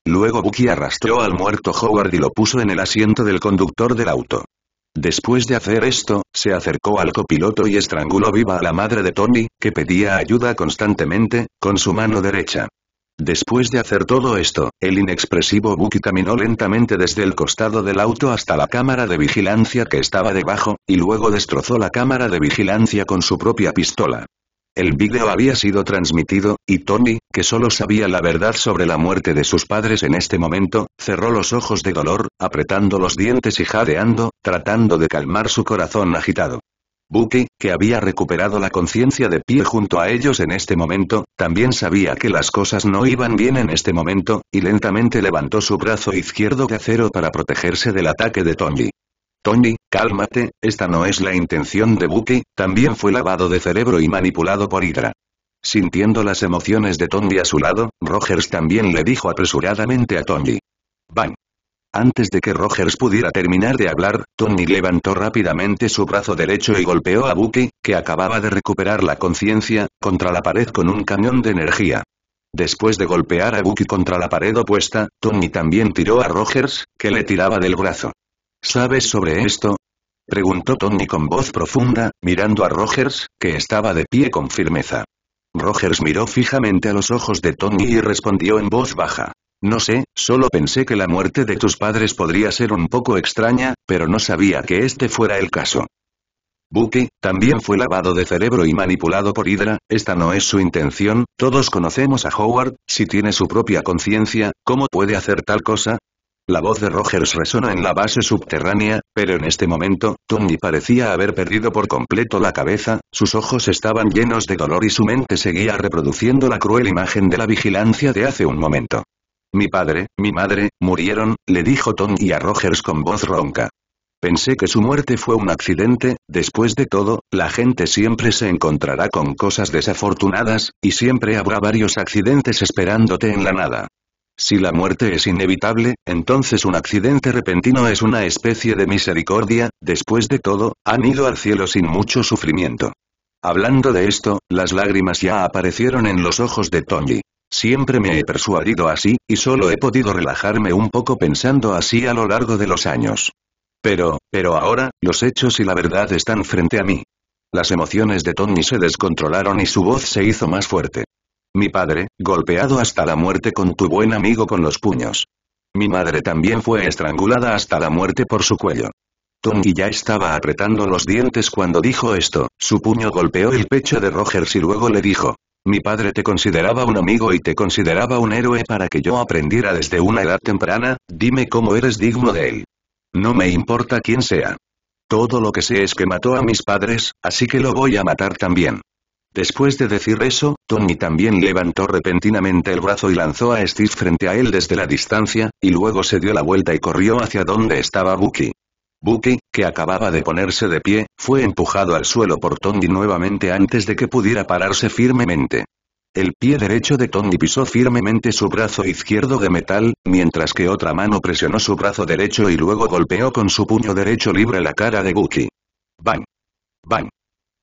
Luego Bucky arrastró al muerto Howard y lo puso en el asiento del conductor del auto. Después de hacer esto, se acercó al copiloto y estranguló viva a la madre de Tony, que pedía ayuda constantemente, con su mano derecha. Después de hacer todo esto, el inexpresivo Bucky caminó lentamente desde el costado del auto hasta la cámara de vigilancia que estaba debajo, y luego destrozó la cámara de vigilancia con su propia pistola. El vídeo había sido transmitido, y Tony, que solo sabía la verdad sobre la muerte de sus padres en este momento, cerró los ojos de dolor, apretando los dientes y jadeando, tratando de calmar su corazón agitado. Buki, que había recuperado la conciencia de pie junto a ellos en este momento, también sabía que las cosas no iban bien en este momento, y lentamente levantó su brazo izquierdo de acero para protegerse del ataque de Tony. Tony, cálmate, esta no es la intención de Bucky, también fue lavado de cerebro y manipulado por Hydra. Sintiendo las emociones de Tony a su lado, Rogers también le dijo apresuradamente a Tony. Bang. Antes de que Rogers pudiera terminar de hablar, Tony levantó rápidamente su brazo derecho y golpeó a Bucky, que acababa de recuperar la conciencia, contra la pared con un cañón de energía. Después de golpear a Bucky contra la pared opuesta, Tony también tiró a Rogers, que le tiraba del brazo. ¿Sabes sobre esto? Preguntó Tony con voz profunda, mirando a Rogers, que estaba de pie con firmeza. Rogers miró fijamente a los ojos de Tony y respondió en voz baja. No sé, solo pensé que la muerte de tus padres podría ser un poco extraña, pero no sabía que este fuera el caso. Bucky, también fue lavado de cerebro y manipulado por Hydra, esta no es su intención, todos conocemos a Howard, si tiene su propia conciencia, ¿cómo puede hacer tal cosa? La voz de Rogers resona en la base subterránea, pero en este momento, Tony parecía haber perdido por completo la cabeza, sus ojos estaban llenos de dolor y su mente seguía reproduciendo la cruel imagen de la vigilancia de hace un momento. Mi padre, mi madre, murieron, le dijo Tony a Rogers con voz ronca. Pensé que su muerte fue un accidente, después de todo, la gente siempre se encontrará con cosas desafortunadas, y siempre habrá varios accidentes esperándote en la nada. Si la muerte es inevitable, entonces un accidente repentino es una especie de misericordia, después de todo, han ido al cielo sin mucho sufrimiento. Hablando de esto, las lágrimas ya aparecieron en los ojos de Tony. Siempre me he persuadido así, y solo he podido relajarme un poco pensando así a lo largo de los años. Pero, pero ahora, los hechos y la verdad están frente a mí. Las emociones de Tony se descontrolaron y su voz se hizo más fuerte. Mi padre, golpeado hasta la muerte con tu buen amigo con los puños. Mi madre también fue estrangulada hasta la muerte por su cuello. y ya estaba apretando los dientes cuando dijo esto, su puño golpeó el pecho de Rogers y luego le dijo. Mi padre te consideraba un amigo y te consideraba un héroe para que yo aprendiera desde una edad temprana, dime cómo eres digno de él. No me importa quién sea. Todo lo que sé es que mató a mis padres, así que lo voy a matar también. Después de decir eso, Tony también levantó repentinamente el brazo y lanzó a Steve frente a él desde la distancia, y luego se dio la vuelta y corrió hacia donde estaba Bucky. Bucky, que acababa de ponerse de pie, fue empujado al suelo por Tony nuevamente antes de que pudiera pararse firmemente. El pie derecho de Tony pisó firmemente su brazo izquierdo de metal, mientras que otra mano presionó su brazo derecho y luego golpeó con su puño derecho libre la cara de Bucky. ¡Bang! ¡Bang!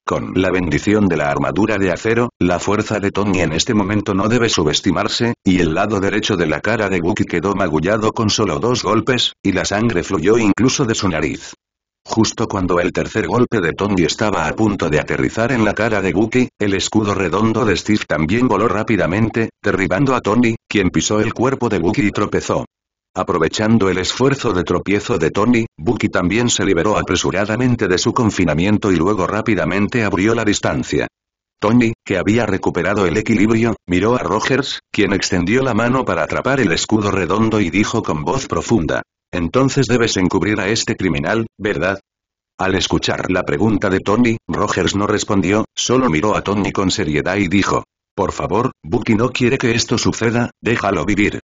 Con la bendición de la armadura de acero, la fuerza de Tony en este momento no debe subestimarse, y el lado derecho de la cara de Bucky quedó magullado con solo dos golpes, y la sangre fluyó incluso de su nariz. Justo cuando el tercer golpe de Tony estaba a punto de aterrizar en la cara de Bucky, el escudo redondo de Steve también voló rápidamente, derribando a Tony, quien pisó el cuerpo de Bucky y tropezó. Aprovechando el esfuerzo de tropiezo de Tony, Bucky también se liberó apresuradamente de su confinamiento y luego rápidamente abrió la distancia. Tony, que había recuperado el equilibrio, miró a Rogers, quien extendió la mano para atrapar el escudo redondo y dijo con voz profunda. Entonces debes encubrir a este criminal, ¿verdad? Al escuchar la pregunta de Tony, Rogers no respondió, solo miró a Tony con seriedad y dijo. Por favor, Bucky no quiere que esto suceda, déjalo vivir.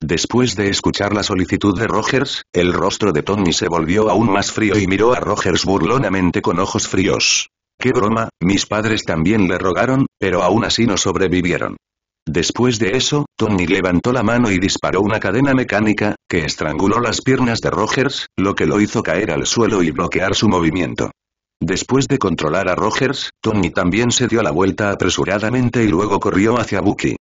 Después de escuchar la solicitud de Rogers, el rostro de Tony se volvió aún más frío y miró a Rogers burlonamente con ojos fríos. ¡Qué broma! Mis padres también le rogaron, pero aún así no sobrevivieron. Después de eso, Tony levantó la mano y disparó una cadena mecánica, que estranguló las piernas de Rogers, lo que lo hizo caer al suelo y bloquear su movimiento. Después de controlar a Rogers, Tony también se dio la vuelta apresuradamente y luego corrió hacia Bucky.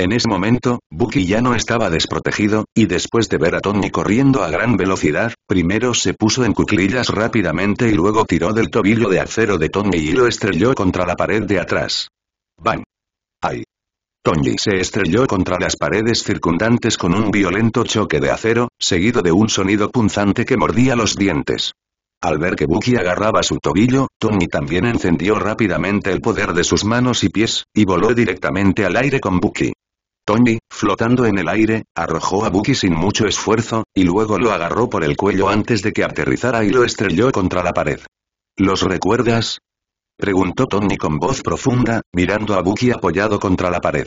En ese momento, Bucky ya no estaba desprotegido, y después de ver a Tony corriendo a gran velocidad, primero se puso en cuclillas rápidamente y luego tiró del tobillo de acero de Tony y lo estrelló contra la pared de atrás. ¡Bang! ¡Ay! Tony se estrelló contra las paredes circundantes con un violento choque de acero, seguido de un sonido punzante que mordía los dientes. Al ver que Bucky agarraba su tobillo, Tony también encendió rápidamente el poder de sus manos y pies, y voló directamente al aire con Bucky. Tommy, flotando en el aire, arrojó a Bucky sin mucho esfuerzo, y luego lo agarró por el cuello antes de que aterrizara y lo estrelló contra la pared. ¿Los recuerdas? Preguntó Tony con voz profunda, mirando a Bucky apoyado contra la pared.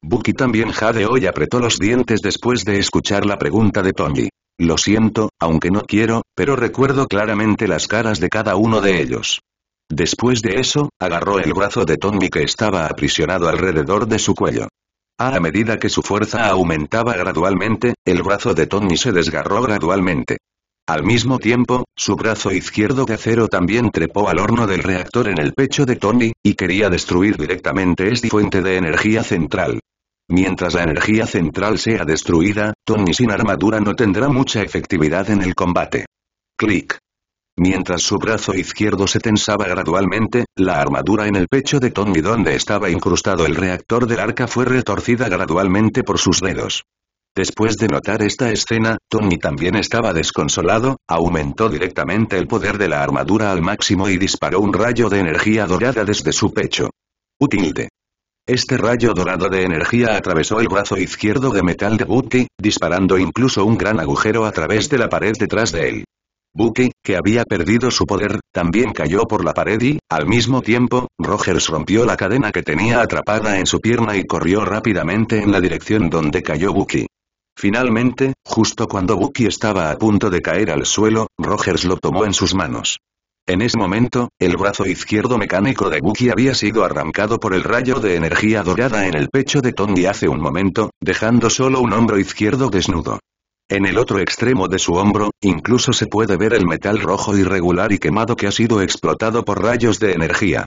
Bucky también jadeó y apretó los dientes después de escuchar la pregunta de Tony. Lo siento, aunque no quiero, pero recuerdo claramente las caras de cada uno de ellos. Después de eso, agarró el brazo de Tony que estaba aprisionado alrededor de su cuello. A medida que su fuerza aumentaba gradualmente, el brazo de Tony se desgarró gradualmente. Al mismo tiempo, su brazo izquierdo de acero también trepó al horno del reactor en el pecho de Tony, y quería destruir directamente esta fuente de energía central. Mientras la energía central sea destruida, Tony sin armadura no tendrá mucha efectividad en el combate. Clic. Mientras su brazo izquierdo se tensaba gradualmente, la armadura en el pecho de Tony donde estaba incrustado el reactor del arca fue retorcida gradualmente por sus dedos. Después de notar esta escena, Tony también estaba desconsolado, aumentó directamente el poder de la armadura al máximo y disparó un rayo de energía dorada desde su pecho. Utilde. Este rayo dorado de energía atravesó el brazo izquierdo de metal de Buti, disparando incluso un gran agujero a través de la pared detrás de él. Bucky, que había perdido su poder, también cayó por la pared y, al mismo tiempo, Rogers rompió la cadena que tenía atrapada en su pierna y corrió rápidamente en la dirección donde cayó Bucky. Finalmente, justo cuando Bucky estaba a punto de caer al suelo, Rogers lo tomó en sus manos. En ese momento, el brazo izquierdo mecánico de Bucky había sido arrancado por el rayo de energía dorada en el pecho de Tony hace un momento, dejando solo un hombro izquierdo desnudo. En el otro extremo de su hombro, incluso se puede ver el metal rojo irregular y quemado que ha sido explotado por rayos de energía.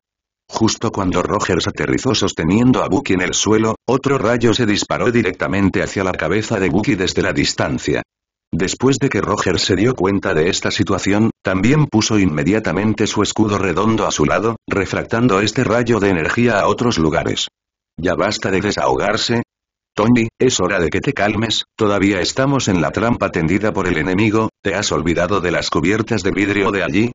Justo cuando Rogers aterrizó sosteniendo a Bucky en el suelo, otro rayo se disparó directamente hacia la cabeza de Bucky desde la distancia. Después de que Rogers se dio cuenta de esta situación, también puso inmediatamente su escudo redondo a su lado, refractando este rayo de energía a otros lugares. Ya basta de desahogarse, Tony, es hora de que te calmes, todavía estamos en la trampa tendida por el enemigo, ¿te has olvidado de las cubiertas de vidrio de allí?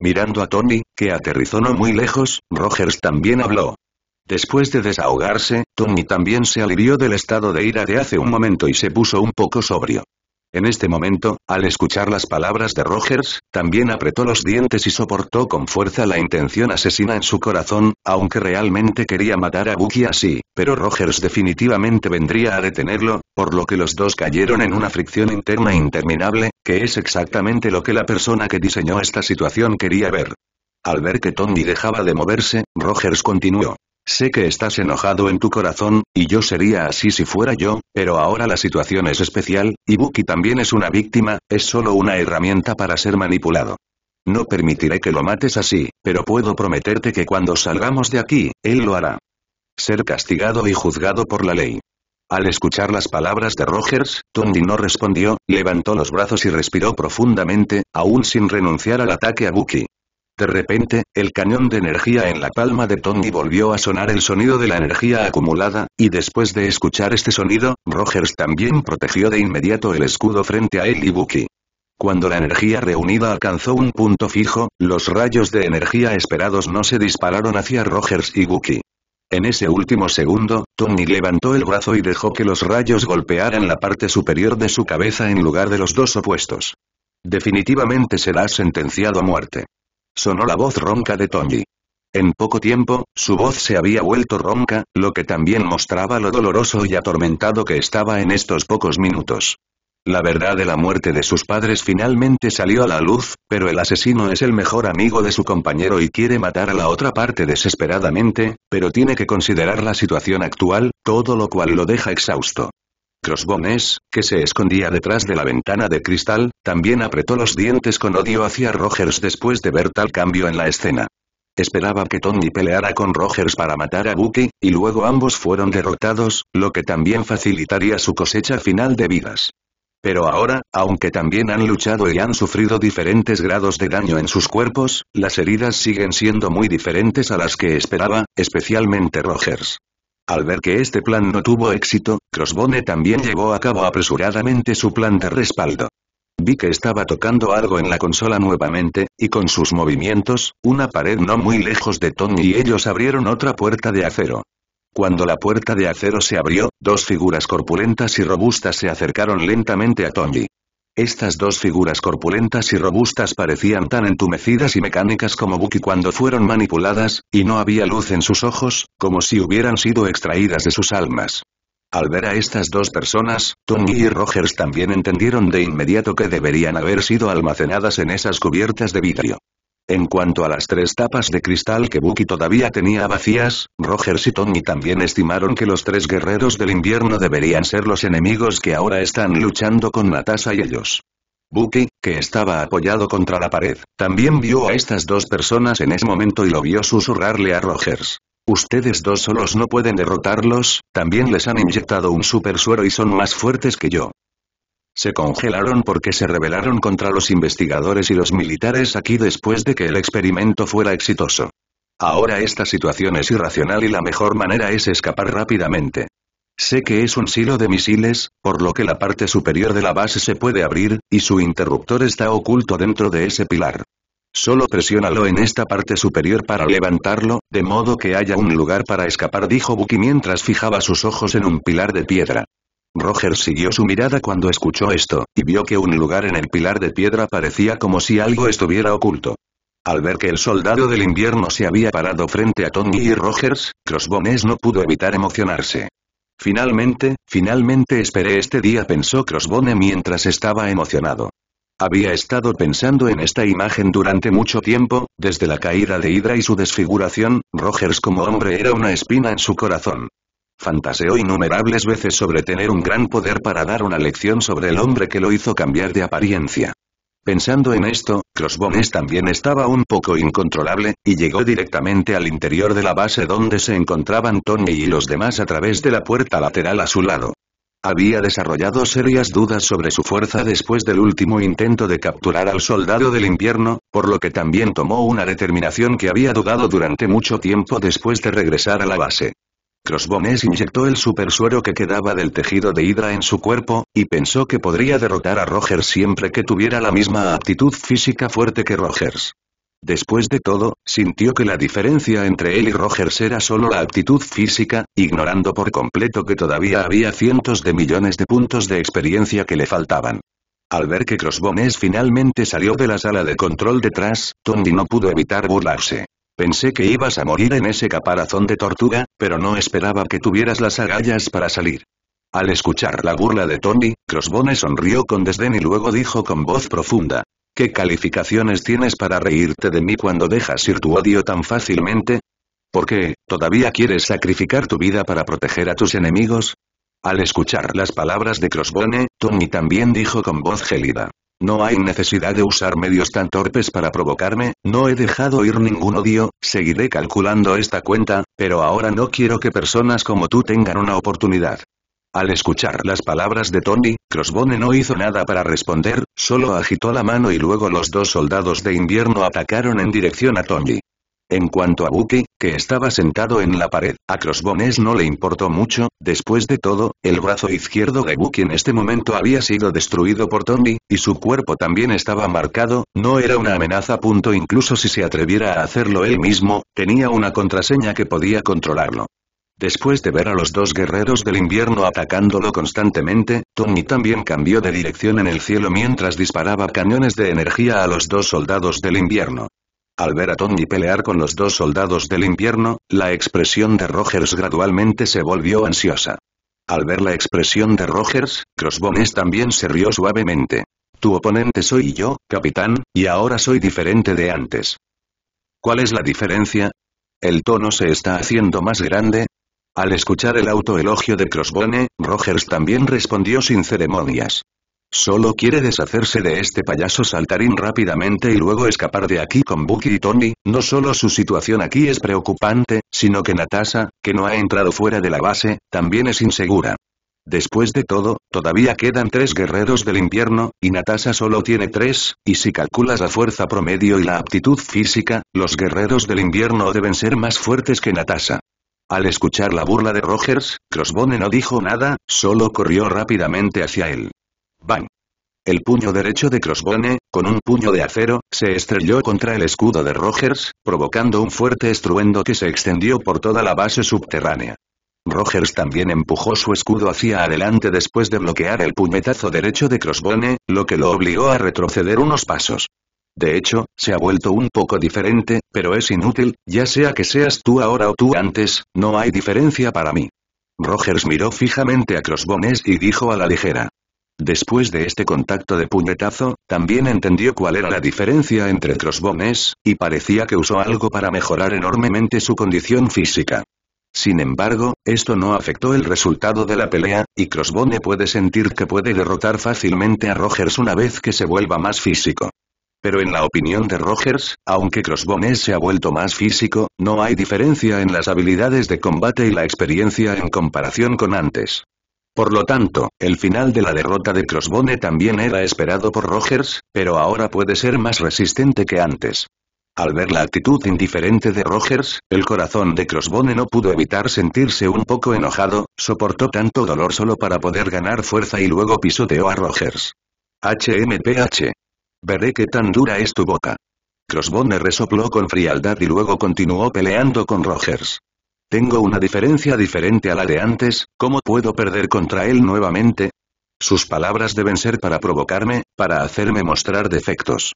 Mirando a Tony, que aterrizó no muy lejos, Rogers también habló. Después de desahogarse, Tony también se alivió del estado de ira de hace un momento y se puso un poco sobrio. En este momento, al escuchar las palabras de Rogers, también apretó los dientes y soportó con fuerza la intención asesina en su corazón, aunque realmente quería matar a Bucky así, pero Rogers definitivamente vendría a detenerlo, por lo que los dos cayeron en una fricción interna interminable, que es exactamente lo que la persona que diseñó esta situación quería ver. Al ver que Tony dejaba de moverse, Rogers continuó. Sé que estás enojado en tu corazón, y yo sería así si fuera yo, pero ahora la situación es especial, y Buki también es una víctima, es solo una herramienta para ser manipulado. No permitiré que lo mates así, pero puedo prometerte que cuando salgamos de aquí, él lo hará. Ser castigado y juzgado por la ley. Al escuchar las palabras de Rogers, Tondi no respondió, levantó los brazos y respiró profundamente, aún sin renunciar al ataque a Buki. De repente, el cañón de energía en la palma de Tony volvió a sonar el sonido de la energía acumulada, y después de escuchar este sonido, Rogers también protegió de inmediato el escudo frente a él y Bucky. Cuando la energía reunida alcanzó un punto fijo, los rayos de energía esperados no se dispararon hacia Rogers y Bucky. En ese último segundo, Tony levantó el brazo y dejó que los rayos golpearan la parte superior de su cabeza en lugar de los dos opuestos. Definitivamente será sentenciado a muerte. Sonó la voz ronca de Tommy. En poco tiempo, su voz se había vuelto ronca, lo que también mostraba lo doloroso y atormentado que estaba en estos pocos minutos. La verdad de la muerte de sus padres finalmente salió a la luz, pero el asesino es el mejor amigo de su compañero y quiere matar a la otra parte desesperadamente, pero tiene que considerar la situación actual, todo lo cual lo deja exhausto. Crossbones, que se escondía detrás de la ventana de cristal, también apretó los dientes con odio hacia Rogers después de ver tal cambio en la escena. Esperaba que Tony peleara con Rogers para matar a Bucky, y luego ambos fueron derrotados, lo que también facilitaría su cosecha final de vidas. Pero ahora, aunque también han luchado y han sufrido diferentes grados de daño en sus cuerpos, las heridas siguen siendo muy diferentes a las que esperaba, especialmente Rogers. Al ver que este plan no tuvo éxito, Crossbone también llevó a cabo apresuradamente su plan de respaldo. Vi que estaba tocando algo en la consola nuevamente, y con sus movimientos, una pared no muy lejos de Tony y ellos abrieron otra puerta de acero. Cuando la puerta de acero se abrió, dos figuras corpulentas y robustas se acercaron lentamente a Tony. Estas dos figuras corpulentas y robustas parecían tan entumecidas y mecánicas como Bucky cuando fueron manipuladas, y no había luz en sus ojos, como si hubieran sido extraídas de sus almas. Al ver a estas dos personas, Tony y Rogers también entendieron de inmediato que deberían haber sido almacenadas en esas cubiertas de vidrio. En cuanto a las tres tapas de cristal que Bucky todavía tenía vacías, Rogers y Tony también estimaron que los tres guerreros del invierno deberían ser los enemigos que ahora están luchando con Natasha y ellos. Bucky, que estaba apoyado contra la pared, también vio a estas dos personas en ese momento y lo vio susurrarle a Rogers. Ustedes dos solos no pueden derrotarlos, también les han inyectado un super suero y son más fuertes que yo se congelaron porque se rebelaron contra los investigadores y los militares aquí después de que el experimento fuera exitoso. Ahora esta situación es irracional y la mejor manera es escapar rápidamente. Sé que es un silo de misiles, por lo que la parte superior de la base se puede abrir, y su interruptor está oculto dentro de ese pilar. Solo presiónalo en esta parte superior para levantarlo, de modo que haya un lugar para escapar dijo Bucky mientras fijaba sus ojos en un pilar de piedra rogers siguió su mirada cuando escuchó esto, y vio que un lugar en el pilar de piedra parecía como si algo estuviera oculto. Al ver que el soldado del invierno se había parado frente a Tony y Rogers, Crossbones no pudo evitar emocionarse. Finalmente, finalmente esperé este día pensó Crossbone mientras estaba emocionado. Había estado pensando en esta imagen durante mucho tiempo, desde la caída de Hydra y su desfiguración, Rogers como hombre era una espina en su corazón fantaseó innumerables veces sobre tener un gran poder para dar una lección sobre el hombre que lo hizo cambiar de apariencia. Pensando en esto, Crossbones también estaba un poco incontrolable, y llegó directamente al interior de la base donde se encontraban Tony y los demás a través de la puerta lateral a su lado. Había desarrollado serias dudas sobre su fuerza después del último intento de capturar al soldado del invierno, por lo que también tomó una determinación que había dudado durante mucho tiempo después de regresar a la base. Crossbones inyectó el supersuero que quedaba del tejido de Hydra en su cuerpo, y pensó que podría derrotar a Rogers siempre que tuviera la misma aptitud física fuerte que Rogers. Después de todo, sintió que la diferencia entre él y Rogers era solo la aptitud física, ignorando por completo que todavía había cientos de millones de puntos de experiencia que le faltaban. Al ver que Crossbones finalmente salió de la sala de control detrás, Tony no pudo evitar burlarse. Pensé que ibas a morir en ese caparazón de tortuga, pero no esperaba que tuvieras las agallas para salir. Al escuchar la burla de Tony, Crossbone sonrió con desdén y luego dijo con voz profunda. ¿Qué calificaciones tienes para reírte de mí cuando dejas ir tu odio tan fácilmente? ¿Por qué, todavía quieres sacrificar tu vida para proteger a tus enemigos? Al escuchar las palabras de Crossbone, Tony también dijo con voz gélida. No hay necesidad de usar medios tan torpes para provocarme, no he dejado ir ningún odio, seguiré calculando esta cuenta, pero ahora no quiero que personas como tú tengan una oportunidad. Al escuchar las palabras de Tony, Crossbone no hizo nada para responder, solo agitó la mano y luego los dos soldados de invierno atacaron en dirección a Tony. En cuanto a Buki, que estaba sentado en la pared, a Crossbones no le importó mucho, después de todo, el brazo izquierdo de Bucky en este momento había sido destruido por Tommy, y su cuerpo también estaba marcado, no era una amenaza. Punto incluso si se atreviera a hacerlo él mismo, tenía una contraseña que podía controlarlo. Después de ver a los dos guerreros del invierno atacándolo constantemente, Tony también cambió de dirección en el cielo mientras disparaba cañones de energía a los dos soldados del invierno. Al ver a Tony pelear con los dos soldados del invierno, la expresión de Rogers gradualmente se volvió ansiosa. Al ver la expresión de Rogers, Crossbones también se rió suavemente. Tu oponente soy yo, capitán, y ahora soy diferente de antes. ¿Cuál es la diferencia? El tono se está haciendo más grande. Al escuchar el autoelogio de Crossbone, Rogers también respondió sin ceremonias. Solo quiere deshacerse de este payaso saltarín rápidamente y luego escapar de aquí con Bucky y Tony, no solo su situación aquí es preocupante, sino que Natasha, que no ha entrado fuera de la base, también es insegura. Después de todo, todavía quedan tres guerreros del invierno, y Natasha solo tiene tres, y si calculas la fuerza promedio y la aptitud física, los guerreros del invierno deben ser más fuertes que Natasha. Al escuchar la burla de Rogers, Crossbone no dijo nada, solo corrió rápidamente hacia él. Bang. El puño derecho de Crossbone, con un puño de acero, se estrelló contra el escudo de Rogers, provocando un fuerte estruendo que se extendió por toda la base subterránea. Rogers también empujó su escudo hacia adelante después de bloquear el puñetazo derecho de Crossbone, lo que lo obligó a retroceder unos pasos. De hecho, se ha vuelto un poco diferente, pero es inútil, ya sea que seas tú ahora o tú antes, no hay diferencia para mí. Rogers miró fijamente a Crossbones y dijo a la ligera. Después de este contacto de puñetazo, también entendió cuál era la diferencia entre crossbones, y parecía que usó algo para mejorar enormemente su condición física. Sin embargo, esto no afectó el resultado de la pelea, y Crossbone puede sentir que puede derrotar fácilmente a Rogers una vez que se vuelva más físico. Pero en la opinión de Rogers, aunque Crossbones se ha vuelto más físico, no hay diferencia en las habilidades de combate y la experiencia en comparación con antes. Por lo tanto, el final de la derrota de Crossbone también era esperado por Rogers, pero ahora puede ser más resistente que antes. Al ver la actitud indiferente de Rogers, el corazón de Crossbone no pudo evitar sentirse un poco enojado, soportó tanto dolor solo para poder ganar fuerza y luego pisoteó a Rogers. HMPH. Veré qué tan dura es tu boca. Crossbone resopló con frialdad y luego continuó peleando con Rogers. Tengo una diferencia diferente a la de antes, ¿cómo puedo perder contra él nuevamente? Sus palabras deben ser para provocarme, para hacerme mostrar defectos.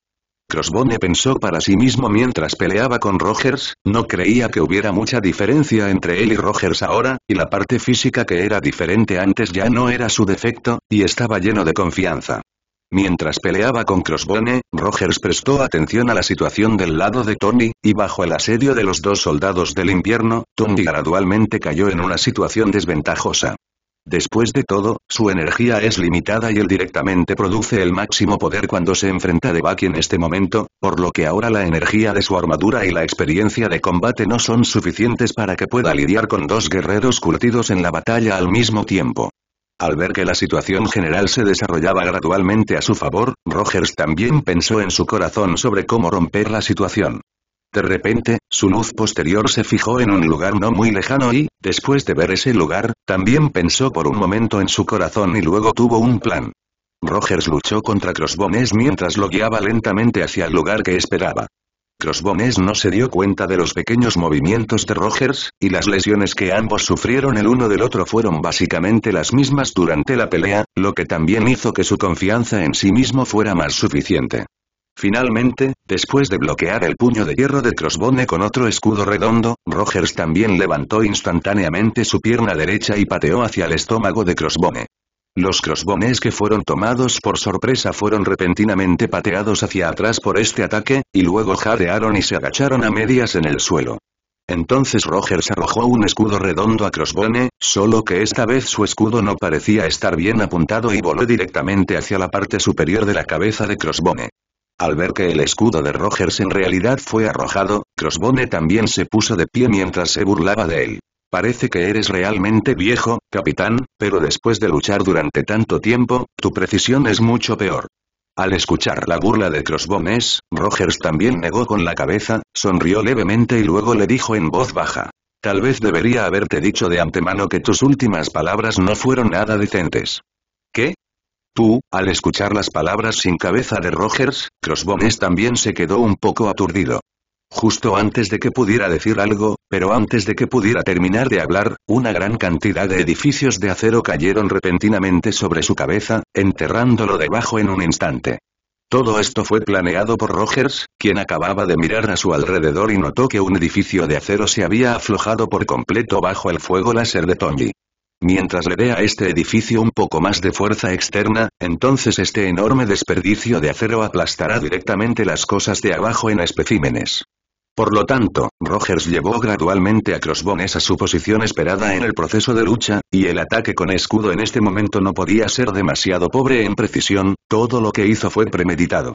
Crossbone pensó para sí mismo mientras peleaba con Rogers, no creía que hubiera mucha diferencia entre él y Rogers ahora, y la parte física que era diferente antes ya no era su defecto, y estaba lleno de confianza. Mientras peleaba con Crossbone, Rogers prestó atención a la situación del lado de Tony, y bajo el asedio de los dos soldados del invierno, Tony gradualmente cayó en una situación desventajosa. Después de todo, su energía es limitada y él directamente produce el máximo poder cuando se enfrenta a Bucky en este momento, por lo que ahora la energía de su armadura y la experiencia de combate no son suficientes para que pueda lidiar con dos guerreros curtidos en la batalla al mismo tiempo. Al ver que la situación general se desarrollaba gradualmente a su favor, Rogers también pensó en su corazón sobre cómo romper la situación. De repente, su luz posterior se fijó en un lugar no muy lejano y, después de ver ese lugar, también pensó por un momento en su corazón y luego tuvo un plan. Rogers luchó contra Crossbones mientras lo guiaba lentamente hacia el lugar que esperaba. Crossbones no se dio cuenta de los pequeños movimientos de Rogers, y las lesiones que ambos sufrieron el uno del otro fueron básicamente las mismas durante la pelea, lo que también hizo que su confianza en sí mismo fuera más suficiente. Finalmente, después de bloquear el puño de hierro de Crossbone con otro escudo redondo, Rogers también levantó instantáneamente su pierna derecha y pateó hacia el estómago de Crossbone. Los crossbones que fueron tomados por sorpresa fueron repentinamente pateados hacia atrás por este ataque, y luego jadearon y se agacharon a medias en el suelo. Entonces Rogers arrojó un escudo redondo a Crossbone, solo que esta vez su escudo no parecía estar bien apuntado y voló directamente hacia la parte superior de la cabeza de Crossbone. Al ver que el escudo de Rogers en realidad fue arrojado, Crossbone también se puso de pie mientras se burlaba de él. Parece que eres realmente viejo, capitán, pero después de luchar durante tanto tiempo, tu precisión es mucho peor. Al escuchar la burla de Crossbones, Rogers también negó con la cabeza, sonrió levemente y luego le dijo en voz baja. Tal vez debería haberte dicho de antemano que tus últimas palabras no fueron nada decentes. ¿Qué? Tú, al escuchar las palabras sin cabeza de Rogers, Crossbones también se quedó un poco aturdido. Justo antes de que pudiera decir algo, pero antes de que pudiera terminar de hablar, una gran cantidad de edificios de acero cayeron repentinamente sobre su cabeza, enterrándolo debajo en un instante. Todo esto fue planeado por Rogers, quien acababa de mirar a su alrededor y notó que un edificio de acero se había aflojado por completo bajo el fuego láser de Tony. Mientras le dé a este edificio un poco más de fuerza externa, entonces este enorme desperdicio de acero aplastará directamente las cosas de abajo en especímenes. Por lo tanto, Rogers llevó gradualmente a Crossbones a su posición esperada en el proceso de lucha, y el ataque con escudo en este momento no podía ser demasiado pobre en precisión, todo lo que hizo fue premeditado.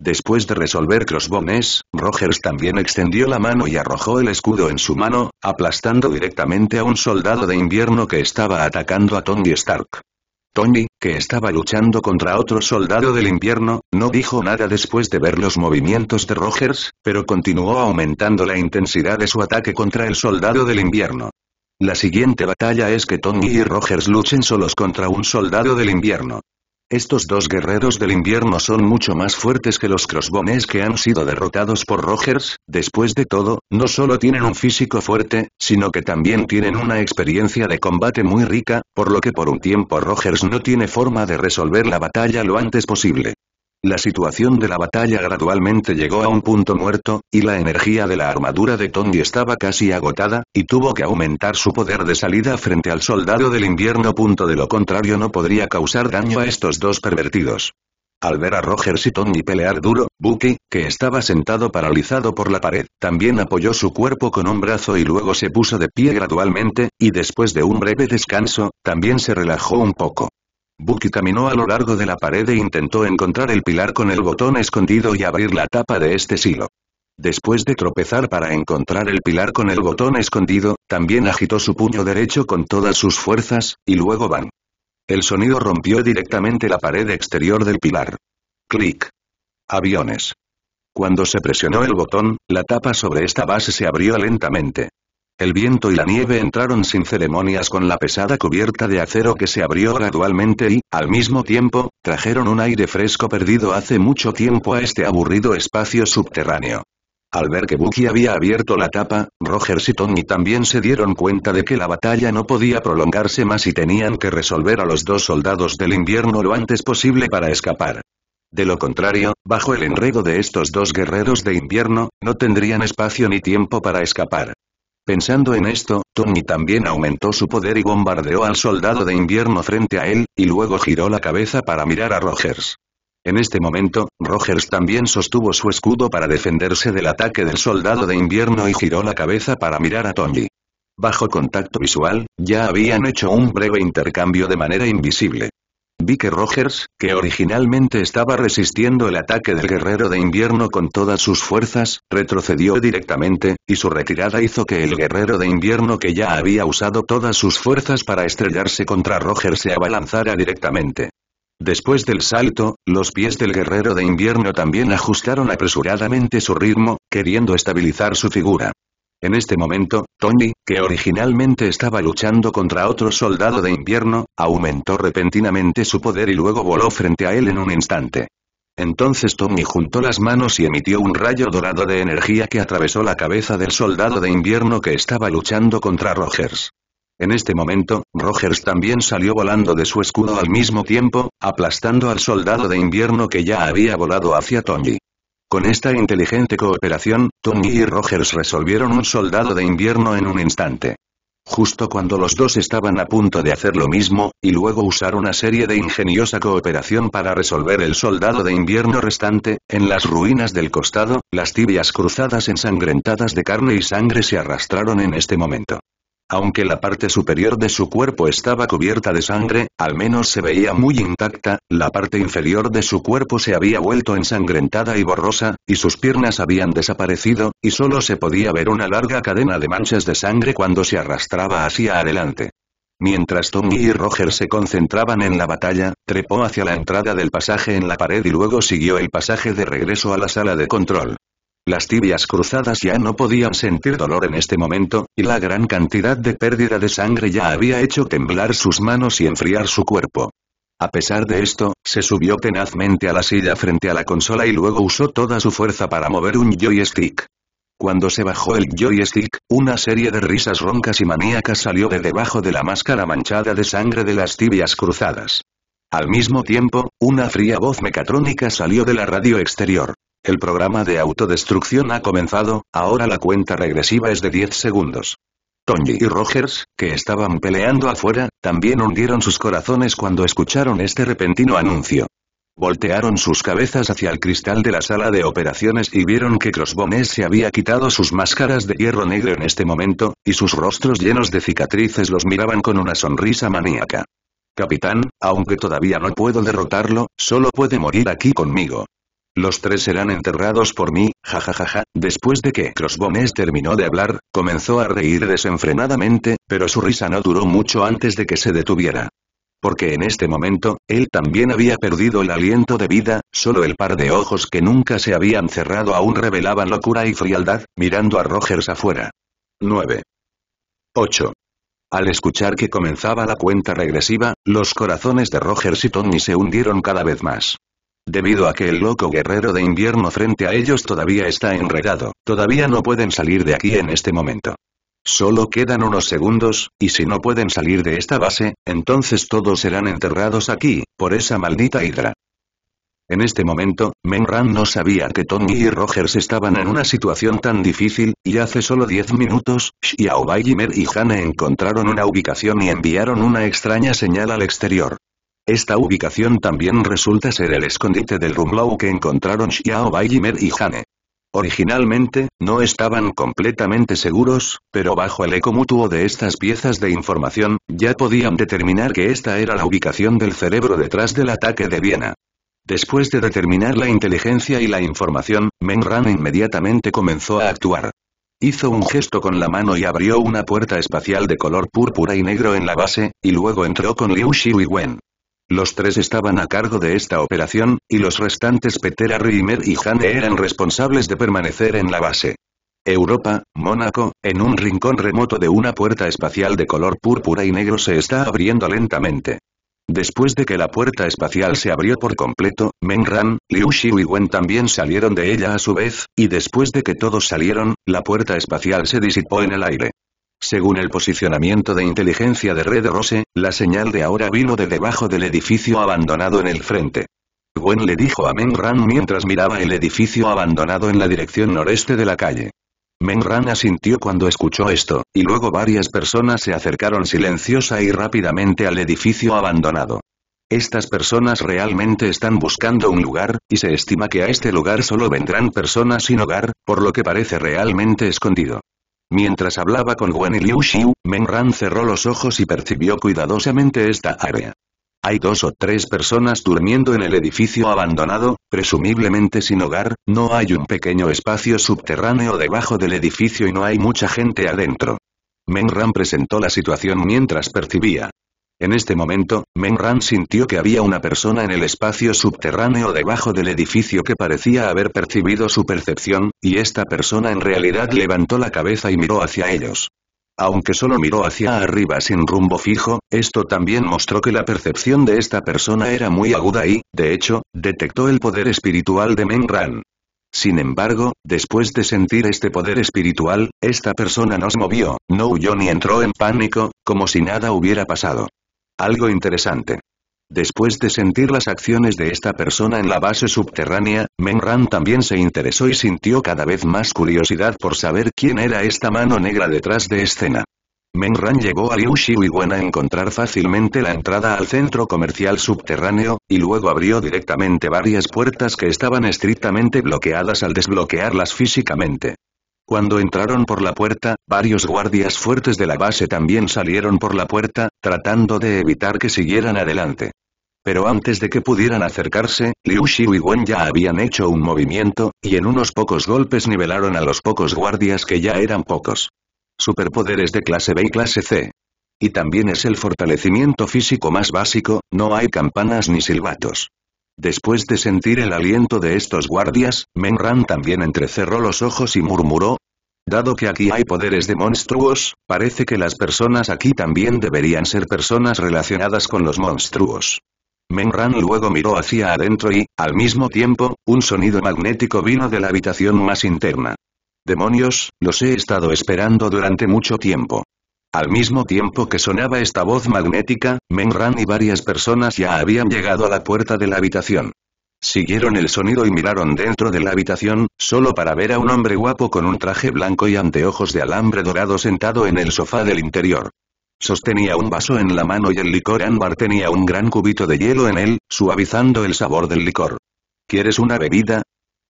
Después de resolver Crossbones, Rogers también extendió la mano y arrojó el escudo en su mano, aplastando directamente a un soldado de invierno que estaba atacando a Tony Stark. Tony, que estaba luchando contra otro soldado del invierno, no dijo nada después de ver los movimientos de Rogers, pero continuó aumentando la intensidad de su ataque contra el soldado del invierno. La siguiente batalla es que Tony y Rogers luchen solos contra un soldado del invierno. Estos dos guerreros del invierno son mucho más fuertes que los crossbones que han sido derrotados por Rogers, después de todo, no solo tienen un físico fuerte, sino que también tienen una experiencia de combate muy rica, por lo que por un tiempo Rogers no tiene forma de resolver la batalla lo antes posible. La situación de la batalla gradualmente llegó a un punto muerto, y la energía de la armadura de Tony estaba casi agotada, y tuvo que aumentar su poder de salida frente al soldado del invierno. Punto de lo contrario no podría causar daño a estos dos pervertidos. Al ver a Rogers y Tony pelear duro, Bucky, que estaba sentado paralizado por la pared, también apoyó su cuerpo con un brazo y luego se puso de pie gradualmente, y después de un breve descanso, también se relajó un poco. Bucky caminó a lo largo de la pared e intentó encontrar el pilar con el botón escondido y abrir la tapa de este silo. Después de tropezar para encontrar el pilar con el botón escondido, también agitó su puño derecho con todas sus fuerzas, y luego van. El sonido rompió directamente la pared exterior del pilar. Clic. Aviones. Cuando se presionó el botón, la tapa sobre esta base se abrió lentamente. El viento y la nieve entraron sin ceremonias con la pesada cubierta de acero que se abrió gradualmente y, al mismo tiempo, trajeron un aire fresco perdido hace mucho tiempo a este aburrido espacio subterráneo. Al ver que Bucky había abierto la tapa, Rogers y Tony también se dieron cuenta de que la batalla no podía prolongarse más y tenían que resolver a los dos soldados del invierno lo antes posible para escapar. De lo contrario, bajo el enredo de estos dos guerreros de invierno, no tendrían espacio ni tiempo para escapar. Pensando en esto, Tony también aumentó su poder y bombardeó al soldado de invierno frente a él, y luego giró la cabeza para mirar a Rogers. En este momento, Rogers también sostuvo su escudo para defenderse del ataque del soldado de invierno y giró la cabeza para mirar a Tony. Bajo contacto visual, ya habían hecho un breve intercambio de manera invisible. Vi que Rogers, que originalmente estaba resistiendo el ataque del guerrero de invierno con todas sus fuerzas, retrocedió directamente, y su retirada hizo que el guerrero de invierno que ya había usado todas sus fuerzas para estrellarse contra Rogers se abalanzara directamente. Después del salto, los pies del guerrero de invierno también ajustaron apresuradamente su ritmo, queriendo estabilizar su figura. En este momento, Tony, que originalmente estaba luchando contra otro soldado de invierno, aumentó repentinamente su poder y luego voló frente a él en un instante. Entonces Tony juntó las manos y emitió un rayo dorado de energía que atravesó la cabeza del soldado de invierno que estaba luchando contra Rogers. En este momento, Rogers también salió volando de su escudo al mismo tiempo, aplastando al soldado de invierno que ya había volado hacia Tony. Con esta inteligente cooperación, Tony y Rogers resolvieron un soldado de invierno en un instante. Justo cuando los dos estaban a punto de hacer lo mismo, y luego usar una serie de ingeniosa cooperación para resolver el soldado de invierno restante, en las ruinas del costado, las tibias cruzadas ensangrentadas de carne y sangre se arrastraron en este momento. Aunque la parte superior de su cuerpo estaba cubierta de sangre, al menos se veía muy intacta, la parte inferior de su cuerpo se había vuelto ensangrentada y borrosa, y sus piernas habían desaparecido, y solo se podía ver una larga cadena de manchas de sangre cuando se arrastraba hacia adelante. Mientras Tommy y Roger se concentraban en la batalla, trepó hacia la entrada del pasaje en la pared y luego siguió el pasaje de regreso a la sala de control. Las tibias cruzadas ya no podían sentir dolor en este momento, y la gran cantidad de pérdida de sangre ya había hecho temblar sus manos y enfriar su cuerpo. A pesar de esto, se subió tenazmente a la silla frente a la consola y luego usó toda su fuerza para mover un joystick. Cuando se bajó el joystick, una serie de risas roncas y maníacas salió de debajo de la máscara manchada de sangre de las tibias cruzadas. Al mismo tiempo, una fría voz mecatrónica salió de la radio exterior. El programa de autodestrucción ha comenzado, ahora la cuenta regresiva es de 10 segundos. Tony y Rogers, que estaban peleando afuera, también hundieron sus corazones cuando escucharon este repentino anuncio. Voltearon sus cabezas hacia el cristal de la sala de operaciones y vieron que Crossbones se había quitado sus máscaras de hierro negro en este momento, y sus rostros llenos de cicatrices los miraban con una sonrisa maníaca. Capitán, aunque todavía no puedo derrotarlo, solo puede morir aquí conmigo. Los tres serán enterrados por mí, jajajaja, después de que Crossbones terminó de hablar, comenzó a reír desenfrenadamente, pero su risa no duró mucho antes de que se detuviera. Porque en este momento, él también había perdido el aliento de vida, solo el par de ojos que nunca se habían cerrado aún revelaban locura y frialdad, mirando a Rogers afuera. 9. 8. Al escuchar que comenzaba la cuenta regresiva, los corazones de Rogers y Tony se hundieron cada vez más debido a que el loco guerrero de invierno frente a ellos todavía está enredado, todavía no pueden salir de aquí en este momento. Solo quedan unos segundos, y si no pueden salir de esta base, entonces todos serán enterrados aquí, por esa maldita hidra. En este momento, Menran no sabía que Tony y Rogers estaban en una situación tan difícil, y hace solo 10 minutos, Xiaobai Mer y Hane encontraron una ubicación y enviaron una extraña señal al exterior. Esta ubicación también resulta ser el escondite del Rumlow que encontraron Xiao Bai y Hane. Originalmente, no estaban completamente seguros, pero bajo el eco mutuo de estas piezas de información, ya podían determinar que esta era la ubicación del cerebro detrás del ataque de Viena. Después de determinar la inteligencia y la información, Ran inmediatamente comenzó a actuar. Hizo un gesto con la mano y abrió una puerta espacial de color púrpura y negro en la base, y luego entró con Liu Xiu y Wen. Los tres estaban a cargo de esta operación, y los restantes Petera Rimer y Han eran responsables de permanecer en la base. Europa, Mónaco, en un rincón remoto de una puerta espacial de color púrpura y negro se está abriendo lentamente. Después de que la puerta espacial se abrió por completo, Ran, Liu Xiu y Wen también salieron de ella a su vez, y después de que todos salieron, la puerta espacial se disipó en el aire. Según el posicionamiento de inteligencia de Red Rose, la señal de ahora vino de debajo del edificio abandonado en el frente. Gwen le dijo a Ran mientras miraba el edificio abandonado en la dirección noreste de la calle. Ran asintió cuando escuchó esto, y luego varias personas se acercaron silenciosa y rápidamente al edificio abandonado. Estas personas realmente están buscando un lugar, y se estima que a este lugar solo vendrán personas sin hogar, por lo que parece realmente escondido. Mientras hablaba con Wen y Liu Xiu, Menran cerró los ojos y percibió cuidadosamente esta área. Hay dos o tres personas durmiendo en el edificio abandonado, presumiblemente sin hogar, no hay un pequeño espacio subterráneo debajo del edificio y no hay mucha gente adentro. Ran presentó la situación mientras percibía. En este momento, Ran sintió que había una persona en el espacio subterráneo debajo del edificio que parecía haber percibido su percepción, y esta persona en realidad levantó la cabeza y miró hacia ellos. Aunque solo miró hacia arriba sin rumbo fijo, esto también mostró que la percepción de esta persona era muy aguda y, de hecho, detectó el poder espiritual de Ran. Sin embargo, después de sentir este poder espiritual, esta persona no se movió, no huyó ni entró en pánico, como si nada hubiera pasado algo interesante. Después de sentir las acciones de esta persona en la base subterránea, Ran también se interesó y sintió cada vez más curiosidad por saber quién era esta mano negra detrás de escena. Menran llegó a Liu Uiguan a encontrar fácilmente la entrada al centro comercial subterráneo, y luego abrió directamente varias puertas que estaban estrictamente bloqueadas al desbloquearlas físicamente. Cuando entraron por la puerta, varios guardias fuertes de la base también salieron por la puerta, tratando de evitar que siguieran adelante. Pero antes de que pudieran acercarse, Liu Xiu y Wen ya habían hecho un movimiento, y en unos pocos golpes nivelaron a los pocos guardias que ya eran pocos. Superpoderes de clase B y clase C. Y también es el fortalecimiento físico más básico, no hay campanas ni silbatos. Después de sentir el aliento de estos guardias, Menran también entrecerró los ojos y murmuró, Dado que aquí hay poderes de monstruos, parece que las personas aquí también deberían ser personas relacionadas con los monstruos. Menran luego miró hacia adentro y, al mismo tiempo, un sonido magnético vino de la habitación más interna. Demonios, los he estado esperando durante mucho tiempo. Al mismo tiempo que sonaba esta voz magnética, Ran y varias personas ya habían llegado a la puerta de la habitación. Siguieron el sonido y miraron dentro de la habitación, solo para ver a un hombre guapo con un traje blanco y anteojos de alambre dorado sentado en el sofá del interior. Sostenía un vaso en la mano y el licor ámbar tenía un gran cubito de hielo en él, suavizando el sabor del licor. ¿Quieres una bebida?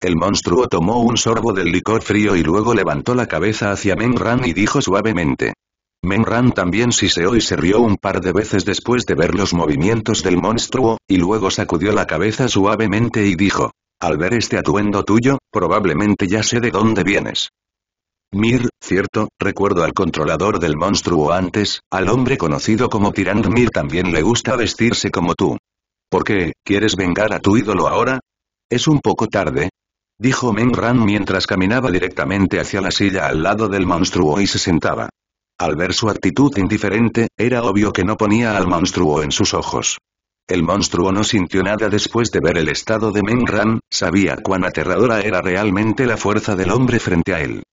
El monstruo tomó un sorbo del licor frío y luego levantó la cabeza hacia Ran y dijo suavemente. Menran también siseó y se rió un par de veces después de ver los movimientos del monstruo, y luego sacudió la cabeza suavemente y dijo, al ver este atuendo tuyo, probablemente ya sé de dónde vienes. Mir, cierto, recuerdo al controlador del monstruo antes, al hombre conocido como Tirand Mir también le gusta vestirse como tú. ¿Por qué, quieres vengar a tu ídolo ahora? Es un poco tarde, dijo menran mientras caminaba directamente hacia la silla al lado del monstruo y se sentaba. Al ver su actitud indiferente, era obvio que no ponía al monstruo en sus ojos. El monstruo no sintió nada después de ver el estado de Menran, sabía cuán aterradora era realmente la fuerza del hombre frente a él.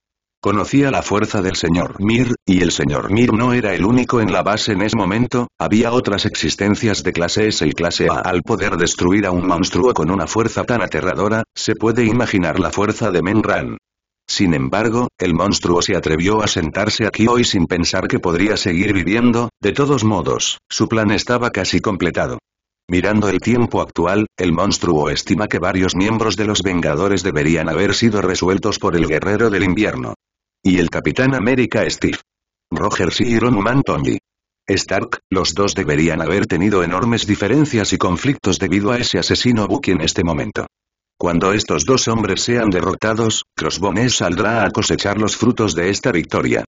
Conocía la fuerza del señor Mir, y el señor Mir no era el único en la base en ese momento, había otras existencias de clase S y clase A. Al poder destruir a un monstruo con una fuerza tan aterradora, se puede imaginar la fuerza de Menran. Sin embargo, el monstruo se atrevió a sentarse aquí hoy sin pensar que podría seguir viviendo, de todos modos, su plan estaba casi completado. Mirando el tiempo actual, el monstruo estima que varios miembros de los Vengadores deberían haber sido resueltos por el Guerrero del Invierno. Y el Capitán América Steve. Rogers y Iron Man Tony. Stark, los dos deberían haber tenido enormes diferencias y conflictos debido a ese asesino Bucky en este momento. Cuando estos dos hombres sean derrotados, Crossbones saldrá a cosechar los frutos de esta victoria.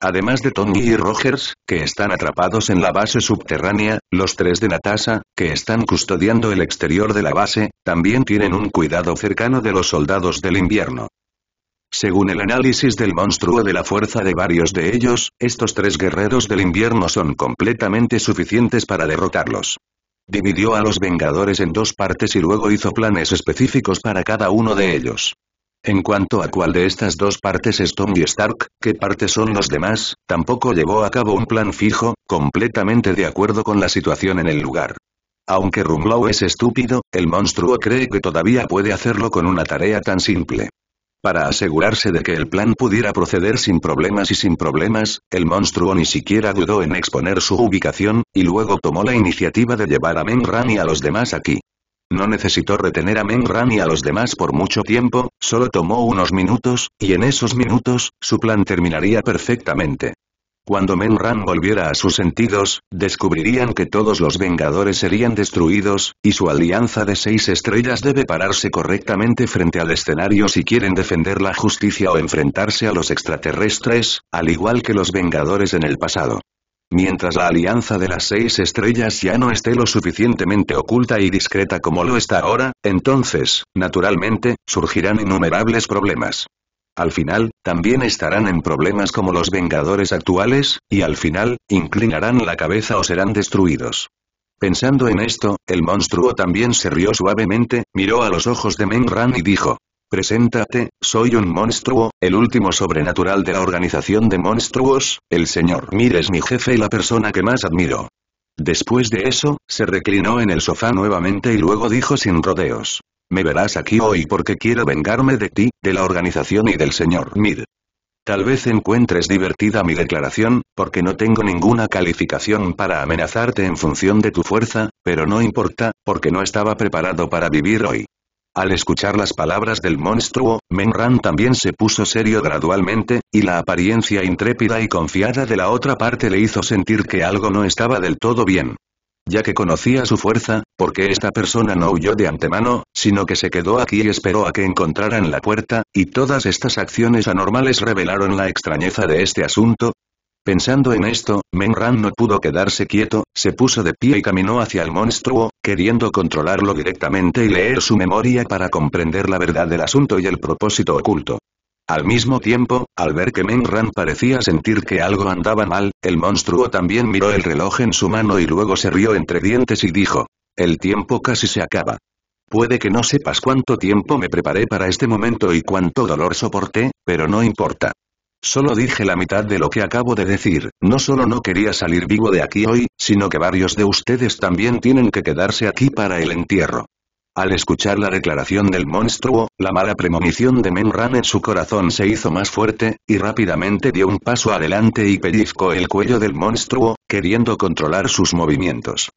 Además de Tony y Rogers, que están atrapados en la base subterránea, los tres de Natasha, que están custodiando el exterior de la base, también tienen un cuidado cercano de los soldados del invierno. Según el análisis del monstruo de la fuerza de varios de ellos, estos tres guerreros del invierno son completamente suficientes para derrotarlos. Dividió a los Vengadores en dos partes y luego hizo planes específicos para cada uno de ellos. En cuanto a cuál de estas dos partes es y Stark, qué parte son los demás, tampoco llevó a cabo un plan fijo, completamente de acuerdo con la situación en el lugar. Aunque Rumlow es estúpido, el monstruo cree que todavía puede hacerlo con una tarea tan simple. Para asegurarse de que el plan pudiera proceder sin problemas y sin problemas, el monstruo ni siquiera dudó en exponer su ubicación, y luego tomó la iniciativa de llevar a Ran y a los demás aquí. No necesitó retener a Ran y a los demás por mucho tiempo, solo tomó unos minutos, y en esos minutos, su plan terminaría perfectamente. Cuando Menran volviera a sus sentidos, descubrirían que todos los Vengadores serían destruidos, y su alianza de seis estrellas debe pararse correctamente frente al escenario si quieren defender la justicia o enfrentarse a los extraterrestres, al igual que los Vengadores en el pasado. Mientras la alianza de las seis estrellas ya no esté lo suficientemente oculta y discreta como lo está ahora, entonces, naturalmente, surgirán innumerables problemas al final, también estarán en problemas como los Vengadores actuales, y al final, inclinarán la cabeza o serán destruidos. Pensando en esto, el monstruo también se rió suavemente, miró a los ojos de Ran y dijo, Preséntate, soy un monstruo, el último sobrenatural de la organización de monstruos, el señor Mir es mi jefe y la persona que más admiro. Después de eso, se reclinó en el sofá nuevamente y luego dijo sin rodeos. Me verás aquí hoy porque quiero vengarme de ti, de la organización y del señor Mir. Tal vez encuentres divertida mi declaración, porque no tengo ninguna calificación para amenazarte en función de tu fuerza, pero no importa, porque no estaba preparado para vivir hoy. Al escuchar las palabras del monstruo, Menran también se puso serio gradualmente, y la apariencia intrépida y confiada de la otra parte le hizo sentir que algo no estaba del todo bien. Ya que conocía su fuerza, porque esta persona no huyó de antemano, sino que se quedó aquí y esperó a que encontraran la puerta, y todas estas acciones anormales revelaron la extrañeza de este asunto, Pensando en esto, Menran no pudo quedarse quieto, se puso de pie y caminó hacia el monstruo, queriendo controlarlo directamente y leer su memoria para comprender la verdad del asunto y el propósito oculto. Al mismo tiempo, al ver que Menran parecía sentir que algo andaba mal, el monstruo también miró el reloj en su mano y luego se rió entre dientes y dijo. El tiempo casi se acaba. Puede que no sepas cuánto tiempo me preparé para este momento y cuánto dolor soporté, pero no importa. Solo dije la mitad de lo que acabo de decir, no solo no quería salir vivo de aquí hoy, sino que varios de ustedes también tienen que quedarse aquí para el entierro. Al escuchar la declaración del monstruo, la mala premonición de Menran en su corazón se hizo más fuerte, y rápidamente dio un paso adelante y pellizcó el cuello del monstruo, queriendo controlar sus movimientos.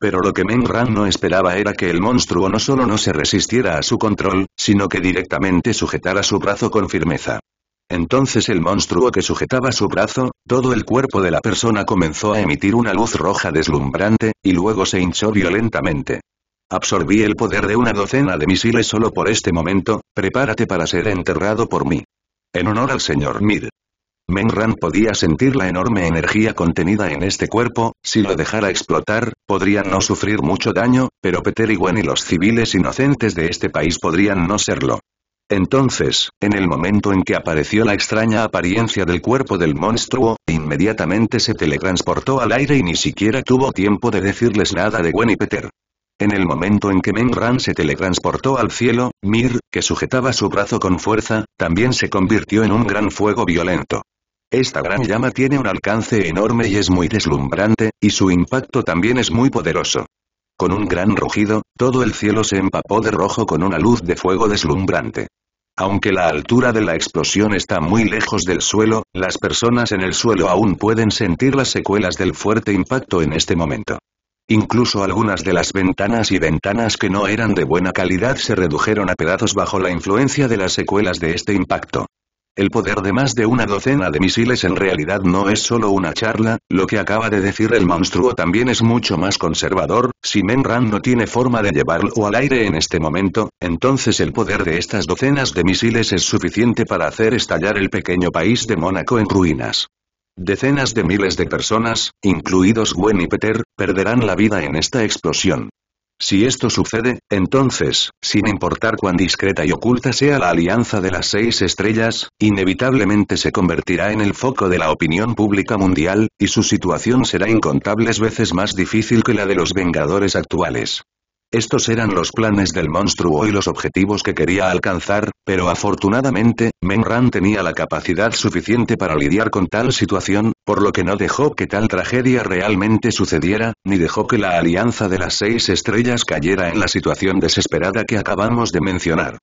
Pero lo que Menran no esperaba era que el monstruo no solo no se resistiera a su control, sino que directamente sujetara su brazo con firmeza. Entonces el monstruo que sujetaba su brazo, todo el cuerpo de la persona comenzó a emitir una luz roja deslumbrante, y luego se hinchó violentamente. Absorbí el poder de una docena de misiles solo por este momento, prepárate para ser enterrado por mí. En honor al señor Mir. Menran podía sentir la enorme energía contenida en este cuerpo, si lo dejara explotar, podrían no sufrir mucho daño, pero Peter y Gwen y los civiles inocentes de este país podrían no serlo. Entonces, en el momento en que apareció la extraña apariencia del cuerpo del monstruo, inmediatamente se teletransportó al aire y ni siquiera tuvo tiempo de decirles nada de Gwen y Peter. En el momento en que Menran se teletransportó al cielo, Mir, que sujetaba su brazo con fuerza, también se convirtió en un gran fuego violento. Esta gran llama tiene un alcance enorme y es muy deslumbrante, y su impacto también es muy poderoso. Con un gran rugido, todo el cielo se empapó de rojo con una luz de fuego deslumbrante. Aunque la altura de la explosión está muy lejos del suelo, las personas en el suelo aún pueden sentir las secuelas del fuerte impacto en este momento. Incluso algunas de las ventanas y ventanas que no eran de buena calidad se redujeron a pedazos bajo la influencia de las secuelas de este impacto. El poder de más de una docena de misiles en realidad no es solo una charla, lo que acaba de decir el monstruo también es mucho más conservador, si Menran no tiene forma de llevarlo al aire en este momento, entonces el poder de estas docenas de misiles es suficiente para hacer estallar el pequeño país de Mónaco en ruinas. Decenas de miles de personas, incluidos Gwen y Peter, perderán la vida en esta explosión. Si esto sucede, entonces, sin importar cuán discreta y oculta sea la alianza de las seis estrellas, inevitablemente se convertirá en el foco de la opinión pública mundial, y su situación será incontables veces más difícil que la de los Vengadores actuales. Estos eran los planes del monstruo y los objetivos que quería alcanzar, pero afortunadamente, Menran tenía la capacidad suficiente para lidiar con tal situación, por lo que no dejó que tal tragedia realmente sucediera, ni dejó que la alianza de las seis estrellas cayera en la situación desesperada que acabamos de mencionar.